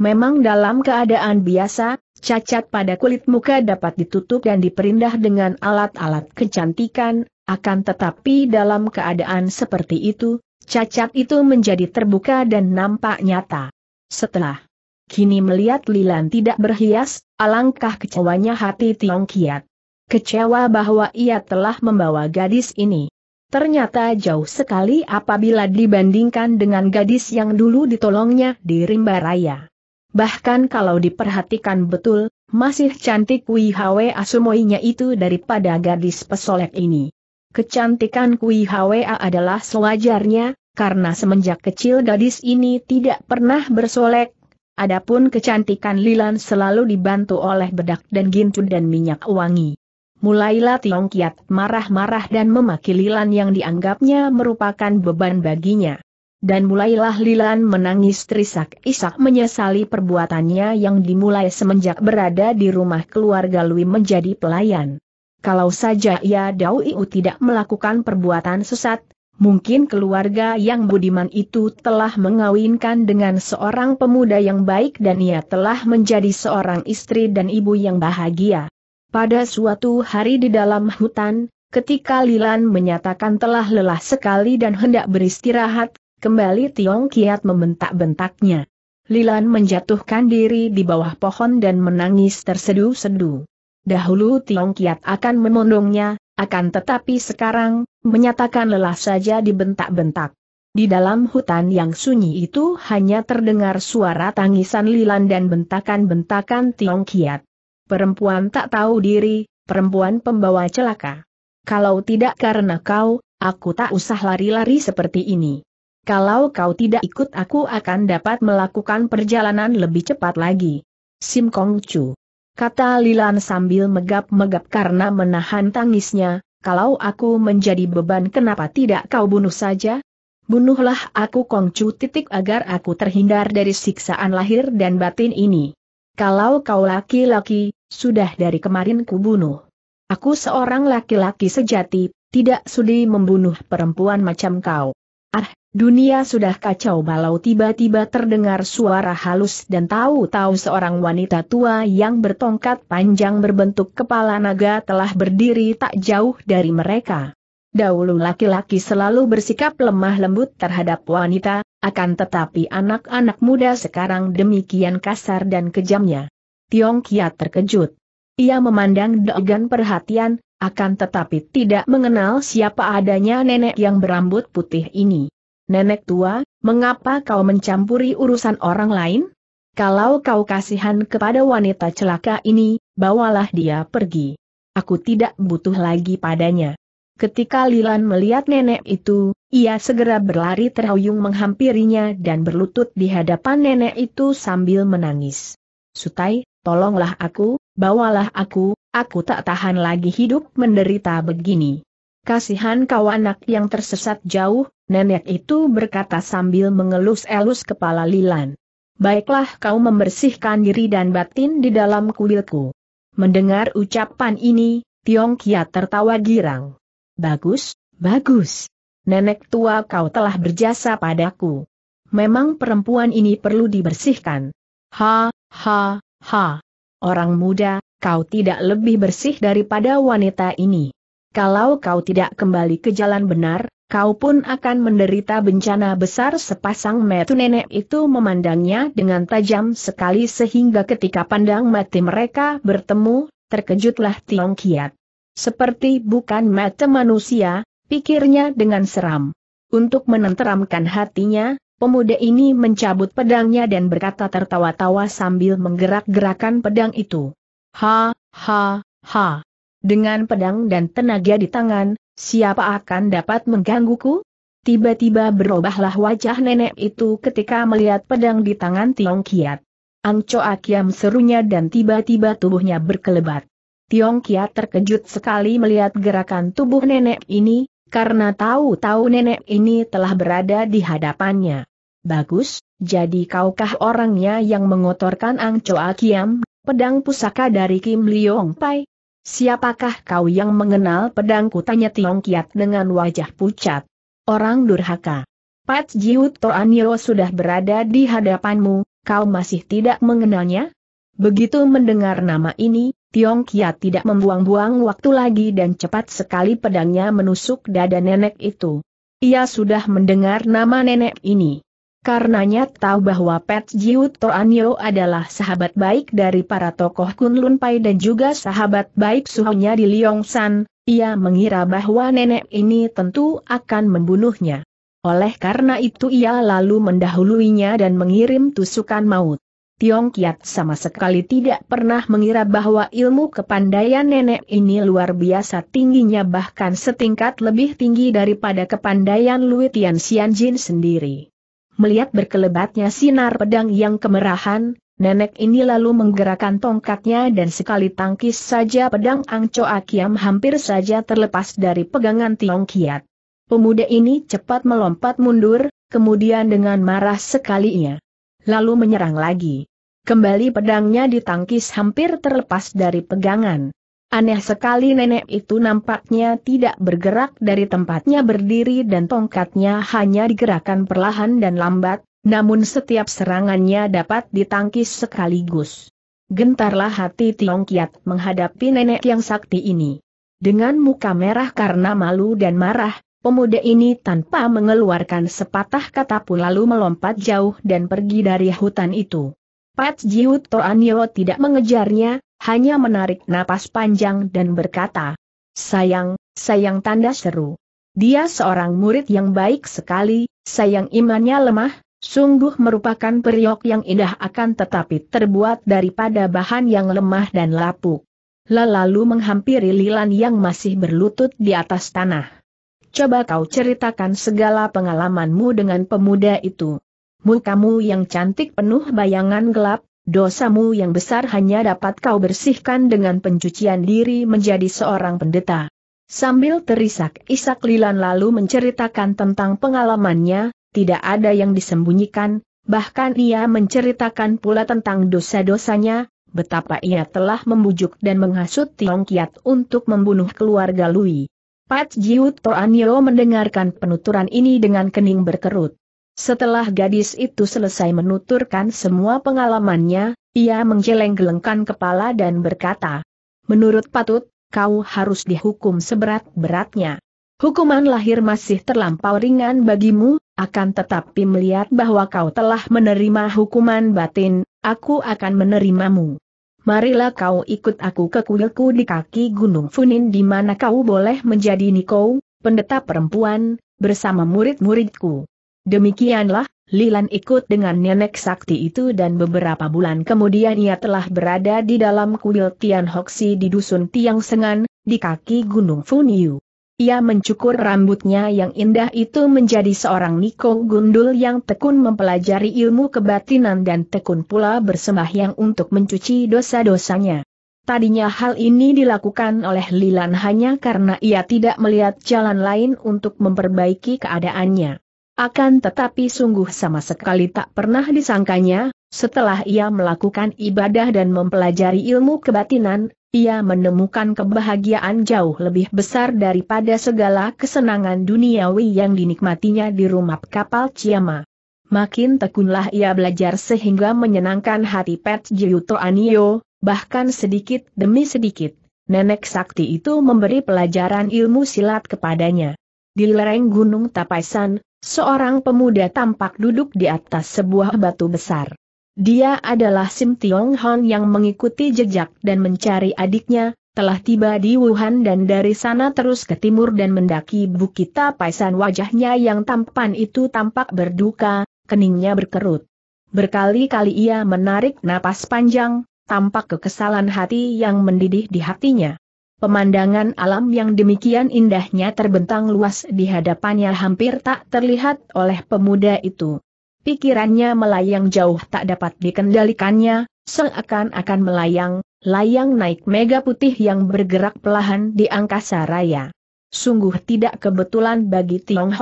[SPEAKER 1] Memang dalam keadaan biasa, cacat pada kulit muka dapat ditutup dan diperindah dengan alat-alat kecantikan, akan tetapi dalam keadaan seperti itu, cacat itu menjadi terbuka dan nampak nyata. Setelah kini melihat Lilan tidak berhias, alangkah kecewanya hati Tiong Kiat. Kecewa bahwa ia telah membawa gadis ini. Ternyata jauh sekali apabila dibandingkan dengan gadis yang dulu ditolongnya di Rimba Raya. Bahkan kalau diperhatikan betul, masih cantik Kui Hwe Asumoinya itu daripada gadis pesolek ini. Kecantikan Kui Hwa adalah sewajarnya, karena semenjak kecil gadis ini tidak pernah bersolek, adapun kecantikan Lilan selalu dibantu oleh bedak dan gincu dan minyak wangi. Mulailah Tiong Kiat marah-marah dan memaki Lilan yang dianggapnya merupakan beban baginya dan mulailah Lilan menangis terisak-isak menyesali perbuatannya yang dimulai semenjak berada di rumah keluarga Lui menjadi pelayan. Kalau saja ia Dao Iu tidak melakukan perbuatan sesat, mungkin keluarga yang budiman itu telah mengawinkan dengan seorang pemuda yang baik dan ia telah menjadi seorang istri dan ibu yang bahagia. Pada suatu hari di dalam hutan, Ketika Lilan menyatakan telah lelah sekali dan hendak beristirahat, Kembali Tiong Kiat membentak-bentaknya. Lilan menjatuhkan diri di bawah pohon dan menangis tersedu-sedu. Dahulu Tiong Kiat akan memondongnya, akan tetapi sekarang, menyatakan lelah saja dibentak-bentak. Di dalam hutan yang sunyi itu hanya terdengar suara tangisan Lilan dan bentakan-bentakan Tiong Kiat. Perempuan tak tahu diri, perempuan pembawa celaka. Kalau tidak karena kau, aku tak usah lari-lari seperti ini. Kalau kau tidak ikut aku akan dapat melakukan perjalanan lebih cepat lagi. Sim Kong Chu. Kata Lilan sambil megap-megap karena menahan tangisnya, kalau aku menjadi beban kenapa tidak kau bunuh saja? Bunuhlah aku Kong Chu titik agar aku terhindar dari siksaan lahir dan batin ini. Kalau kau laki-laki, sudah dari kemarin ku bunuh. Aku seorang laki-laki sejati, tidak sudi membunuh perempuan macam kau. Ah, dunia sudah kacau balau tiba-tiba terdengar suara halus dan tahu-tahu seorang wanita tua yang bertongkat panjang berbentuk kepala naga telah berdiri tak jauh dari mereka. Dahulu laki-laki selalu bersikap lemah lembut terhadap wanita, akan tetapi anak-anak muda sekarang demikian kasar dan kejamnya. Tiong Kia terkejut. Ia memandang Dogan perhatian, akan tetapi tidak mengenal siapa adanya nenek yang berambut putih ini. Nenek tua, mengapa kau mencampuri urusan orang lain? Kalau kau kasihan kepada wanita celaka ini, bawalah dia pergi. Aku tidak butuh lagi padanya. Ketika Lilan melihat nenek itu, ia segera berlari terhuyung menghampirinya dan berlutut di hadapan nenek itu sambil menangis. Sutai, tolonglah aku, bawalah aku, Aku tak tahan lagi hidup menderita begini. Kasihan kau anak yang tersesat jauh, nenek itu berkata sambil mengelus-elus kepala Lilan. Baiklah kau membersihkan diri dan batin di dalam kuilku. Mendengar ucapan ini, Tiong Kia tertawa girang. Bagus, bagus. Nenek tua kau telah berjasa padaku. Memang perempuan ini perlu dibersihkan. Ha, ha, ha. Orang muda, kau tidak lebih bersih daripada wanita ini. Kalau kau tidak kembali ke jalan benar, kau pun akan menderita bencana besar sepasang metu nenek itu memandangnya dengan tajam sekali sehingga ketika pandang mati mereka bertemu, terkejutlah Tiong Kiat. Seperti bukan mata manusia, pikirnya dengan seram. Untuk menenteramkan hatinya, pemuda ini mencabut pedangnya dan berkata tertawa-tawa sambil menggerak-gerakan pedang itu. Ha, ha, ha. Dengan pedang dan tenaga di tangan, siapa akan dapat menggangguku? Tiba-tiba berubahlah wajah nenek itu ketika melihat pedang di tangan Tiong Kiat. Ang Angco Akiam serunya dan tiba-tiba tubuhnya berkelebat. Tiong Kiat terkejut sekali melihat gerakan tubuh nenek ini, karena tahu-tahu nenek ini telah berada di hadapannya. Bagus, jadi kaukah orangnya yang mengotorkan Ang Angco Akiam? Pedang pusaka dari Kim Leong Pai. Siapakah kau yang mengenal pedangku? Tanya Tiong Kiat dengan wajah pucat. Orang durhaka. Pat Jiut Toanio sudah berada di hadapanmu, kau masih tidak mengenalnya? Begitu mendengar nama ini, Tiong Kiat tidak membuang-buang waktu lagi dan cepat sekali pedangnya menusuk dada nenek itu. Ia sudah mendengar nama nenek ini. Karenanya tahu bahwa Pet Jiu Toanyo adalah sahabat baik dari para tokoh Kunlun Pai dan juga sahabat baik suhunya di San, ia mengira bahwa nenek ini tentu akan membunuhnya. Oleh karena itu ia lalu mendahuluinya dan mengirim tusukan maut. Tiong Kiat sama sekali tidak pernah mengira bahwa ilmu kepandaian nenek ini luar biasa tingginya bahkan setingkat lebih tinggi daripada kepandaian Lui Tian Xianjin sendiri melihat berkelebatnya sinar pedang yang kemerahan, nenek ini lalu menggerakkan tongkatnya dan sekali tangkis saja pedang Angco Akiam hampir saja terlepas dari pegangan Tiong Kiat. Pemuda ini cepat melompat mundur, kemudian dengan marah sekali ia Lalu menyerang lagi. Kembali pedangnya ditangkis hampir terlepas dari pegangan. Aneh sekali nenek itu nampaknya tidak bergerak dari tempatnya berdiri dan tongkatnya hanya digerakkan perlahan dan lambat, namun setiap serangannya dapat ditangkis sekaligus. Gentarlah hati Tiong Kiat menghadapi nenek yang sakti ini. Dengan muka merah karena malu dan marah, pemuda ini tanpa mengeluarkan sepatah kata pun lalu melompat jauh dan pergi dari hutan itu. Pat Jiu Toanyo tidak mengejarnya, hanya menarik napas panjang dan berkata, Sayang, sayang tanda seru. Dia seorang murid yang baik sekali, sayang imannya lemah, sungguh merupakan periok yang indah akan tetapi terbuat daripada bahan yang lemah dan lapuk. Lalu menghampiri Lilan yang masih berlutut di atas tanah coba kau ceritakan segala pengalamanmu dengan pemuda itu. Mukamu yang cantik penuh bayangan gelap, dosamu yang besar hanya dapat kau bersihkan dengan pencucian diri menjadi seorang pendeta. Sambil terisak-isak Lilan lalu menceritakan tentang pengalamannya, tidak ada yang disembunyikan, bahkan ia menceritakan pula tentang dosa-dosanya, betapa ia telah membujuk dan menghasut Tiong Kiat untuk membunuh keluarga Lui. Pat Jiut Toanyo mendengarkan penuturan ini dengan kening berkerut. Setelah gadis itu selesai menuturkan semua pengalamannya, ia menggeleng-gelengkan kepala dan berkata, Menurut patut, kau harus dihukum seberat-beratnya. Hukuman lahir masih terlampau ringan bagimu, akan tetapi melihat bahwa kau telah menerima hukuman batin, aku akan menerimamu. Marilah kau ikut aku ke kuilku di kaki Gunung Funin di mana kau boleh menjadi Niko, pendeta perempuan, bersama murid-muridku. Demikianlah, Lilan ikut dengan nenek sakti itu dan beberapa bulan kemudian ia telah berada di dalam kuil Tian Hoksi di dusun Tiang Sengan, di kaki Gunung Funyu. Ia mencukur rambutnya yang indah itu menjadi seorang Niko Gundul yang tekun mempelajari ilmu kebatinan dan tekun pula yang untuk mencuci dosa-dosanya. Tadinya hal ini dilakukan oleh Lilan hanya karena ia tidak melihat jalan lain untuk memperbaiki keadaannya. Akan tetapi sungguh sama sekali tak pernah disangkanya, setelah ia melakukan ibadah dan mempelajari ilmu kebatinan, ia menemukan kebahagiaan jauh lebih besar daripada segala kesenangan duniawi yang dinikmatinya di rumah kapal Ciama. Makin tekunlah ia belajar sehingga menyenangkan hati Pet Jiuto Anio, bahkan sedikit demi sedikit, nenek sakti itu memberi pelajaran ilmu silat kepadanya. Di lereng Gunung Tapaisan, Seorang pemuda tampak duduk di atas sebuah batu besar. Dia adalah Sim Tiong Hon yang mengikuti jejak dan mencari adiknya, telah tiba di Wuhan dan dari sana terus ke timur dan mendaki Bukit Tapaisan wajahnya yang tampan itu tampak berduka, keningnya berkerut. Berkali-kali ia menarik napas panjang, tampak kekesalan hati yang mendidih di hatinya. Pemandangan alam yang demikian indahnya terbentang luas di hadapannya hampir tak terlihat oleh pemuda itu. Pikirannya melayang jauh tak dapat dikendalikannya, seakan-akan melayang, layang naik mega putih yang bergerak pelahan di angkasa raya. Sungguh tidak kebetulan bagi Tiong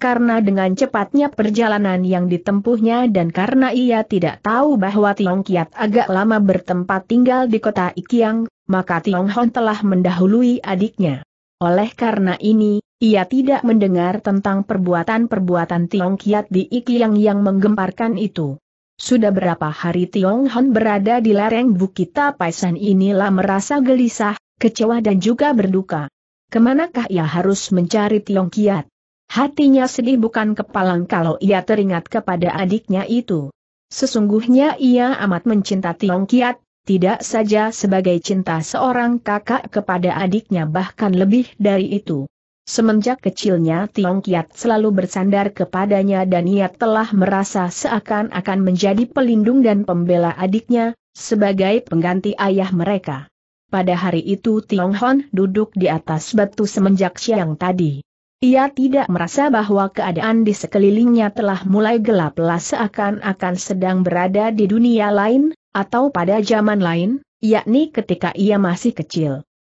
[SPEAKER 1] karena dengan cepatnya perjalanan yang ditempuhnya dan karena ia tidak tahu bahwa Tiong Kiat agak lama bertempat tinggal di kota Ikiang, maka Tiong Hon telah mendahului adiknya. Oleh karena ini, ia tidak mendengar tentang perbuatan-perbuatan Tiong Kiat di Ikiang yang menggemparkan itu. Sudah berapa hari Tiong Hon berada di lereng Bukit Tapaisan inilah merasa gelisah, kecewa dan juga berduka. Kemanakah ia harus mencari Tiong Kiat? Hatinya sedih bukan kepalang kalau ia teringat kepada adiknya itu. Sesungguhnya ia amat mencinta Tiong Kiat, tidak saja sebagai cinta seorang kakak kepada adiknya bahkan lebih dari itu. Semenjak kecilnya Tiong Kiat selalu bersandar kepadanya dan ia telah merasa seakan-akan menjadi pelindung dan pembela adiknya, sebagai pengganti ayah mereka. Pada hari itu Tiong Hon duduk di atas batu semenjak siang tadi. Ia tidak merasa bahwa keadaan di sekelilingnya telah mulai gelap lah seakan-akan sedang berada di dunia lain, atau pada zaman lain, yakni ketika ia masih kecil.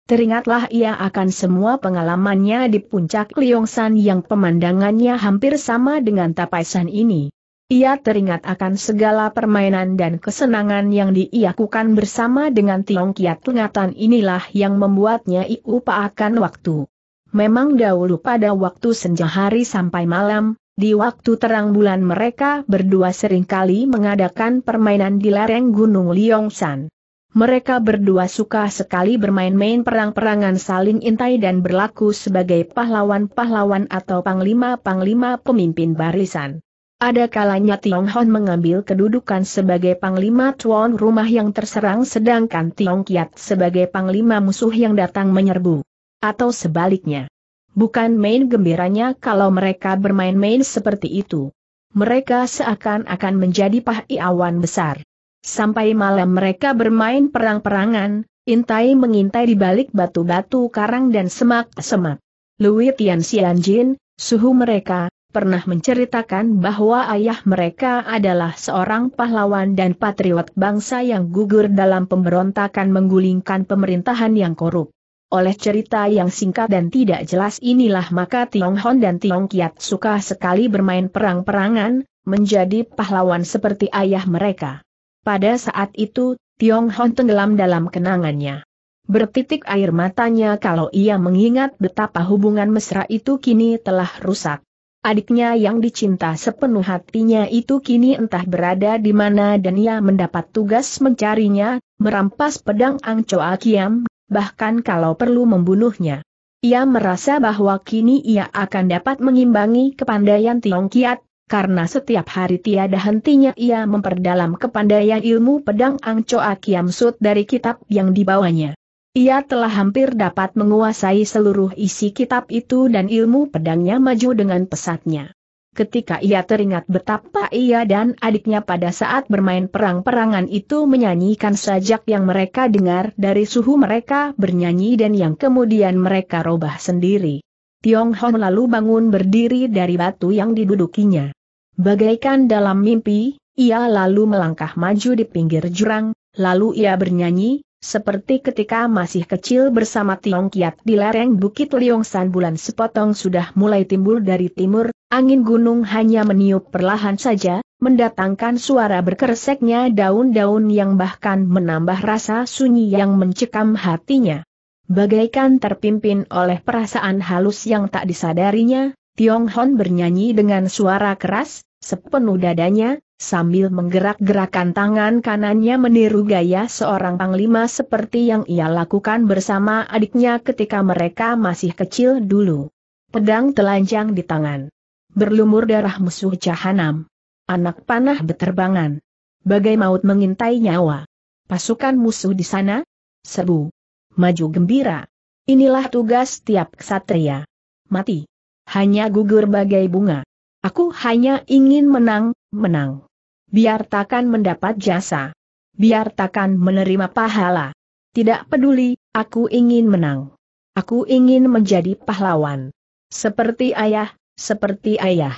[SPEAKER 1] Teringatlah ia akan semua pengalamannya di puncak Liongsan yang pemandangannya hampir sama dengan tapaisan ini. Ia teringat akan segala permainan dan kesenangan yang diiakukan bersama dengan Tiong Kiat Lengatan inilah yang membuatnya iupa akan waktu. Memang dahulu pada waktu senja hari sampai malam, di waktu terang bulan mereka berdua sering kali mengadakan permainan di lereng Gunung Liongsan. Mereka berdua suka sekali bermain-main perang-perangan saling intai dan berlaku sebagai pahlawan-pahlawan atau panglima-panglima pemimpin barisan. Ada kalanya Tiong Hon mengambil kedudukan sebagai panglima tuan rumah yang terserang sedangkan Tiong Kiat sebagai panglima musuh yang datang menyerbu atau sebaliknya. Bukan main gembiranya kalau mereka bermain-main seperti itu. Mereka seakan-akan menjadi pahiawan besar. Sampai malam mereka bermain perang-perangan, intai mengintai di balik batu-batu karang dan semak-semak. Louis Tian Jin, suhu mereka, pernah menceritakan bahwa ayah mereka adalah seorang pahlawan dan patriot bangsa yang gugur dalam pemberontakan menggulingkan pemerintahan yang korup. Oleh cerita yang singkat dan tidak jelas inilah maka Tiong Hon dan Tiong Kiat suka sekali bermain perang-perangan, menjadi pahlawan seperti ayah mereka. Pada saat itu, Tiong Hon tenggelam dalam kenangannya. Bertitik air matanya kalau ia mengingat betapa hubungan mesra itu kini telah rusak. Adiknya yang dicinta sepenuh hatinya itu kini entah berada di mana dan ia mendapat tugas mencarinya, merampas pedang Ang Choa Kiam bahkan kalau perlu membunuhnya. Ia merasa bahwa kini ia akan dapat mengimbangi kepandaian Tiong Kiat, karena setiap hari tiada hentinya ia memperdalam kepandaian ilmu pedang Choa Kiam Sut dari kitab yang dibawanya. Ia telah hampir dapat menguasai seluruh isi kitab itu dan ilmu pedangnya maju dengan pesatnya ketika ia teringat betapa ia dan adiknya pada saat bermain perang-perangan itu menyanyikan sajak yang mereka dengar dari suhu mereka bernyanyi dan yang kemudian mereka robah sendiri. Tiong Hong lalu bangun berdiri dari batu yang didudukinya. Bagaikan dalam mimpi, ia lalu melangkah maju di pinggir jurang, lalu ia bernyanyi, seperti ketika masih kecil bersama Tiong Kiat di lereng Bukit Liongsan bulan sepotong sudah mulai timbul dari timur, angin gunung hanya meniup perlahan saja, mendatangkan suara berkereseknya daun-daun yang bahkan menambah rasa sunyi yang mencekam hatinya. Bagaikan terpimpin oleh perasaan halus yang tak disadarinya, Tiong Hon bernyanyi dengan suara keras, sepenuh dadanya, sambil menggerak-gerakan tangan kanannya meniru gaya seorang panglima seperti yang ia lakukan bersama adiknya ketika mereka masih kecil dulu. Pedang telanjang di tangan. Berlumur darah musuh jahanam. Anak panah beterbangan. Bagai maut mengintai nyawa. Pasukan musuh di sana? Serbu. Maju gembira. Inilah tugas tiap ksatria. Mati. Hanya gugur bagai bunga. Aku hanya ingin menang, menang. Biar takkan mendapat jasa. Biar takkan menerima pahala. Tidak peduli, aku ingin menang. Aku ingin menjadi pahlawan. Seperti ayah, seperti ayah.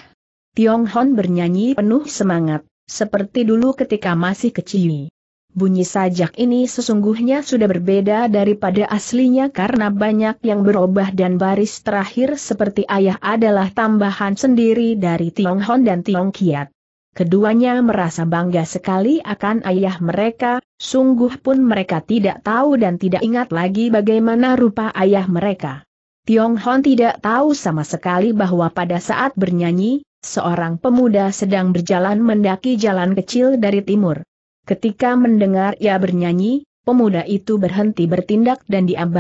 [SPEAKER 1] Tiong Hon bernyanyi penuh semangat, seperti dulu ketika masih kecil. Bunyi sajak ini sesungguhnya sudah berbeda daripada aslinya karena banyak yang berubah dan baris terakhir seperti ayah adalah tambahan sendiri dari Tiong Hon dan Tiong Kiat. Keduanya merasa bangga sekali akan ayah mereka, sungguh pun mereka tidak tahu dan tidak ingat lagi bagaimana rupa ayah mereka. Tiong Hon tidak tahu sama sekali bahwa pada saat bernyanyi, seorang pemuda sedang berjalan mendaki jalan kecil dari timur. Ketika mendengar ia bernyanyi, pemuda itu berhenti bertindak dan diam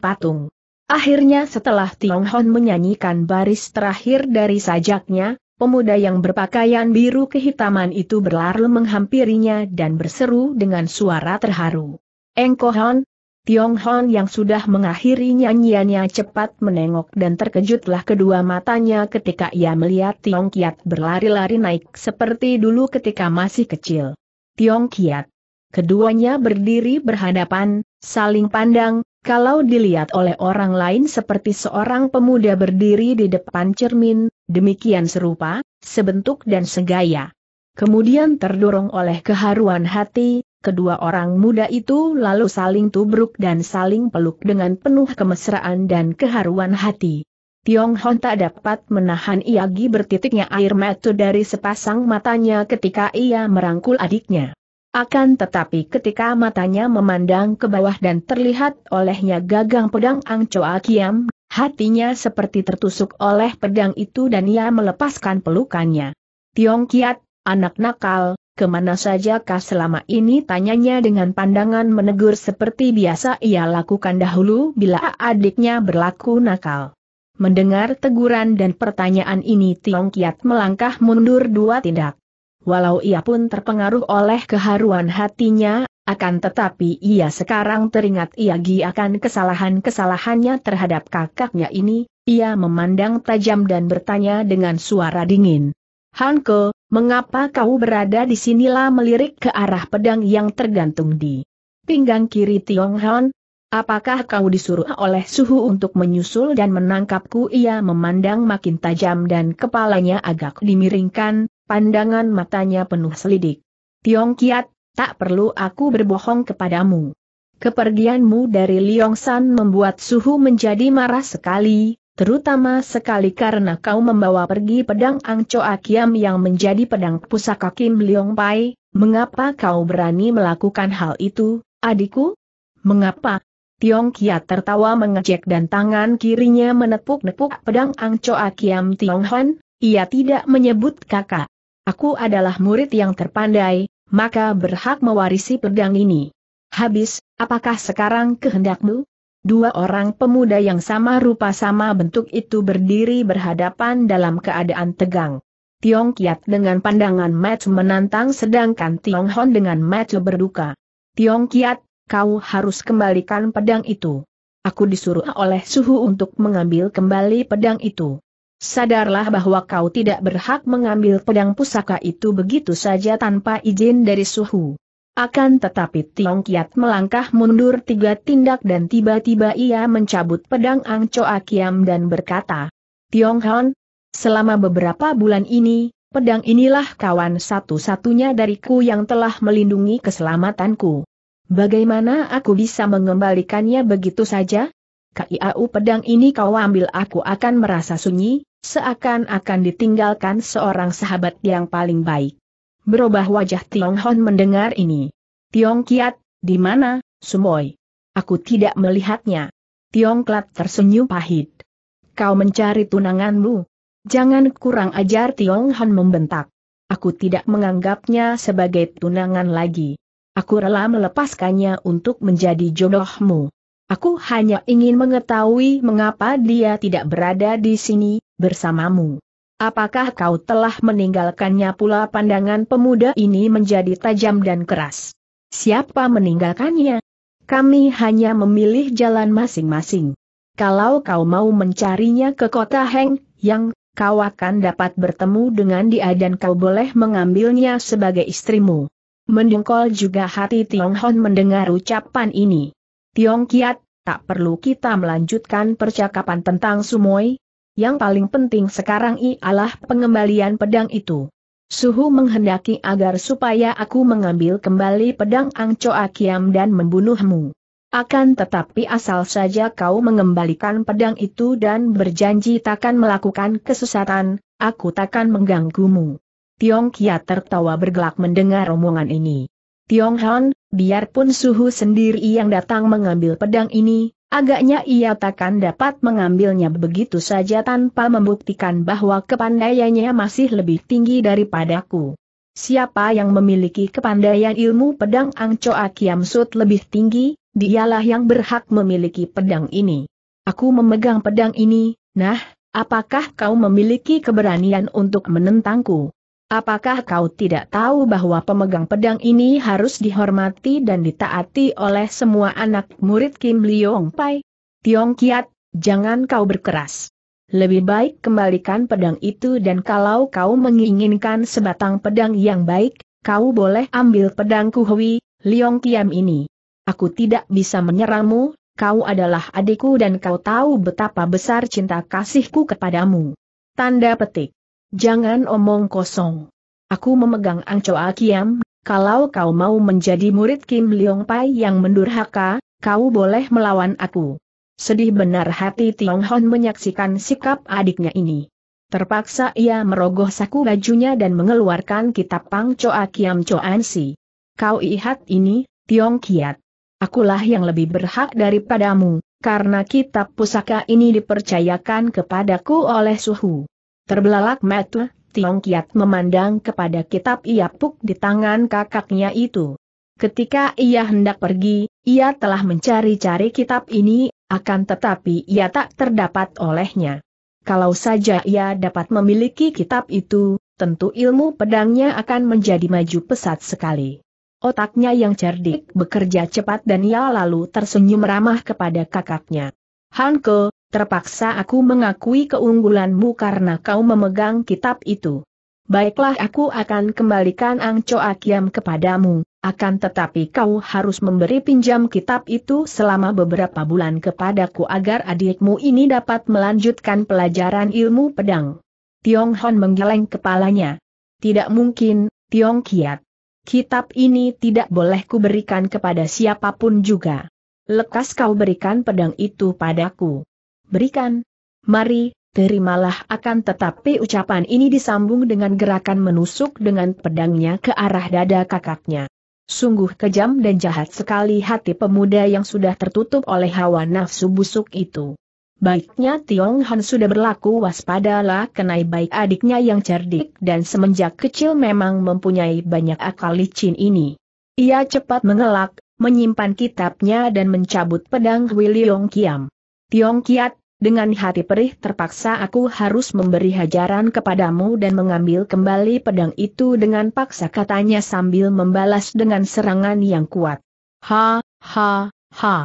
[SPEAKER 1] patung. Akhirnya setelah Tiong Hon menyanyikan baris terakhir dari sajaknya, pemuda yang berpakaian biru kehitaman itu berlari menghampirinya dan berseru dengan suara terharu. Engko Hon, Tiong Hon yang sudah mengakhiri nyanyiannya cepat menengok dan terkejutlah kedua matanya ketika ia melihat Tiong Kiat berlari-lari naik seperti dulu ketika masih kecil. Tiong Kiat. Keduanya berdiri berhadapan, saling pandang, kalau dilihat oleh orang lain seperti seorang pemuda berdiri di depan cermin, demikian serupa, sebentuk dan segaya. Kemudian terdorong oleh keharuan hati, kedua orang muda itu lalu saling tubruk dan saling peluk dengan penuh kemesraan dan keharuan hati. Tiong Hon tak dapat menahan Iagi bertitiknya air mata dari sepasang matanya ketika ia merangkul adiknya. Akan tetapi ketika matanya memandang ke bawah dan terlihat olehnya gagang pedang Ang Choa Kiam, hatinya seperti tertusuk oleh pedang itu dan ia melepaskan pelukannya. Tiong Kiat, anak nakal, kemana sajakah selama ini tanyanya dengan pandangan menegur seperti biasa ia lakukan dahulu bila adiknya berlaku nakal. Mendengar teguran dan pertanyaan ini Tiong Kiat melangkah mundur dua tindak. Walau ia pun terpengaruh oleh keharuan hatinya, akan tetapi ia sekarang teringat ia akan kesalahan-kesalahannya terhadap kakaknya ini, ia memandang tajam dan bertanya dengan suara dingin. Hanko, mengapa kau berada di sinilah melirik ke arah pedang yang tergantung di pinggang kiri Tiong Han, Apakah kau disuruh oleh suhu untuk menyusul dan menangkapku? Ia memandang makin tajam dan kepalanya agak dimiringkan, pandangan matanya penuh selidik. Tiong Kiat, tak perlu aku berbohong kepadamu. Kepergianmu dari Liongsan membuat suhu menjadi marah sekali, terutama sekali karena kau membawa pergi pedang Angco Akiam yang menjadi pedang pusaka Kim Liong Pai. Mengapa kau berani melakukan hal itu, adikku? Mengapa Tiong Kia tertawa mengejek dan tangan kirinya menepuk-nepuk pedang Angcoa Kiam Tiong Hon, ia tidak menyebut kakak. Aku adalah murid yang terpandai, maka berhak mewarisi pedang ini. Habis, apakah sekarang kehendakmu? Dua orang pemuda yang sama rupa sama bentuk itu berdiri berhadapan dalam keadaan tegang. Tiong Kiat dengan pandangan match menantang sedangkan Tiong Hon dengan match berduka. Tiong Kiat, kau harus kembalikan pedang itu. Aku disuruh oleh suhu untuk mengambil kembali pedang itu. Sadarlah bahwa kau tidak berhak mengambil pedang pusaka itu begitu saja tanpa izin dari suhu. Akan tetapi Tiong Kiat melangkah mundur tiga tindak dan tiba-tiba ia mencabut pedang Ang Choa Kiam dan berkata, Tiong Hon, selama beberapa bulan ini, pedang inilah kawan satu-satunya dariku yang telah melindungi keselamatanku. Bagaimana aku bisa mengembalikannya begitu saja? KIAU pedang ini kau ambil aku akan merasa sunyi, seakan-akan ditinggalkan seorang sahabat yang paling baik. Berubah wajah Tiong Hon mendengar ini. Tiong Kiat, di mana, Sumoy? Aku tidak melihatnya. Tiong Klat tersenyum pahit. Kau mencari tunanganmu. Jangan kurang ajar Tiong Hon membentak. Aku tidak menganggapnya sebagai tunangan lagi. Aku rela melepaskannya untuk menjadi jodohmu. Aku hanya ingin mengetahui mengapa dia tidak berada di sini, bersamamu. Apakah kau telah meninggalkannya pula pandangan pemuda ini menjadi tajam dan keras? Siapa meninggalkannya? Kami hanya memilih jalan masing-masing. Kalau kau mau mencarinya ke kota Heng, yang kau akan dapat bertemu dengan dia dan kau boleh mengambilnya sebagai istrimu. Mendengkol juga hati Tiong Hon mendengar ucapan ini. Tiong Kiat, tak perlu kita melanjutkan percakapan tentang Sumoi. Yang paling penting sekarang ialah pengembalian pedang itu. Suhu menghendaki agar supaya aku mengambil kembali pedang Angcoa Kiam dan membunuhmu. Akan tetapi asal saja kau mengembalikan pedang itu dan berjanji takkan melakukan kesesatan, aku takkan mengganggumu. Tiong Kia tertawa bergelak mendengar omongan ini. Tiong Han, biarpun suhu sendiri yang datang mengambil pedang ini, agaknya ia takkan dapat mengambilnya begitu saja tanpa membuktikan bahwa kepandaiannya masih lebih tinggi daripadaku. Siapa yang memiliki kepandaian ilmu pedang Angcoa Kiam Sut lebih tinggi, dialah yang berhak memiliki pedang ini. Aku memegang pedang ini, nah, apakah kau memiliki keberanian untuk menentangku? Apakah kau tidak tahu bahwa pemegang pedang ini harus dihormati dan ditaati oleh semua anak murid Kim Leong Pai? Tiong Kiat, jangan kau berkeras. Lebih baik kembalikan pedang itu dan kalau kau menginginkan sebatang pedang yang baik, kau boleh ambil pedang Kuhui, Leong Kiam ini. Aku tidak bisa menyerangmu, kau adalah adikku dan kau tahu betapa besar cinta kasihku kepadamu. Tanda petik. Jangan omong kosong. Aku memegang Angcoa Kiam, kalau kau mau menjadi murid Kim Leong Pai yang mendurhaka, kau boleh melawan aku. Sedih benar hati Tiong Hon menyaksikan sikap adiknya ini. Terpaksa ia merogoh saku bajunya dan mengeluarkan kitab Pang Choa Kiam Choan Si. Kau ihat ini, Tiong Kiat. Akulah yang lebih berhak daripadamu, karena kitab pusaka ini dipercayakan kepadaku oleh suhu. Terbelalak metu, Tiong Kiat memandang kepada kitab Iapuk di tangan kakaknya itu. Ketika ia hendak pergi, ia telah mencari-cari kitab ini, akan tetapi ia tak terdapat olehnya. Kalau saja ia dapat memiliki kitab itu, tentu ilmu pedangnya akan menjadi maju pesat sekali. Otaknya yang cerdik bekerja cepat dan ia lalu tersenyum ramah kepada kakaknya. Hanke, terpaksa aku mengakui keunggulanmu karena kau memegang kitab itu. Baiklah aku akan kembalikan Cho Akiam kepadamu, akan tetapi kau harus memberi pinjam kitab itu selama beberapa bulan kepadaku agar adikmu ini dapat melanjutkan pelajaran ilmu pedang. Tiong Hon menggeleng kepalanya. Tidak mungkin, Tiong Kiat. Kitab ini tidak boleh kuberikan kepada siapapun juga. Lekas kau berikan pedang itu padaku berikan. Mari, terimalah akan tetapi ucapan ini disambung dengan gerakan menusuk dengan pedangnya ke arah dada kakaknya. Sungguh kejam dan jahat sekali hati pemuda yang sudah tertutup oleh hawa nafsu busuk itu. Baiknya Tiong Han sudah berlaku waspadalah kenai baik adiknya yang cerdik dan semenjak kecil memang mempunyai banyak akal licin ini. Ia cepat mengelak, menyimpan kitabnya dan mencabut pedang Wiliong Kiam. Tiong Kiat, dengan hati perih terpaksa aku harus memberi hajaran kepadamu dan mengambil kembali pedang itu dengan paksa katanya sambil membalas dengan serangan yang kuat. Ha, ha, ha.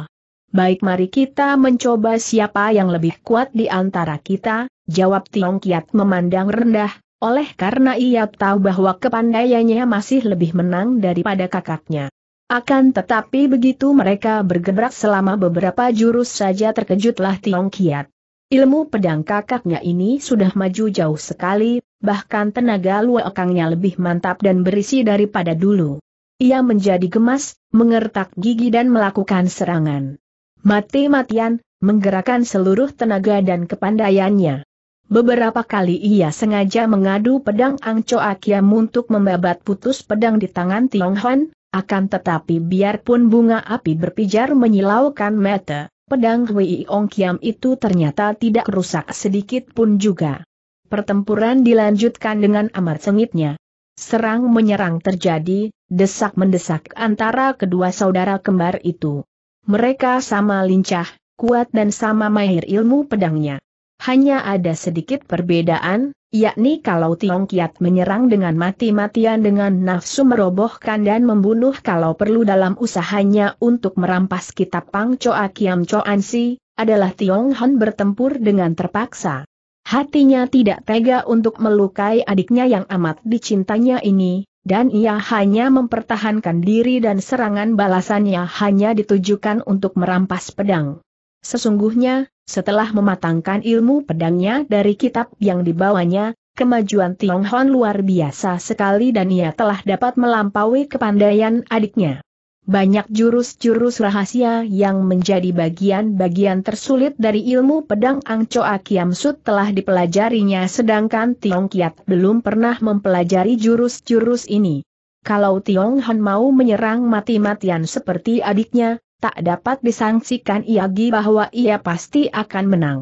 [SPEAKER 1] Baik mari kita mencoba siapa yang lebih kuat di antara kita, jawab Tiong Kiat memandang rendah, oleh karena ia tahu bahwa kepandaiannya masih lebih menang daripada kakaknya. Akan tetapi begitu mereka bergerak selama beberapa jurus saja terkejutlah Tiong Kiat. Ilmu pedang kakaknya ini sudah maju jauh sekali, bahkan tenaga luakangnya lebih mantap dan berisi daripada dulu. Ia menjadi gemas, mengertak gigi dan melakukan serangan. Mati-matian, menggerakkan seluruh tenaga dan kepandaiannya. Beberapa kali ia sengaja mengadu pedang Angco Akiam untuk membabat putus pedang di tangan Tiong Hon, akan tetapi biarpun bunga api berpijar menyilaukan mata, pedang Hui Ong Kiam itu ternyata tidak rusak sedikit pun juga. Pertempuran dilanjutkan dengan amat sengitnya. Serang menyerang terjadi, desak mendesak antara kedua saudara kembar itu. Mereka sama lincah, kuat dan sama mahir ilmu pedangnya. Hanya ada sedikit perbedaan, yakni kalau Tiong Kiat menyerang dengan mati-matian dengan nafsu merobohkan dan membunuh kalau perlu dalam usahanya untuk merampas kitab Pang Choa Kiam Choan Si, adalah Tiong Hon bertempur dengan terpaksa. Hatinya tidak tega untuk melukai adiknya yang amat dicintanya ini, dan ia hanya mempertahankan diri dan serangan balasannya hanya ditujukan untuk merampas pedang. Sesungguhnya, setelah mematangkan ilmu pedangnya dari kitab yang dibawanya, kemajuan Tiong Hon luar biasa sekali dan ia telah dapat melampaui kepandaian adiknya. Banyak jurus-jurus rahasia yang menjadi bagian-bagian tersulit dari ilmu pedang Angco Kiam Sut telah dipelajarinya sedangkan Tiong Kiat belum pernah mempelajari jurus-jurus ini. Kalau Tiong Han mau menyerang mati-matian seperti adiknya, tak dapat disangsikan Iagi bahwa ia pasti akan menang.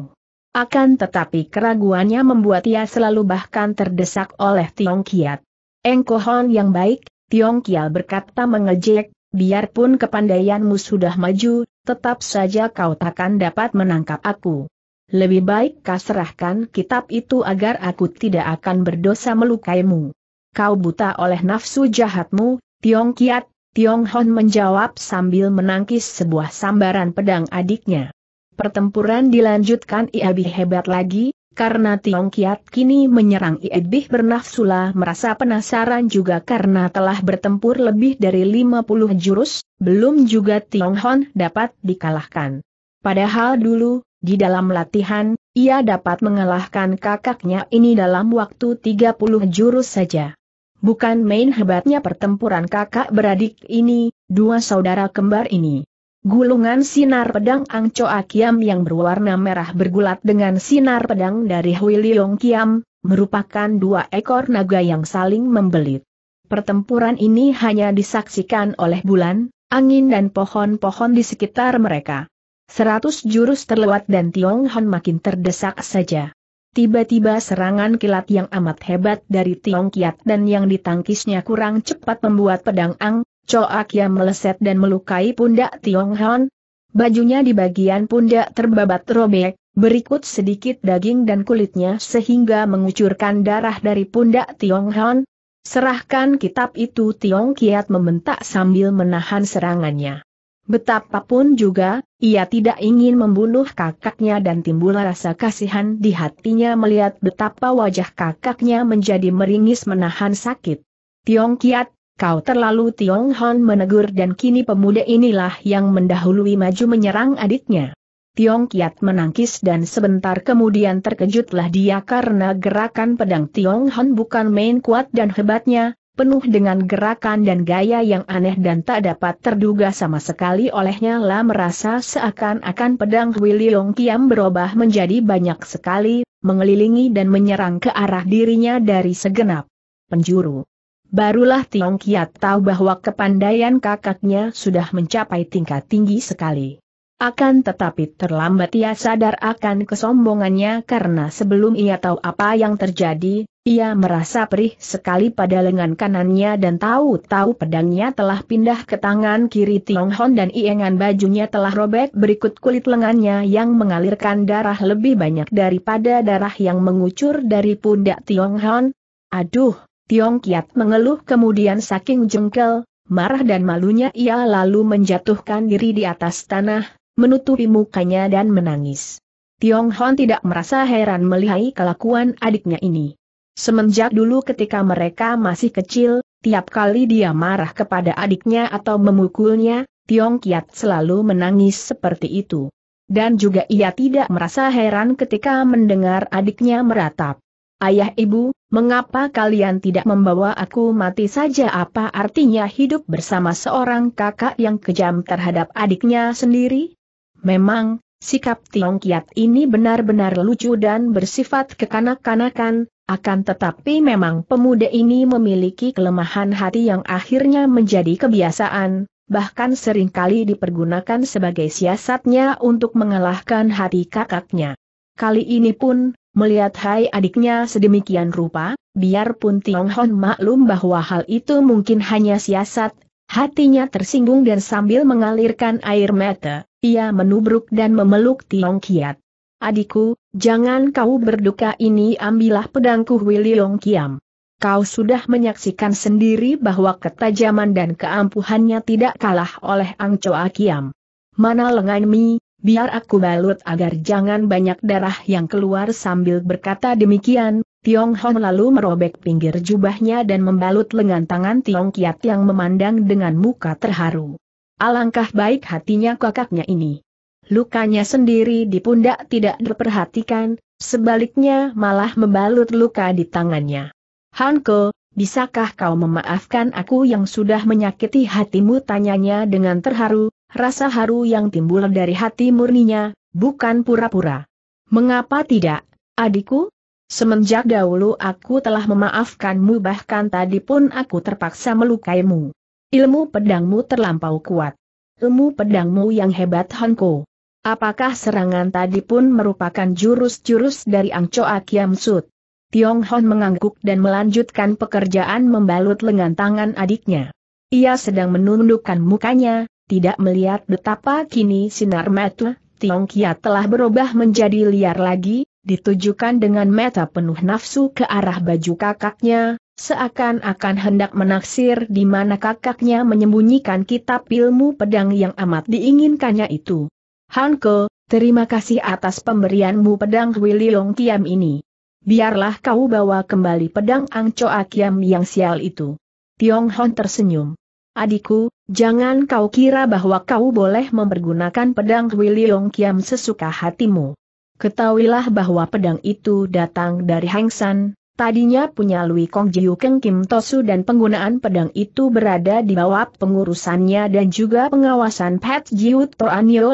[SPEAKER 1] Akan tetapi keraguannya membuat ia selalu bahkan terdesak oleh Tiong Kiat. Engkohon yang baik, Tiong Kiat berkata mengejek, biarpun kepandaianmu sudah maju, tetap saja kau takkan dapat menangkap aku. Lebih baik kau serahkan kitab itu agar aku tidak akan berdosa melukaimu. Kau buta oleh nafsu jahatmu, Tiong Kiat, Tiong Hon menjawab sambil menangkis sebuah sambaran pedang adiknya. Pertempuran dilanjutkan Iabih hebat lagi, karena Tiong Kiat kini menyerang Iabih bernafsula merasa penasaran juga karena telah bertempur lebih dari 50 jurus, belum juga Tiong Hon dapat dikalahkan. Padahal dulu, di dalam latihan, ia dapat mengalahkan kakaknya ini dalam waktu 30 jurus saja. Bukan main hebatnya pertempuran kakak beradik ini, dua saudara kembar ini. Gulungan sinar pedang Angco Kiam yang berwarna merah bergulat dengan sinar pedang dari Hui Leong Kiam, merupakan dua ekor naga yang saling membelit. Pertempuran ini hanya disaksikan oleh bulan, angin dan pohon-pohon di sekitar mereka. Seratus jurus terlewat dan Tiong Han makin terdesak saja. Tiba-tiba serangan kilat yang amat hebat dari Tiong Kiat dan yang ditangkisnya kurang cepat membuat pedang Ang, Coak yang meleset dan melukai pundak Tiong Han. Bajunya di bagian pundak terbabat robek, berikut sedikit daging dan kulitnya sehingga mengucurkan darah dari pundak Tiong Han. Serahkan kitab itu Tiong Kiat membentak sambil menahan serangannya. Betapapun juga, ia tidak ingin membunuh kakaknya dan timbul rasa kasihan di hatinya melihat betapa wajah kakaknya menjadi meringis menahan sakit. Tiong Kiat, kau terlalu Tiong Hon menegur dan kini pemuda inilah yang mendahului maju menyerang adiknya. Tiong Kiat menangkis dan sebentar kemudian terkejutlah dia karena gerakan pedang Tiong Hon bukan main kuat dan hebatnya, penuh dengan gerakan dan gaya yang aneh dan tak dapat terduga sama sekali olehnya lah merasa seakan-akan pedang Willy Longkiam Kiam berubah menjadi banyak sekali, mengelilingi dan menyerang ke arah dirinya dari segenap penjuru. Barulah Tiong Kiat tahu bahwa kepandaian kakaknya sudah mencapai tingkat tinggi sekali. Akan tetapi terlambat ia sadar akan kesombongannya karena sebelum ia tahu apa yang terjadi, ia merasa perih sekali pada lengan kanannya dan tahu-tahu pedangnya telah pindah ke tangan kiri Tiong Hon dan iengan bajunya telah robek berikut kulit lengannya yang mengalirkan darah lebih banyak daripada darah yang mengucur dari pundak Tiong Hon. Aduh, Tiong Kiat mengeluh kemudian saking jengkel, marah dan malunya ia lalu menjatuhkan diri di atas tanah, menutupi mukanya dan menangis. Tiong Hon tidak merasa heran melihat kelakuan adiknya ini. Semenjak dulu ketika mereka masih kecil, tiap kali dia marah kepada adiknya atau memukulnya, Tiong Kiat selalu menangis seperti itu. Dan juga ia tidak merasa heran ketika mendengar adiknya meratap. Ayah ibu, mengapa kalian tidak membawa aku mati saja apa artinya hidup bersama seorang kakak yang kejam terhadap adiknya sendiri? Memang, sikap Tiong Kiat ini benar-benar lucu dan bersifat kekanak-kanakan, akan tetapi memang pemuda ini memiliki kelemahan hati yang akhirnya menjadi kebiasaan, bahkan seringkali dipergunakan sebagai siasatnya untuk mengalahkan hati kakaknya. Kali ini pun, melihat hai adiknya sedemikian rupa, biarpun Tiong Hon maklum bahwa hal itu mungkin hanya siasat, hatinya tersinggung dan sambil mengalirkan air mata. Ia menubruk dan memeluk Tiong Kiat. Adikku, jangan kau berduka ini ambillah pedangku Long Kiam. Kau sudah menyaksikan sendiri bahwa ketajaman dan keampuhannya tidak kalah oleh Ang Choa Kiam. Mana lengan mi, biar aku balut agar jangan banyak darah yang keluar sambil berkata demikian, Tiong Hong lalu merobek pinggir jubahnya dan membalut lengan tangan Tiong Kiat yang memandang dengan muka terharu. Alangkah baik hatinya kakaknya ini. Lukanya sendiri di pundak tidak diperhatikan, sebaliknya malah membalut luka di tangannya. Hanko, bisakah kau memaafkan aku yang sudah menyakiti hatimu? Tanyanya dengan terharu, rasa haru yang timbul dari hati murninya, bukan pura-pura. Mengapa tidak, adikku? Semenjak dahulu aku telah memaafkanmu bahkan tadi pun aku terpaksa melukaimu. Ilmu pedangmu terlampau kuat. Ilmu pedangmu yang hebat Hanko. Apakah serangan tadi pun merupakan jurus-jurus dari Choa Kiam Sut? Tiong Hon mengangguk dan melanjutkan pekerjaan membalut lengan tangan adiknya. Ia sedang menundukkan mukanya, tidak melihat betapa kini sinar mata Tiong Kia telah berubah menjadi liar lagi, ditujukan dengan mata penuh nafsu ke arah baju kakaknya, Seakan-akan hendak menaksir di mana kakaknya menyembunyikan kitab ilmu pedang yang amat diinginkannya itu. Hanko, terima kasih atas pemberianmu pedang Wiliong Kiam ini. Biarlah kau bawa kembali pedang Choa Kiam yang sial itu. Tiong Hon tersenyum. Adikku, jangan kau kira bahwa kau boleh mempergunakan pedang Wiliong Kiam sesuka hatimu. Ketahuilah bahwa pedang itu datang dari Hang San, Tadinya punya Lui Kong Jiu Keng Kim Tosu dan penggunaan pedang itu berada di bawah pengurusannya dan juga pengawasan Pat Jiu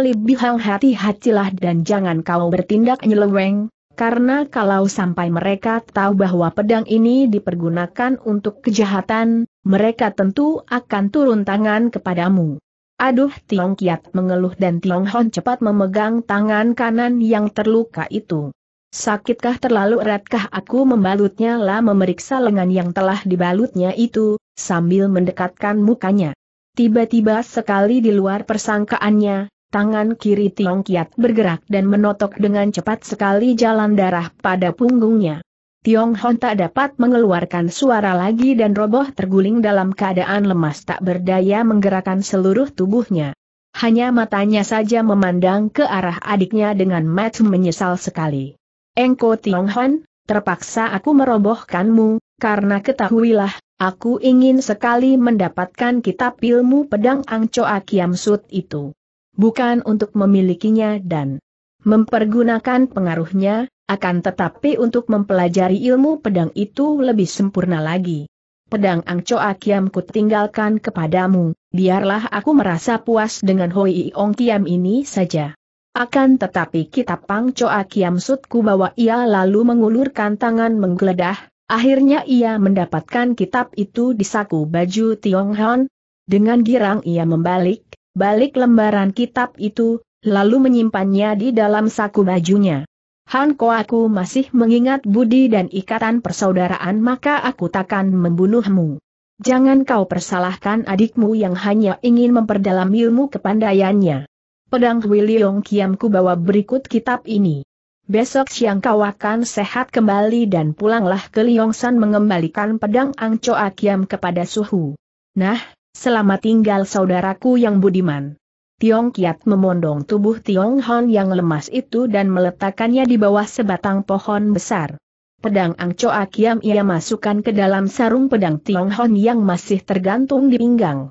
[SPEAKER 1] Li Bihang hati-hatilah dan jangan kau bertindak nyeleweng, karena kalau sampai mereka tahu bahwa pedang ini dipergunakan untuk kejahatan, mereka tentu akan turun tangan kepadamu. Aduh Tiong Kiat mengeluh dan Tiong Hon cepat memegang tangan kanan yang terluka itu. Sakitkah terlalu eratkah aku membalutnya lah memeriksa lengan yang telah dibalutnya itu, sambil mendekatkan mukanya. Tiba-tiba sekali di luar persangkaannya, tangan kiri Tiong Kiat bergerak dan menotok dengan cepat sekali jalan darah pada punggungnya. Tiong Hon tak dapat mengeluarkan suara lagi dan roboh terguling dalam keadaan lemas tak berdaya menggerakkan seluruh tubuhnya. Hanya matanya saja memandang ke arah adiknya dengan mata menyesal sekali. Engko Tionghoan, terpaksa aku merobohkanmu, karena ketahuilah, aku ingin sekali mendapatkan kitab ilmu pedang Angcoa Kiam Sut itu. Bukan untuk memilikinya dan mempergunakan pengaruhnya, akan tetapi untuk mempelajari ilmu pedang itu lebih sempurna lagi. Pedang Angcoa Kiam ku tinggalkan kepadamu, biarlah aku merasa puas dengan Hoi Ong Kiam ini saja. Akan tetapi kitab Pang Choa Kiam bahwa ia lalu mengulurkan tangan menggeledah, akhirnya ia mendapatkan kitab itu di saku baju Tiong Hon. Dengan girang ia membalik, balik lembaran kitab itu, lalu menyimpannya di dalam saku bajunya. Han Ko aku masih mengingat budi dan ikatan persaudaraan maka aku takkan membunuhmu. Jangan kau persalahkan adikmu yang hanya ingin memperdalam ilmu kepandaiannya. Pedang Hui Leong Kiam ku bawa berikut kitab ini. Besok siang kau akan sehat kembali dan pulanglah ke Liongsan mengembalikan pedang Angco Kiam kepada Suhu. Nah, selamat tinggal saudaraku yang budiman. Tiong Kiat memondong tubuh Tiong Hon yang lemas itu dan meletakkannya di bawah sebatang pohon besar. Pedang Angco Kiam ia masukkan ke dalam sarung pedang Tiong Hon yang masih tergantung di pinggang.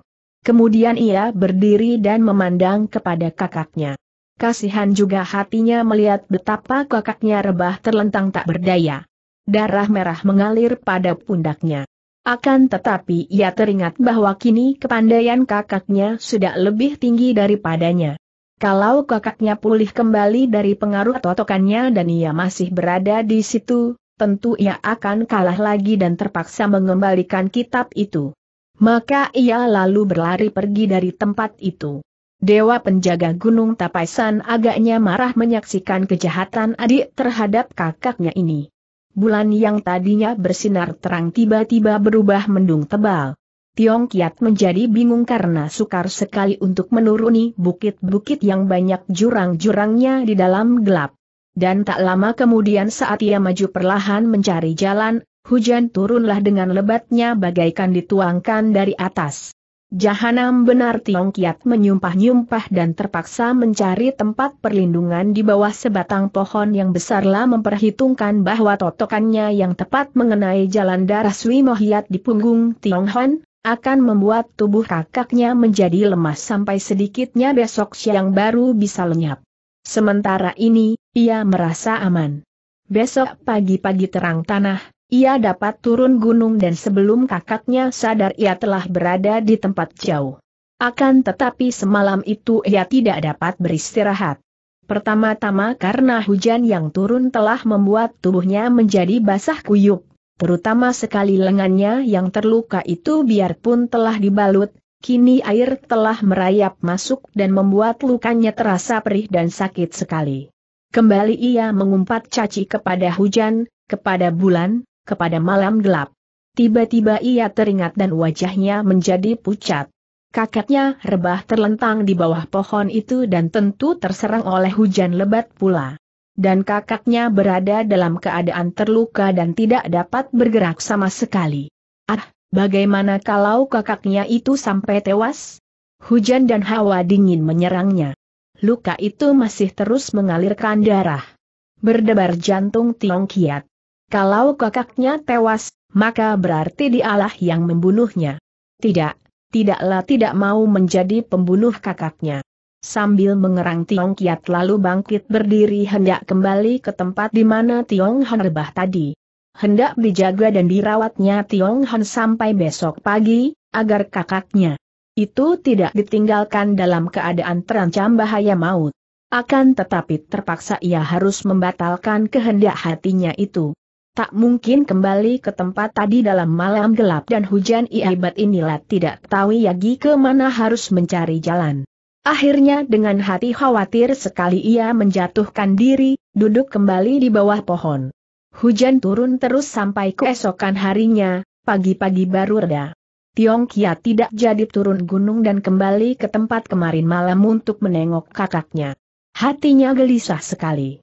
[SPEAKER 1] Kemudian ia berdiri dan memandang kepada kakaknya. Kasihan juga hatinya melihat betapa kakaknya rebah terlentang tak berdaya. Darah merah mengalir pada pundaknya. Akan tetapi ia teringat bahwa kini kepandaian kakaknya sudah lebih tinggi daripadanya. Kalau kakaknya pulih kembali dari pengaruh totokannya dan ia masih berada di situ, tentu ia akan kalah lagi dan terpaksa mengembalikan kitab itu. Maka ia lalu berlari pergi dari tempat itu. Dewa penjaga Gunung Tapaisan agaknya marah menyaksikan kejahatan adik terhadap kakaknya ini. Bulan yang tadinya bersinar terang tiba-tiba berubah mendung tebal. Tiong Kiat menjadi bingung karena sukar sekali untuk menuruni bukit-bukit yang banyak jurang-jurangnya di dalam gelap. Dan tak lama kemudian saat ia maju perlahan mencari jalan, hujan turunlah dengan lebatnya bagaikan dituangkan dari atas. Jahanam benar Tiong Kiat menyumpah-nyumpah dan terpaksa mencari tempat perlindungan di bawah sebatang pohon yang besarlah memperhitungkan bahwa totokannya yang tepat mengenai jalan darah Sui Mohiat di punggung Tiong Hon, akan membuat tubuh kakaknya menjadi lemas sampai sedikitnya besok siang baru bisa lenyap. Sementara ini, ia merasa aman. Besok pagi-pagi terang tanah, ia dapat turun gunung dan sebelum kakaknya sadar ia telah berada di tempat jauh. Akan tetapi semalam itu ia tidak dapat beristirahat. Pertama-tama karena hujan yang turun telah membuat tubuhnya menjadi basah kuyup, terutama sekali lengannya yang terluka itu biarpun telah dibalut, kini air telah merayap masuk dan membuat lukanya terasa perih dan sakit sekali. Kembali ia mengumpat caci kepada hujan, kepada bulan, kepada malam gelap. Tiba-tiba ia teringat dan wajahnya menjadi pucat. Kakaknya rebah terlentang di bawah pohon itu dan tentu terserang oleh hujan lebat pula. Dan kakaknya berada dalam keadaan terluka dan tidak dapat bergerak sama sekali. Ah, bagaimana kalau kakaknya itu sampai tewas? Hujan dan hawa dingin menyerangnya. Luka itu masih terus mengalirkan darah. Berdebar jantung Tiong Kiat. Kalau kakaknya tewas, maka berarti dialah yang membunuhnya. Tidak, tidaklah tidak mau menjadi pembunuh kakaknya. Sambil mengerang Tiong Kiat lalu bangkit berdiri hendak kembali ke tempat di mana Tiong Han rebah tadi. Hendak dijaga dan dirawatnya Tiong Han sampai besok pagi, agar kakaknya itu tidak ditinggalkan dalam keadaan terancam bahaya maut. Akan tetapi terpaksa ia harus membatalkan kehendak hatinya itu tak mungkin kembali ke tempat tadi dalam malam gelap dan hujan iabat inilah tidak tahu Yagi ke mana harus mencari jalan. Akhirnya dengan hati khawatir sekali ia menjatuhkan diri, duduk kembali di bawah pohon. Hujan turun terus sampai keesokan harinya, pagi-pagi baru reda. Tiong Kia tidak jadi turun gunung dan kembali ke tempat kemarin malam untuk menengok kakaknya. Hatinya gelisah sekali.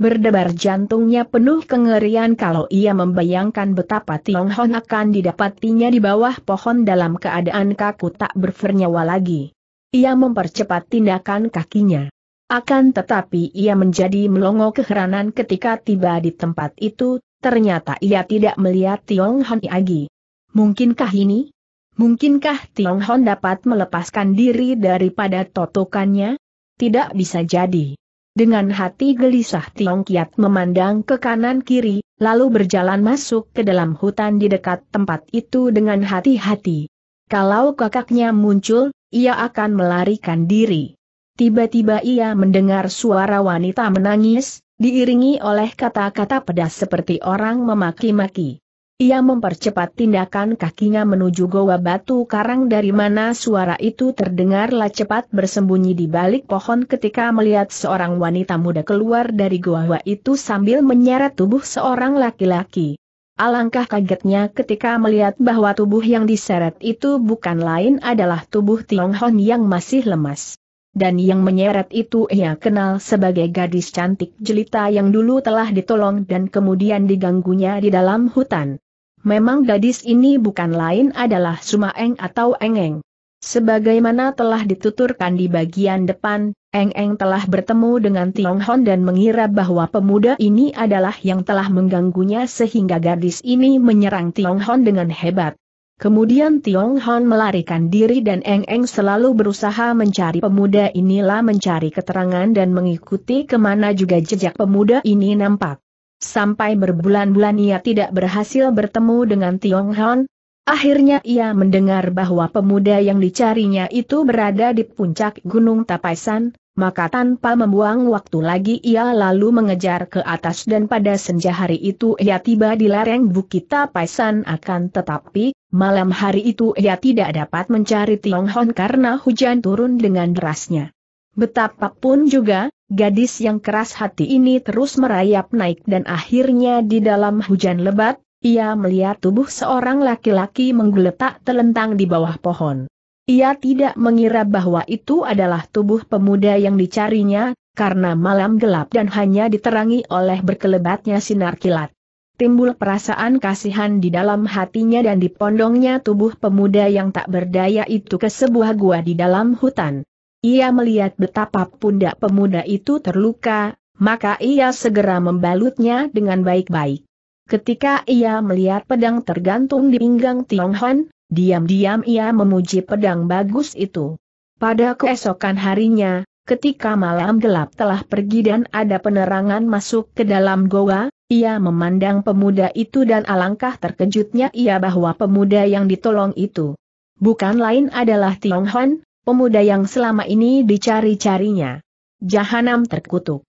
[SPEAKER 1] Berdebar jantungnya penuh kengerian kalau ia membayangkan betapa Tiong Hon akan didapatinya di bawah pohon dalam keadaan kaku tak bernyawa lagi. Ia mempercepat tindakan kakinya. Akan tetapi ia menjadi melongo keheranan ketika tiba di tempat itu, ternyata ia tidak melihat Tiong Hon lagi. Mungkinkah ini? Mungkinkah Tiong Hon dapat melepaskan diri daripada totokannya? Tidak bisa jadi. Dengan hati gelisah Tiong Kiat memandang ke kanan kiri, lalu berjalan masuk ke dalam hutan di dekat tempat itu dengan hati-hati. Kalau kakaknya muncul, ia akan melarikan diri. Tiba-tiba ia mendengar suara wanita menangis, diiringi oleh kata-kata pedas seperti orang memaki-maki. Ia mempercepat tindakan kakinya menuju goa batu karang dari mana suara itu terdengarlah cepat bersembunyi di balik pohon ketika melihat seorang wanita muda keluar dari goa itu sambil menyeret tubuh seorang laki-laki. Alangkah kagetnya ketika melihat bahwa tubuh yang diseret itu bukan lain adalah tubuh Tiong Hon yang masih lemas. Dan yang menyeret itu ia kenal sebagai gadis cantik jelita yang dulu telah ditolong dan kemudian diganggunya di dalam hutan. Memang gadis ini bukan lain adalah Sumaeng atau Engeng. Sebagaimana telah dituturkan di bagian depan, Engeng telah bertemu dengan Tiong Hon dan mengira bahwa pemuda ini adalah yang telah mengganggunya sehingga gadis ini menyerang Tiong Hon dengan hebat. Kemudian Tiong Hon melarikan diri dan Engeng selalu berusaha mencari pemuda inilah mencari keterangan dan mengikuti kemana juga jejak pemuda ini nampak. Sampai berbulan-bulan ia tidak berhasil bertemu dengan Tiong Han. Akhirnya ia mendengar bahwa pemuda yang dicarinya itu berada di puncak Gunung Tapaisan, maka tanpa membuang waktu lagi ia lalu mengejar ke atas dan pada senja hari itu ia tiba di lereng Bukit Tapaisan akan tetapi, malam hari itu ia tidak dapat mencari Tiong Hon karena hujan turun dengan derasnya. Betapapun juga, gadis yang keras hati ini terus merayap naik dan akhirnya di dalam hujan lebat, ia melihat tubuh seorang laki-laki menggeletak telentang di bawah pohon. Ia tidak mengira bahwa itu adalah tubuh pemuda yang dicarinya, karena malam gelap dan hanya diterangi oleh berkelebatnya sinar kilat. Timbul perasaan kasihan di dalam hatinya dan dipondongnya tubuh pemuda yang tak berdaya itu ke sebuah gua di dalam hutan. Ia melihat betapa pundak pemuda itu terluka, maka ia segera membalutnya dengan baik-baik. Ketika ia melihat pedang tergantung di pinggang Tiong Han, diam-diam ia memuji pedang bagus itu. Pada keesokan harinya, ketika malam gelap telah pergi dan ada penerangan masuk ke dalam goa, ia memandang pemuda itu dan alangkah terkejutnya ia bahwa pemuda yang ditolong itu bukan lain adalah Tiong Han, pemuda yang selama ini dicari-carinya. Jahanam terkutuk.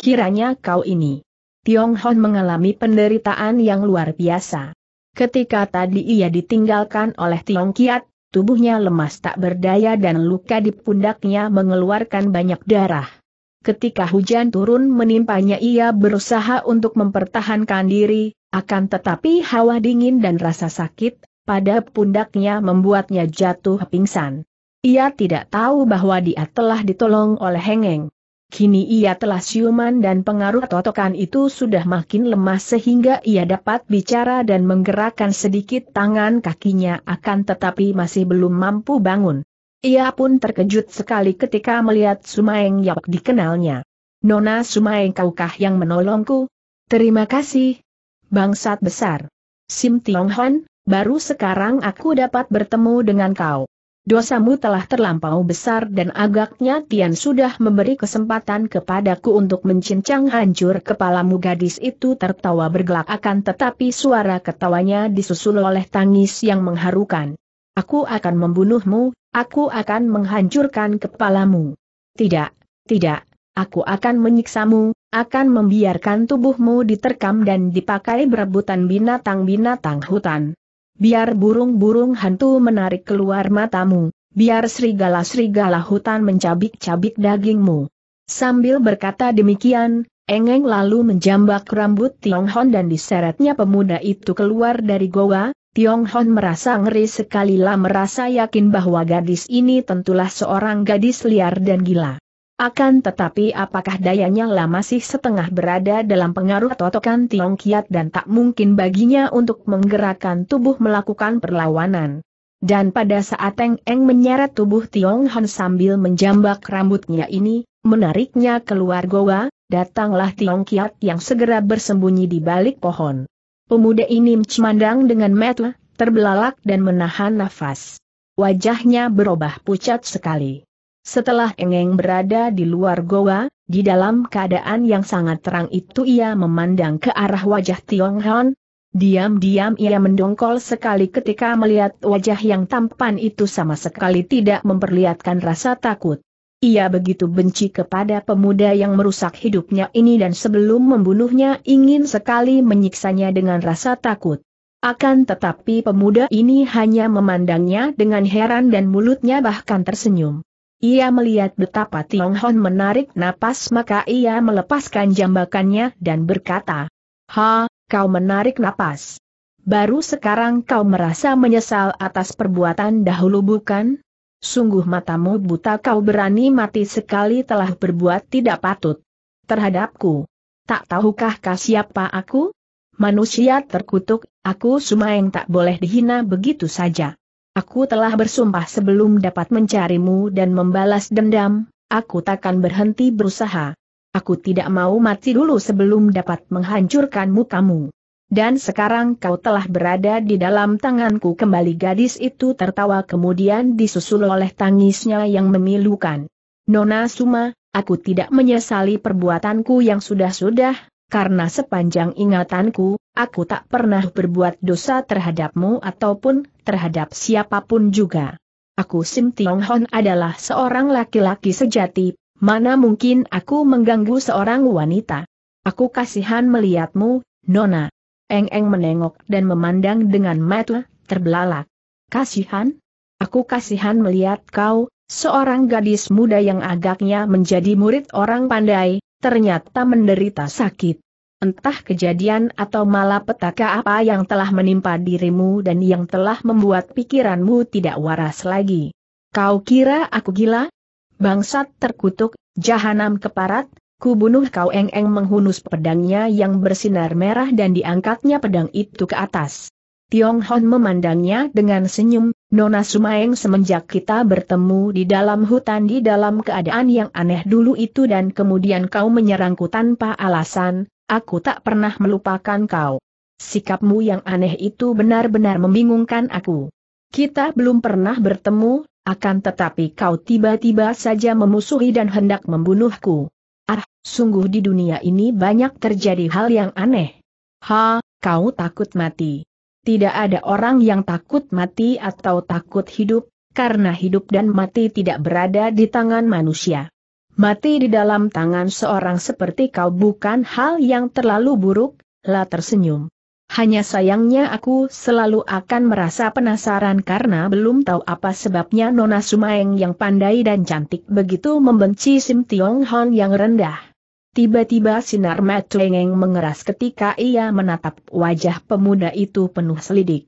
[SPEAKER 1] Kiranya kau ini. Tiong Hon mengalami penderitaan yang luar biasa. Ketika tadi ia ditinggalkan oleh Tiong Kiat, tubuhnya lemas tak berdaya dan luka di pundaknya mengeluarkan banyak darah. Ketika hujan turun menimpanya ia berusaha untuk mempertahankan diri, akan tetapi hawa dingin dan rasa sakit, pada pundaknya membuatnya jatuh pingsan. Ia tidak tahu bahwa dia telah ditolong oleh Hengeng. Kini ia telah siuman dan pengaruh totokan itu sudah makin lemah sehingga ia dapat bicara dan menggerakkan sedikit tangan kakinya akan tetapi masih belum mampu bangun. Ia pun terkejut sekali ketika melihat Sumaeng yang dikenalnya. Nona Sumaeng kaukah yang menolongku? Terima kasih. Bangsat besar. Sim Tiong Han, baru sekarang aku dapat bertemu dengan kau dosamu telah terlampau besar dan agaknya Tian sudah memberi kesempatan kepadaku untuk mencincang hancur kepalamu gadis itu tertawa bergelak akan tetapi suara ketawanya disusul oleh tangis yang mengharukan. Aku akan membunuhmu, aku akan menghancurkan kepalamu. Tidak, tidak, aku akan menyiksamu, akan membiarkan tubuhmu diterkam dan dipakai berebutan binatang-binatang hutan. Biar burung-burung hantu menarik keluar matamu, biar serigala-serigala hutan mencabik-cabik dagingmu. Sambil berkata demikian, Engeng lalu menjambak rambut Tiong Hon dan diseretnya pemuda itu keluar dari goa, Tiong Hon merasa ngeri sekali lah merasa yakin bahwa gadis ini tentulah seorang gadis liar dan gila. Akan tetapi apakah dayanya lah masih setengah berada dalam pengaruh totokan Tiong Kiat dan tak mungkin baginya untuk menggerakkan tubuh melakukan perlawanan. Dan pada saat Teng Eng menyeret tubuh Tiong Han sambil menjambak rambutnya ini, menariknya keluar goa, datanglah Tiong Kiat yang segera bersembunyi di balik pohon. Pemuda ini mencemandang dengan metel, terbelalak dan menahan nafas. Wajahnya berubah pucat sekali. Setelah Engeng berada di luar goa, di dalam keadaan yang sangat terang itu ia memandang ke arah wajah Tiong Han. Diam-diam ia mendongkol sekali ketika melihat wajah yang tampan itu sama sekali tidak memperlihatkan rasa takut. Ia begitu benci kepada pemuda yang merusak hidupnya ini dan sebelum membunuhnya ingin sekali menyiksanya dengan rasa takut. Akan tetapi pemuda ini hanya memandangnya dengan heran dan mulutnya bahkan tersenyum. Ia melihat betapa Tiong Hon menarik napas maka ia melepaskan jambakannya dan berkata, Ha, kau menarik napas. Baru sekarang kau merasa menyesal atas perbuatan dahulu bukan? Sungguh matamu buta kau berani mati sekali telah berbuat tidak patut. Terhadapku. Tak tahukah kau siapa aku? Manusia terkutuk, aku yang tak boleh dihina begitu saja. Aku telah bersumpah sebelum dapat mencarimu dan membalas dendam, aku takkan berhenti berusaha. Aku tidak mau mati dulu sebelum dapat menghancurkanmu kamu. Dan sekarang kau telah berada di dalam tanganku kembali gadis itu tertawa kemudian disusul oleh tangisnya yang memilukan. Nona Suma, aku tidak menyesali perbuatanku yang sudah-sudah, karena sepanjang ingatanku, aku tak pernah berbuat dosa terhadapmu ataupun terhadap siapapun juga. Aku Sim Tiong Hon adalah seorang laki-laki sejati, mana mungkin aku mengganggu seorang wanita. Aku kasihan melihatmu, Nona. Eng-eng menengok dan memandang dengan mata terbelalak. Kasihan? Aku kasihan melihat kau, seorang gadis muda yang agaknya menjadi murid orang pandai, ternyata menderita sakit. Entah kejadian atau malapetaka apa yang telah menimpa dirimu dan yang telah membuat pikiranmu tidak waras lagi. Kau kira aku gila? Bangsat terkutuk, jahanam keparat, ku bunuh kau eng-eng menghunus pedangnya yang bersinar merah dan diangkatnya pedang itu ke atas. Tiong Hon memandangnya dengan senyum, Nona Sumaeng semenjak kita bertemu di dalam hutan di dalam keadaan yang aneh dulu itu dan kemudian kau menyerangku tanpa alasan, aku tak pernah melupakan kau. Sikapmu yang aneh itu benar-benar membingungkan aku. Kita belum pernah bertemu, akan tetapi kau tiba-tiba saja memusuhi dan hendak membunuhku. Ah, sungguh di dunia ini banyak terjadi hal yang aneh. Ha, kau takut mati. Tidak ada orang yang takut mati atau takut hidup, karena hidup dan mati tidak berada di tangan manusia. Mati di dalam tangan seorang seperti kau bukan hal yang terlalu buruk, La tersenyum. Hanya sayangnya aku selalu akan merasa penasaran karena belum tahu apa sebabnya Nona Sumaeng yang pandai dan cantik begitu membenci Sim Tiong Hon yang rendah. Tiba-tiba sinar matengeng mengeras ketika ia menatap wajah pemuda itu penuh selidik.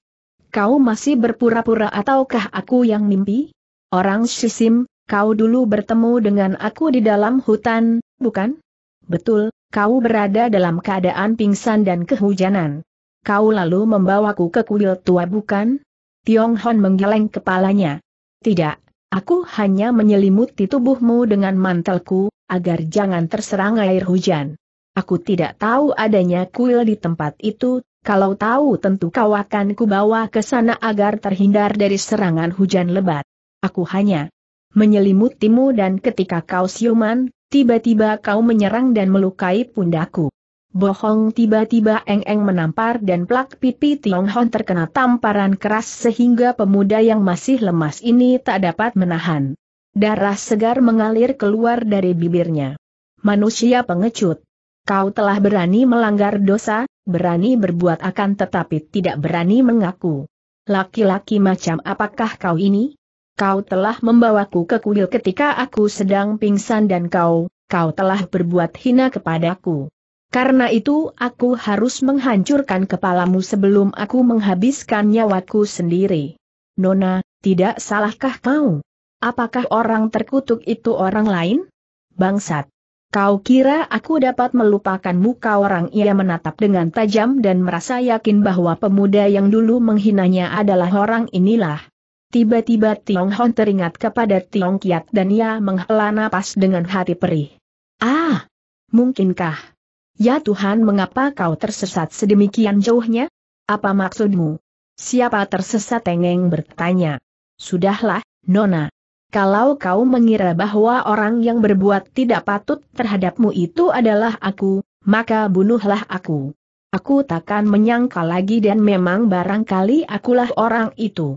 [SPEAKER 1] Kau masih berpura-pura ataukah aku yang mimpi? Orang Shishim, kau dulu bertemu dengan aku di dalam hutan, bukan? Betul, kau berada dalam keadaan pingsan dan kehujanan. Kau lalu membawaku ke kuil tua bukan? Tiong Hon menggeleng kepalanya. Tidak, aku hanya menyelimuti tubuhmu dengan mantelku, agar jangan terserang air hujan. Aku tidak tahu adanya kuil di tempat itu, kalau tahu tentu kau akan kubawa ke sana agar terhindar dari serangan hujan lebat. Aku hanya menyelimutimu dan ketika kau siuman, tiba-tiba kau menyerang dan melukai pundaku. Bohong tiba-tiba Eng-Eng menampar dan plak pipi Tiong Hon terkena tamparan keras sehingga pemuda yang masih lemas ini tak dapat menahan. Darah segar mengalir keluar dari bibirnya. Manusia pengecut. Kau telah berani melanggar dosa, berani berbuat akan tetapi tidak berani mengaku. Laki-laki macam apakah kau ini? kau telah membawaku ke kuil ketika aku sedang pingsan dan kau, kau telah berbuat hina kepadaku. Karena itu aku harus menghancurkan kepalamu sebelum aku menghabiskan nyawaku sendiri. Nona, tidak salahkah kau? Apakah orang terkutuk itu orang lain? Bangsat! Kau kira aku dapat melupakan muka orang ia menatap dengan tajam dan merasa yakin bahwa pemuda yang dulu menghinanya adalah orang inilah. Tiba-tiba Tiong Hon teringat kepada Tiong Kiat dan ia menghela napas dengan hati perih. Ah! Mungkinkah? Ya Tuhan mengapa kau tersesat sedemikian jauhnya? Apa maksudmu? Siapa tersesat Tengeng bertanya. Sudahlah, Nona. Kalau kau mengira bahwa orang yang berbuat tidak patut terhadapmu itu adalah aku, maka bunuhlah aku. Aku takkan menyangka lagi dan memang barangkali akulah orang itu.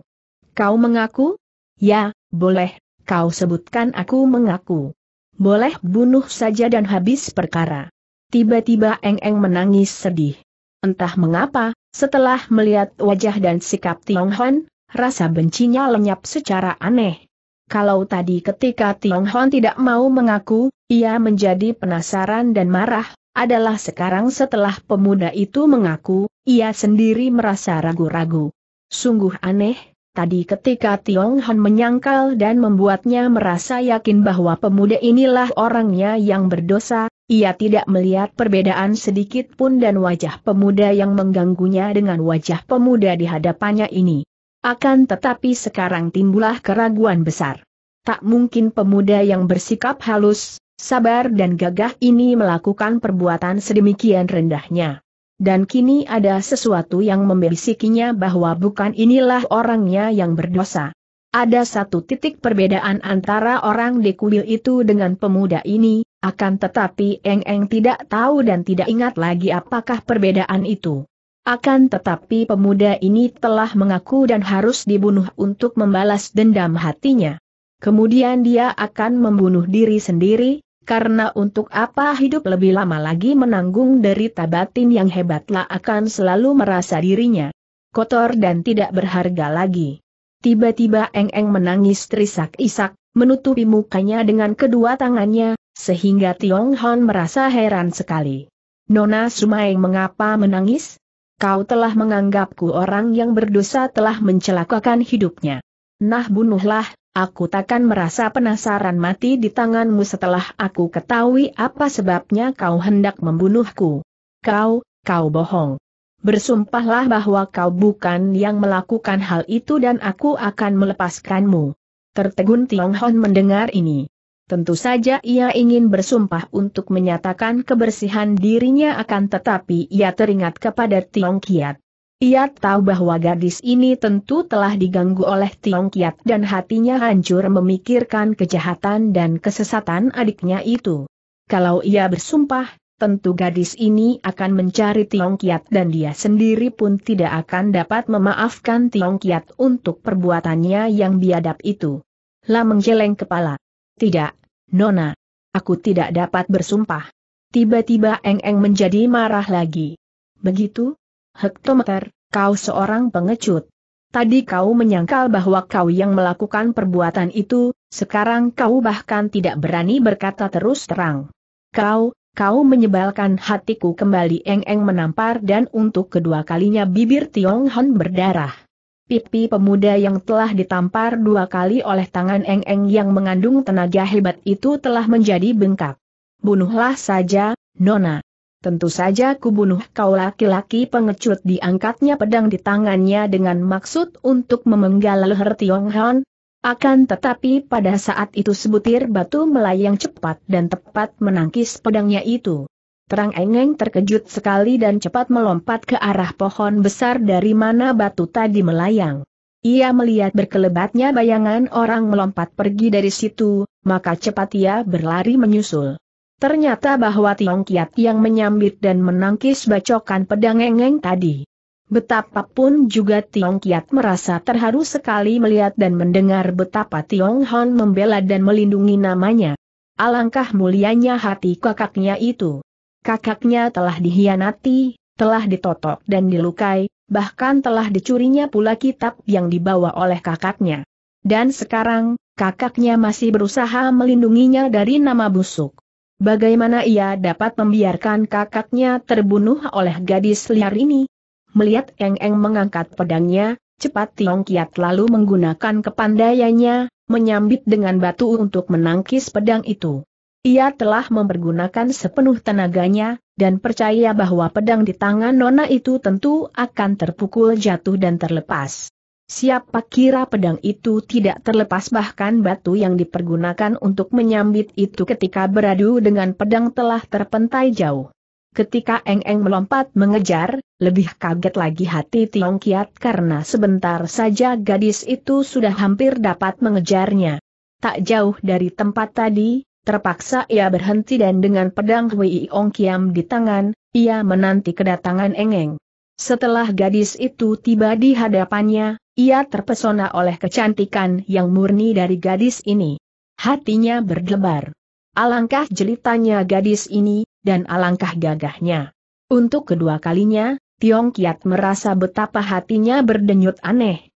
[SPEAKER 1] Kau mengaku? Ya, boleh, kau sebutkan aku mengaku. Boleh bunuh saja dan habis perkara. Tiba-tiba Eng-Eng menangis sedih. Entah mengapa, setelah melihat wajah dan sikap Tiong Hon, rasa bencinya lenyap secara aneh. Kalau tadi ketika Tiong Hon tidak mau mengaku, ia menjadi penasaran dan marah, adalah sekarang setelah pemuda itu mengaku, ia sendiri merasa ragu-ragu. Sungguh aneh, Tadi ketika Tiong Han menyangkal dan membuatnya merasa yakin bahwa pemuda inilah orangnya yang berdosa, ia tidak melihat perbedaan sedikit pun dan wajah pemuda yang mengganggunya dengan wajah pemuda di hadapannya ini. Akan tetapi sekarang timbullah keraguan besar. Tak mungkin pemuda yang bersikap halus, sabar dan gagah ini melakukan perbuatan sedemikian rendahnya dan kini ada sesuatu yang membisikinya bahwa bukan inilah orangnya yang berdosa. Ada satu titik perbedaan antara orang di kuil itu dengan pemuda ini, akan tetapi Eng Eng tidak tahu dan tidak ingat lagi apakah perbedaan itu. Akan tetapi pemuda ini telah mengaku dan harus dibunuh untuk membalas dendam hatinya. Kemudian dia akan membunuh diri sendiri, karena untuk apa hidup lebih lama lagi menanggung derita batin yang hebatlah akan selalu merasa dirinya kotor dan tidak berharga lagi. Tiba-tiba Eng-Eng menangis terisak-isak, menutupi mukanya dengan kedua tangannya, sehingga Tiong Hon merasa heran sekali. Nona Sumaeng mengapa menangis? Kau telah menganggapku orang yang berdosa telah mencelakakan hidupnya. Nah bunuhlah, Aku takkan merasa penasaran mati di tanganmu setelah aku ketahui apa sebabnya kau hendak membunuhku. Kau, kau bohong. Bersumpahlah bahwa kau bukan yang melakukan hal itu dan aku akan melepaskanmu. Tertegun Tiong Hon mendengar ini. Tentu saja ia ingin bersumpah untuk menyatakan kebersihan dirinya akan tetapi ia teringat kepada Tiong Kiat. Ia tahu bahwa gadis ini tentu telah diganggu oleh Tiong Kiat dan hatinya hancur memikirkan kejahatan dan kesesatan adiknya itu. Kalau ia bersumpah, tentu gadis ini akan mencari Tiong Kiat dan dia sendiri pun tidak akan dapat memaafkan Tiong Kiat untuk perbuatannya yang biadab itu. La menggeleng kepala. Tidak, Nona. Aku tidak dapat bersumpah. Tiba-tiba Eng Eng menjadi marah lagi. Begitu, Hektometer, kau seorang pengecut. Tadi kau menyangkal bahwa kau yang melakukan perbuatan itu, sekarang kau bahkan tidak berani berkata terus terang. Kau, kau menyebalkan hatiku kembali Eng-Eng menampar dan untuk kedua kalinya bibir Tiong Hon berdarah. Pipi pemuda yang telah ditampar dua kali oleh tangan Eng-Eng yang mengandung tenaga hebat itu telah menjadi bengkak. Bunuhlah saja, Nona, Tentu saja kubunuh kau laki-laki pengecut diangkatnya pedang di tangannya dengan maksud untuk memenggal leher Tiong Han. Akan tetapi pada saat itu sebutir batu melayang cepat dan tepat menangkis pedangnya itu. Terang Engeng terkejut sekali dan cepat melompat ke arah pohon besar dari mana batu tadi melayang. Ia melihat berkelebatnya bayangan orang melompat pergi dari situ, maka cepat ia berlari menyusul. Ternyata bahwa Tiong Kiat yang menyambit dan menangkis bacokan pedang engeng tadi. Betapapun juga Tiong Kiat merasa terharu sekali melihat dan mendengar betapa Tiong Hon membela dan melindungi namanya. Alangkah mulianya hati kakaknya itu. Kakaknya telah dihianati, telah ditotok dan dilukai, bahkan telah dicurinya pula kitab yang dibawa oleh kakaknya. Dan sekarang, kakaknya masih berusaha melindunginya dari nama busuk. Bagaimana ia dapat membiarkan kakaknya terbunuh oleh gadis liar ini? Melihat Eng Eng mengangkat pedangnya, cepat Tiong Kiat lalu menggunakan kepandaiannya, menyambit dengan batu untuk menangkis pedang itu. Ia telah mempergunakan sepenuh tenaganya, dan percaya bahwa pedang di tangan Nona itu tentu akan terpukul jatuh dan terlepas. Siapa kira pedang itu tidak terlepas bahkan batu yang dipergunakan untuk menyambit itu ketika beradu dengan pedang telah terpentai jauh. Ketika Eng Eng melompat mengejar, lebih kaget lagi hati Tiong Kiat karena sebentar saja gadis itu sudah hampir dapat mengejarnya. Tak jauh dari tempat tadi, terpaksa ia berhenti dan dengan pedang Hui Ong Kiam di tangan, ia menanti kedatangan Eng Eng. Setelah gadis itu tiba di hadapannya, ia terpesona oleh kecantikan yang murni dari gadis ini. Hatinya berdebar. Alangkah jelitanya gadis ini, dan alangkah gagahnya. Untuk kedua kalinya, Tiong Kiat merasa betapa hatinya berdenyut aneh.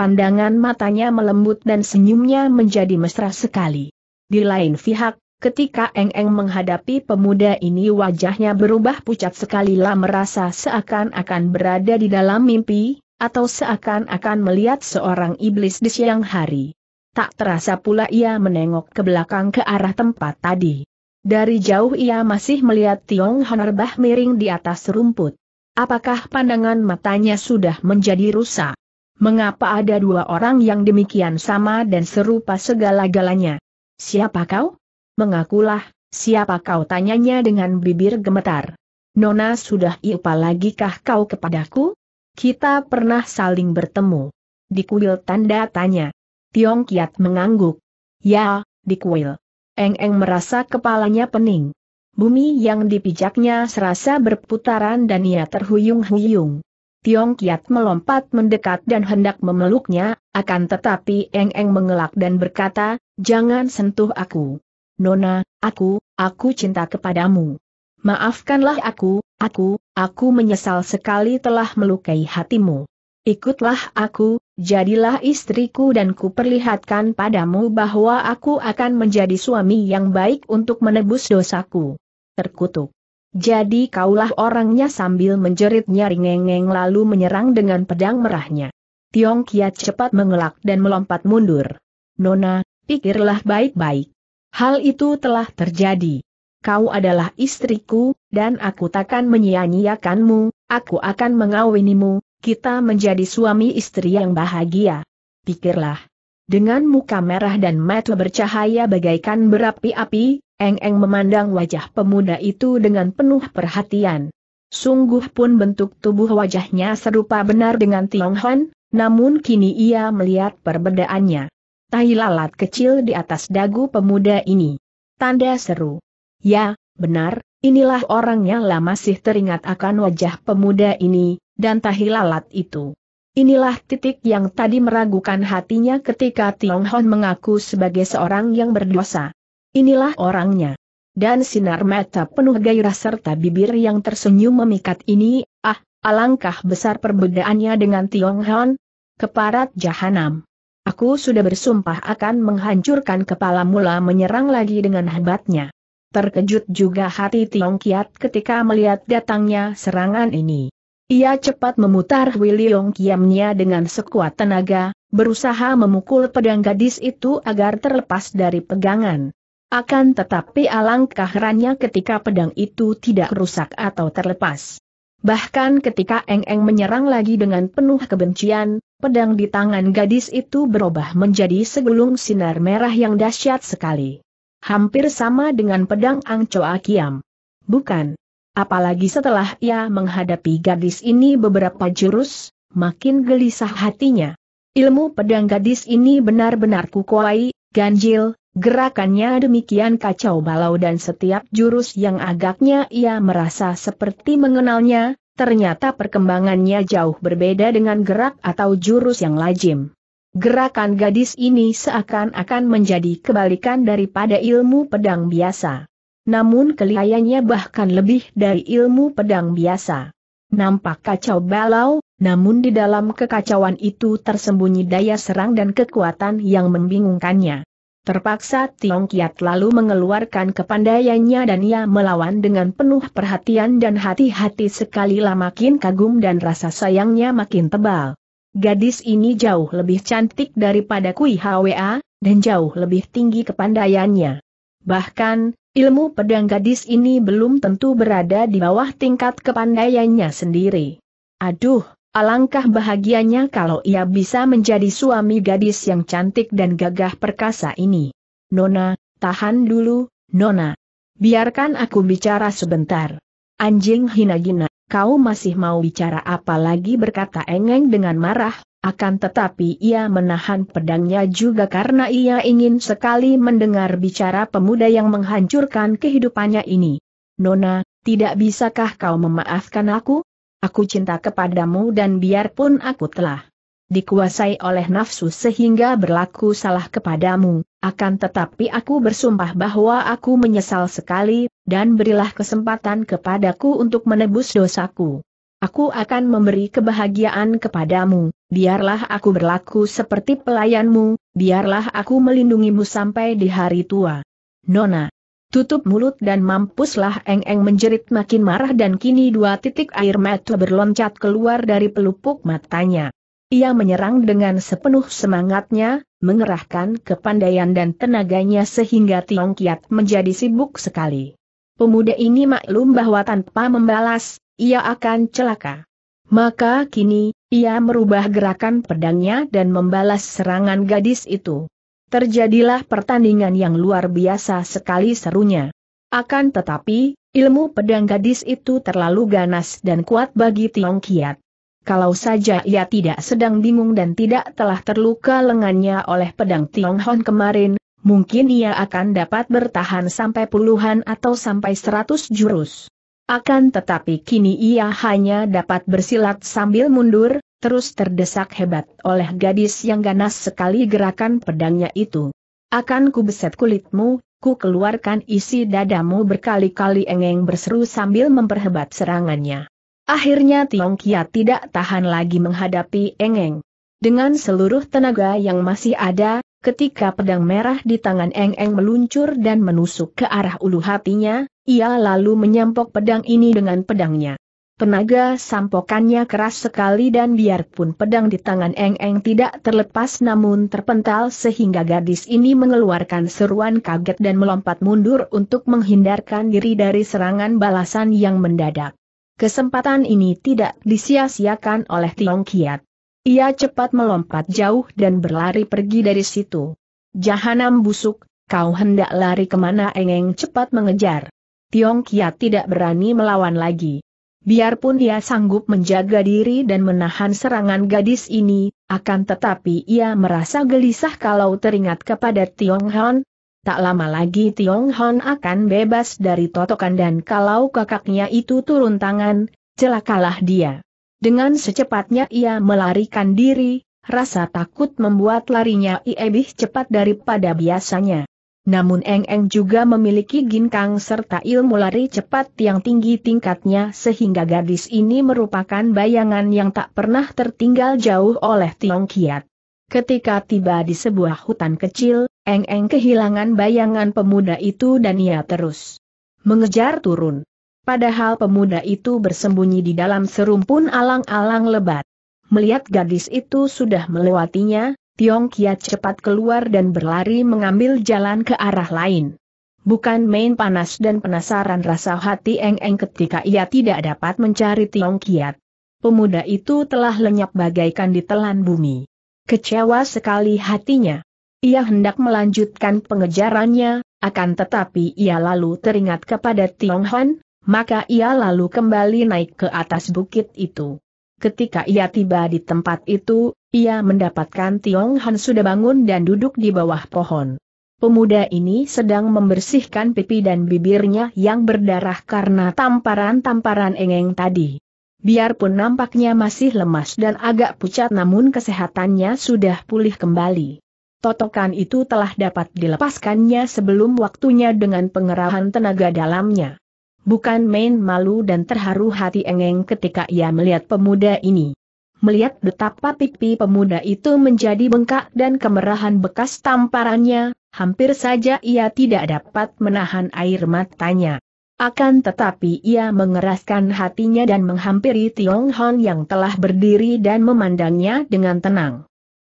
[SPEAKER 1] Pandangan matanya melembut dan senyumnya menjadi mesra sekali. Di lain pihak, ketika Eng Eng menghadapi pemuda ini wajahnya berubah pucat sekali lah merasa seakan-akan berada di dalam mimpi, atau seakan-akan melihat seorang iblis di siang hari. Tak terasa pula ia menengok ke belakang ke arah tempat tadi. Dari jauh ia masih melihat Tiong Honorbah miring di atas rumput. Apakah pandangan matanya sudah menjadi rusak? Mengapa ada dua orang yang demikian sama dan serupa segala-galanya? Siapa kau? Mengakulah, siapa kau tanyanya dengan bibir gemetar. Nona sudah iupa lagikah kau kepadaku? Kita pernah saling bertemu. Di kuil tanda tanya. Tiong Kiat mengangguk. Ya, di kuil. Eng-eng merasa kepalanya pening. Bumi yang dipijaknya serasa berputaran dan ia terhuyung-huyung. Tiong Kiat melompat mendekat dan hendak memeluknya, akan tetapi Eng-eng mengelak dan berkata, Jangan sentuh aku. Nona, aku, aku cinta kepadamu. Maafkanlah aku, Aku, aku menyesal sekali telah melukai hatimu. Ikutlah aku, jadilah istriku dan kuperlihatkan padamu bahwa aku akan menjadi suami yang baik untuk menebus dosaku. Terkutuk. Jadi kaulah orangnya sambil menjerit ringengeng lalu menyerang dengan pedang merahnya. Tiong Kiat cepat mengelak dan melompat mundur. Nona, pikirlah baik-baik. Hal itu telah terjadi kau adalah istriku, dan aku takkan menyia-nyiakanmu, aku akan mengawinimu, kita menjadi suami istri yang bahagia. Pikirlah. Dengan muka merah dan mata bercahaya bagaikan berapi-api, Eng-Eng memandang wajah pemuda itu dengan penuh perhatian. Sungguh pun bentuk tubuh wajahnya serupa benar dengan Tionghoan, namun kini ia melihat perbedaannya. Tahi lalat kecil di atas dagu pemuda ini. Tanda seru. Ya, benar, inilah orangnya lah masih teringat akan wajah pemuda ini, dan tahilalat itu. Inilah titik yang tadi meragukan hatinya ketika Tiong Hon mengaku sebagai seorang yang berdosa. Inilah orangnya. Dan sinar mata penuh gairah serta bibir yang tersenyum memikat ini, ah, alangkah besar perbedaannya dengan Tiong Hon. Keparat jahanam. Aku sudah bersumpah akan menghancurkan kepala mula menyerang lagi dengan hebatnya. Terkejut juga hati Tiong Kiat ketika melihat datangnya serangan ini. Ia cepat memutar Wiliong Kiamnya dengan sekuat tenaga, berusaha memukul pedang gadis itu agar terlepas dari pegangan. Akan tetapi alangkah herannya ketika pedang itu tidak rusak atau terlepas. Bahkan ketika Eng Eng menyerang lagi dengan penuh kebencian, pedang di tangan gadis itu berubah menjadi segulung sinar merah yang dahsyat sekali. Hampir sama dengan pedang Choa Kiam. Bukan. Apalagi setelah ia menghadapi gadis ini beberapa jurus, makin gelisah hatinya. Ilmu pedang gadis ini benar-benar kukuai, ganjil, Gerakannya demikian kacau balau dan setiap jurus yang agaknya ia merasa seperti mengenalnya, ternyata perkembangannya jauh berbeda dengan gerak atau jurus yang lazim. Gerakan gadis ini seakan-akan menjadi kebalikan daripada ilmu pedang biasa. Namun kelihayannya bahkan lebih dari ilmu pedang biasa. Nampak kacau balau, namun di dalam kekacauan itu tersembunyi daya serang dan kekuatan yang membingungkannya. Terpaksa Tiong Kiat lalu mengeluarkan kepandaiannya dan ia melawan dengan penuh perhatian dan hati-hati sekali lah makin kagum dan rasa sayangnya makin tebal. Gadis ini jauh lebih cantik daripada Kui Hwa, dan jauh lebih tinggi kepandaiannya. Bahkan, ilmu pedang gadis ini belum tentu berada di bawah tingkat kepandaiannya sendiri. Aduh, alangkah bahagianya kalau ia bisa menjadi suami gadis yang cantik dan gagah perkasa ini. Nona, tahan dulu, Nona. Biarkan aku bicara sebentar. Anjing hina Hinagina kau masih mau bicara apa lagi berkata Engeng dengan marah, akan tetapi ia menahan pedangnya juga karena ia ingin sekali mendengar bicara pemuda yang menghancurkan kehidupannya ini. Nona, tidak bisakah kau memaafkan aku? Aku cinta kepadamu dan biarpun aku telah dikuasai oleh nafsu sehingga berlaku salah kepadamu, akan tetapi aku bersumpah bahwa aku menyesal sekali, dan berilah kesempatan kepadaku untuk menebus dosaku. Aku akan memberi kebahagiaan kepadamu, biarlah aku berlaku seperti pelayanmu, biarlah aku melindungimu sampai di hari tua. Nona. Tutup mulut dan mampuslah Eng-Eng menjerit makin marah dan kini dua titik air mata berloncat keluar dari pelupuk matanya. Ia menyerang dengan sepenuh semangatnya, mengerahkan kepandaian dan tenaganya sehingga Tiong Kiat menjadi sibuk sekali. Pemuda ini maklum bahwa tanpa membalas, ia akan celaka. Maka kini, ia merubah gerakan pedangnya dan membalas serangan gadis itu. Terjadilah pertandingan yang luar biasa sekali serunya. Akan tetapi, ilmu pedang gadis itu terlalu ganas dan kuat bagi Tiong Kiat kalau saja ia tidak sedang bingung dan tidak telah terluka lengannya oleh pedang Hon kemarin, mungkin ia akan dapat bertahan sampai puluhan atau sampai seratus jurus. Akan tetapi kini ia hanya dapat bersilat sambil mundur, terus terdesak hebat oleh gadis yang ganas sekali gerakan pedangnya itu. Akan ku beset kulitmu, ku keluarkan isi dadamu berkali-kali engeng berseru sambil memperhebat serangannya. Akhirnya Tiong Kia tidak tahan lagi menghadapi Engeng. Dengan seluruh tenaga yang masih ada, ketika pedang merah di tangan Engeng meluncur dan menusuk ke arah ulu hatinya, ia lalu menyampok pedang ini dengan pedangnya. Tenaga sampokannya keras sekali dan biarpun pedang di tangan Engeng tidak terlepas namun terpental sehingga gadis ini mengeluarkan seruan kaget dan melompat mundur untuk menghindarkan diri dari serangan balasan yang mendadak. Kesempatan ini tidak disia-siakan oleh Tiong Kiat. Ia cepat melompat jauh dan berlari pergi dari situ. Jahanam busuk, kau hendak lari kemana Engeng cepat mengejar. Tiong Kiat tidak berani melawan lagi. Biarpun ia sanggup menjaga diri dan menahan serangan gadis ini, akan tetapi ia merasa gelisah kalau teringat kepada Tiong Han, Tak lama lagi Tiong Hon akan bebas dari totokan dan kalau kakaknya itu turun tangan, celakalah dia. Dengan secepatnya ia melarikan diri, rasa takut membuat larinya lebih cepat daripada biasanya. Namun Eng Eng juga memiliki ginkang serta ilmu lari cepat yang tinggi tingkatnya sehingga gadis ini merupakan bayangan yang tak pernah tertinggal jauh oleh Tiong Kiat. Ketika tiba di sebuah hutan kecil, Eng-Eng kehilangan bayangan pemuda itu dan ia terus mengejar turun. Padahal pemuda itu bersembunyi di dalam serumpun alang-alang lebat. Melihat gadis itu sudah melewatinya, Tiong Kia cepat keluar dan berlari mengambil jalan ke arah lain. Bukan main panas dan penasaran rasa hati Eng-Eng ketika ia tidak dapat mencari Tiong Kiat. Pemuda itu telah lenyap bagaikan ditelan bumi. Kecewa sekali hatinya. Ia hendak melanjutkan pengejarannya, akan tetapi ia lalu teringat kepada Tiong Hon, maka ia lalu kembali naik ke atas bukit itu. Ketika ia tiba di tempat itu, ia mendapatkan Tiong Han sudah bangun dan duduk di bawah pohon. Pemuda ini sedang membersihkan pipi dan bibirnya yang berdarah karena tamparan-tamparan engeng tadi biarpun nampaknya masih lemas dan agak pucat namun kesehatannya sudah pulih kembali. Totokan itu telah dapat dilepaskannya sebelum waktunya dengan pengerahan tenaga dalamnya. Bukan main malu dan terharu hati Engeng ketika ia melihat pemuda ini. Melihat betapa pipi pemuda itu menjadi bengkak dan kemerahan bekas tamparannya, hampir saja ia tidak dapat menahan air matanya. Akan tetapi ia mengeraskan hatinya dan menghampiri Tiong Hon yang telah berdiri dan memandangnya dengan tenang.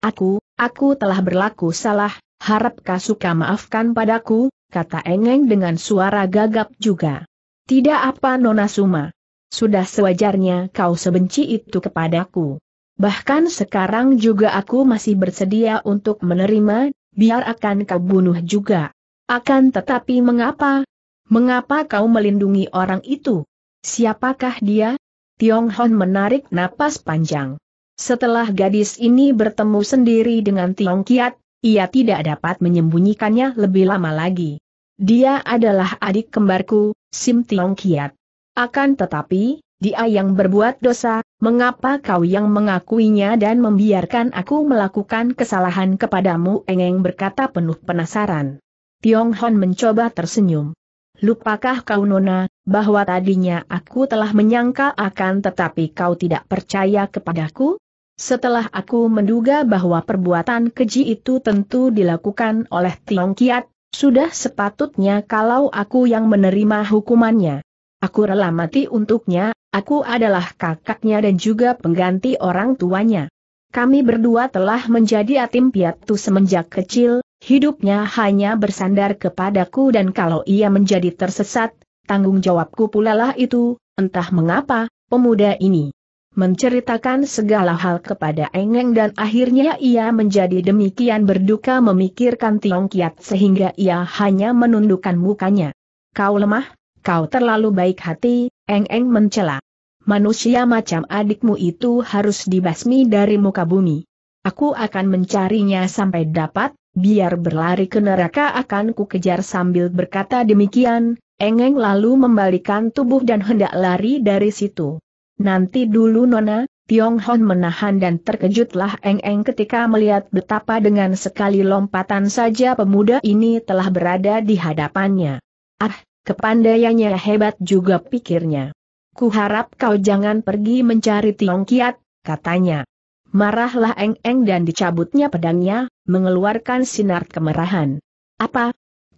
[SPEAKER 1] Aku, aku telah berlaku salah, harap suka maafkan padaku, kata Engeng dengan suara gagap juga. Tidak apa Nona Suma. Sudah sewajarnya kau sebenci itu kepadaku. Bahkan sekarang juga aku masih bersedia untuk menerima, biar akan kau bunuh juga. Akan tetapi mengapa, Mengapa kau melindungi orang itu? Siapakah dia? Tiong Hon menarik napas panjang. Setelah gadis ini bertemu sendiri dengan Tiong Kiat, ia tidak dapat menyembunyikannya lebih lama lagi. Dia adalah adik kembarku, Sim Tiong Kiat. Akan tetapi, dia yang berbuat dosa, mengapa kau yang mengakuinya dan membiarkan aku melakukan kesalahan kepadamu? Engeng berkata penuh penasaran. Tiong Hon mencoba tersenyum. Lupakah kau Nona, bahwa tadinya aku telah menyangka akan tetapi kau tidak percaya kepadaku? Setelah aku menduga bahwa perbuatan keji itu tentu dilakukan oleh Tiong Kiat, sudah sepatutnya kalau aku yang menerima hukumannya. Aku rela mati untuknya, aku adalah kakaknya dan juga pengganti orang tuanya. Kami berdua telah menjadi atim piatu semenjak kecil, Hidupnya hanya bersandar kepadaku dan kalau ia menjadi tersesat, tanggung jawabku pula lah itu, entah mengapa, pemuda ini menceritakan segala hal kepada Engeng dan akhirnya ia menjadi demikian berduka memikirkan Tiong Kiat sehingga ia hanya menundukkan mukanya. Kau lemah, kau terlalu baik hati, Engeng mencela. Manusia macam adikmu itu harus dibasmi dari muka bumi. Aku akan mencarinya sampai dapat, biar berlari ke neraka akan kejar sambil berkata demikian, Engeng lalu membalikan tubuh dan hendak lari dari situ. Nanti dulu Nona, Tiong Hon menahan dan terkejutlah Engeng ketika melihat betapa dengan sekali lompatan saja pemuda ini telah berada di hadapannya. Ah, kepandaiannya hebat juga pikirnya. Kuharap kau jangan pergi mencari Tiong Kiat, katanya. Marahlah Eng-Eng dan dicabutnya pedangnya, mengeluarkan sinar kemerahan. Apa?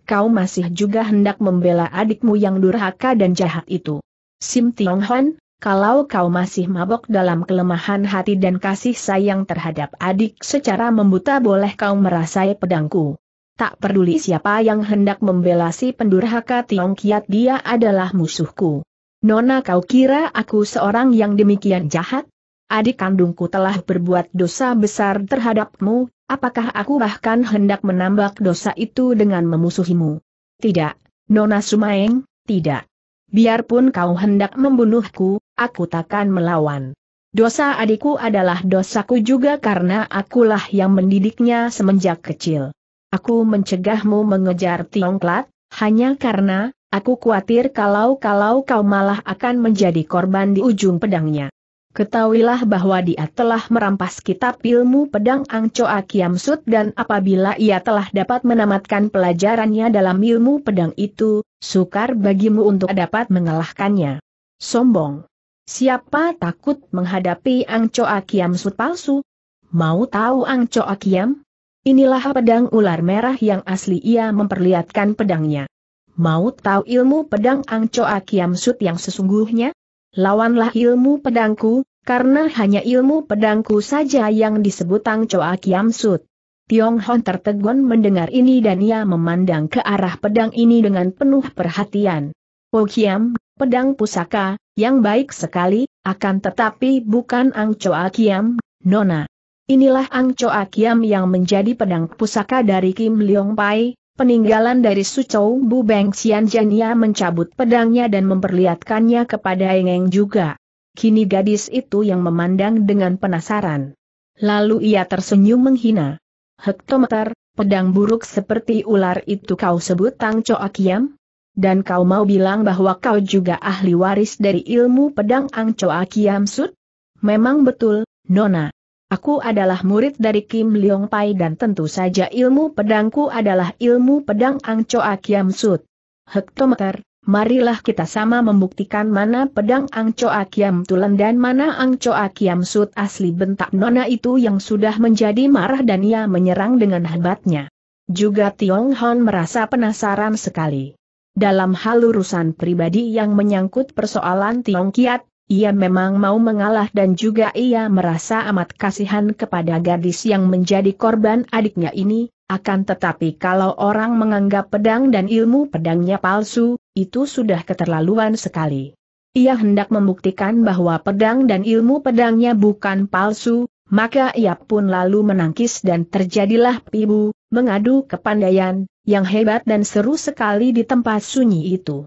[SPEAKER 1] Kau masih juga hendak membela adikmu yang durhaka dan jahat itu. Sim Tiong Hon, kalau kau masih mabok dalam kelemahan hati dan kasih sayang terhadap adik secara membuta boleh kau merasai pedangku. Tak peduli siapa yang hendak membela si pendurhaka Tiong Kiat dia adalah musuhku. Nona kau kira aku seorang yang demikian jahat? adik kandungku telah berbuat dosa besar terhadapmu, apakah aku bahkan hendak menambah dosa itu dengan memusuhimu? Tidak, Nona Sumaeng, tidak. Biarpun kau hendak membunuhku, aku takkan melawan. Dosa adikku adalah dosaku juga karena akulah yang mendidiknya semenjak kecil. Aku mencegahmu mengejar Tiongklat, hanya karena, aku khawatir kalau-kalau kau malah akan menjadi korban di ujung pedangnya. Ketahuilah bahwa dia telah merampas kitab ilmu pedang Angcoa Kiamsut dan apabila ia telah dapat menamatkan pelajarannya dalam ilmu pedang itu, sukar bagimu untuk dapat mengalahkannya. Sombong. Siapa takut menghadapi Angcoa Kiamsut palsu? Mau tahu Angcoa Kiam? Inilah pedang ular merah yang asli ia memperlihatkan pedangnya. Mau tahu ilmu pedang Angcoa Kiamsut yang sesungguhnya? Lawanlah ilmu pedangku, karena hanya ilmu pedangku saja yang disebut Tang Choa Kiam Sut. Tiong Hon tertegun mendengar ini dan ia memandang ke arah pedang ini dengan penuh perhatian. Po oh Kiam, pedang pusaka, yang baik sekali, akan tetapi bukan Ang Choa Kiam, Nona. Inilah Ang Choa Kiam yang menjadi pedang pusaka dari Kim Leong Pai, Peninggalan dari Sucou Bu Beng Xianjiania mencabut pedangnya dan memperlihatkannya kepada Engeng juga. Kini gadis itu yang memandang dengan penasaran. Lalu ia tersenyum menghina. Hektometer, pedang buruk seperti ular itu kau sebut Tang Coak Dan kau mau bilang bahwa kau juga ahli waris dari ilmu pedang Ang Coak Sud? Memang betul, Nona. Aku adalah murid dari Kim Leong Pai dan tentu saja ilmu pedangku adalah ilmu pedang Angcoa Kiam Sut. Hektometer, marilah kita sama membuktikan mana pedang Angcoa Kiam Tulen dan mana Angcoa Kiam Sut asli bentak nona itu yang sudah menjadi marah dan ia menyerang dengan hebatnya. Juga Tiong Hon merasa penasaran sekali. Dalam hal urusan pribadi yang menyangkut persoalan Tiong Kiat, ia memang mau mengalah dan juga ia merasa amat kasihan kepada gadis yang menjadi korban adiknya ini, akan tetapi kalau orang menganggap pedang dan ilmu pedangnya palsu, itu sudah keterlaluan sekali. Ia hendak membuktikan bahwa pedang dan ilmu pedangnya bukan palsu, maka ia pun lalu menangkis dan terjadilah pibu, mengadu kepandaian, yang hebat dan seru sekali di tempat sunyi itu.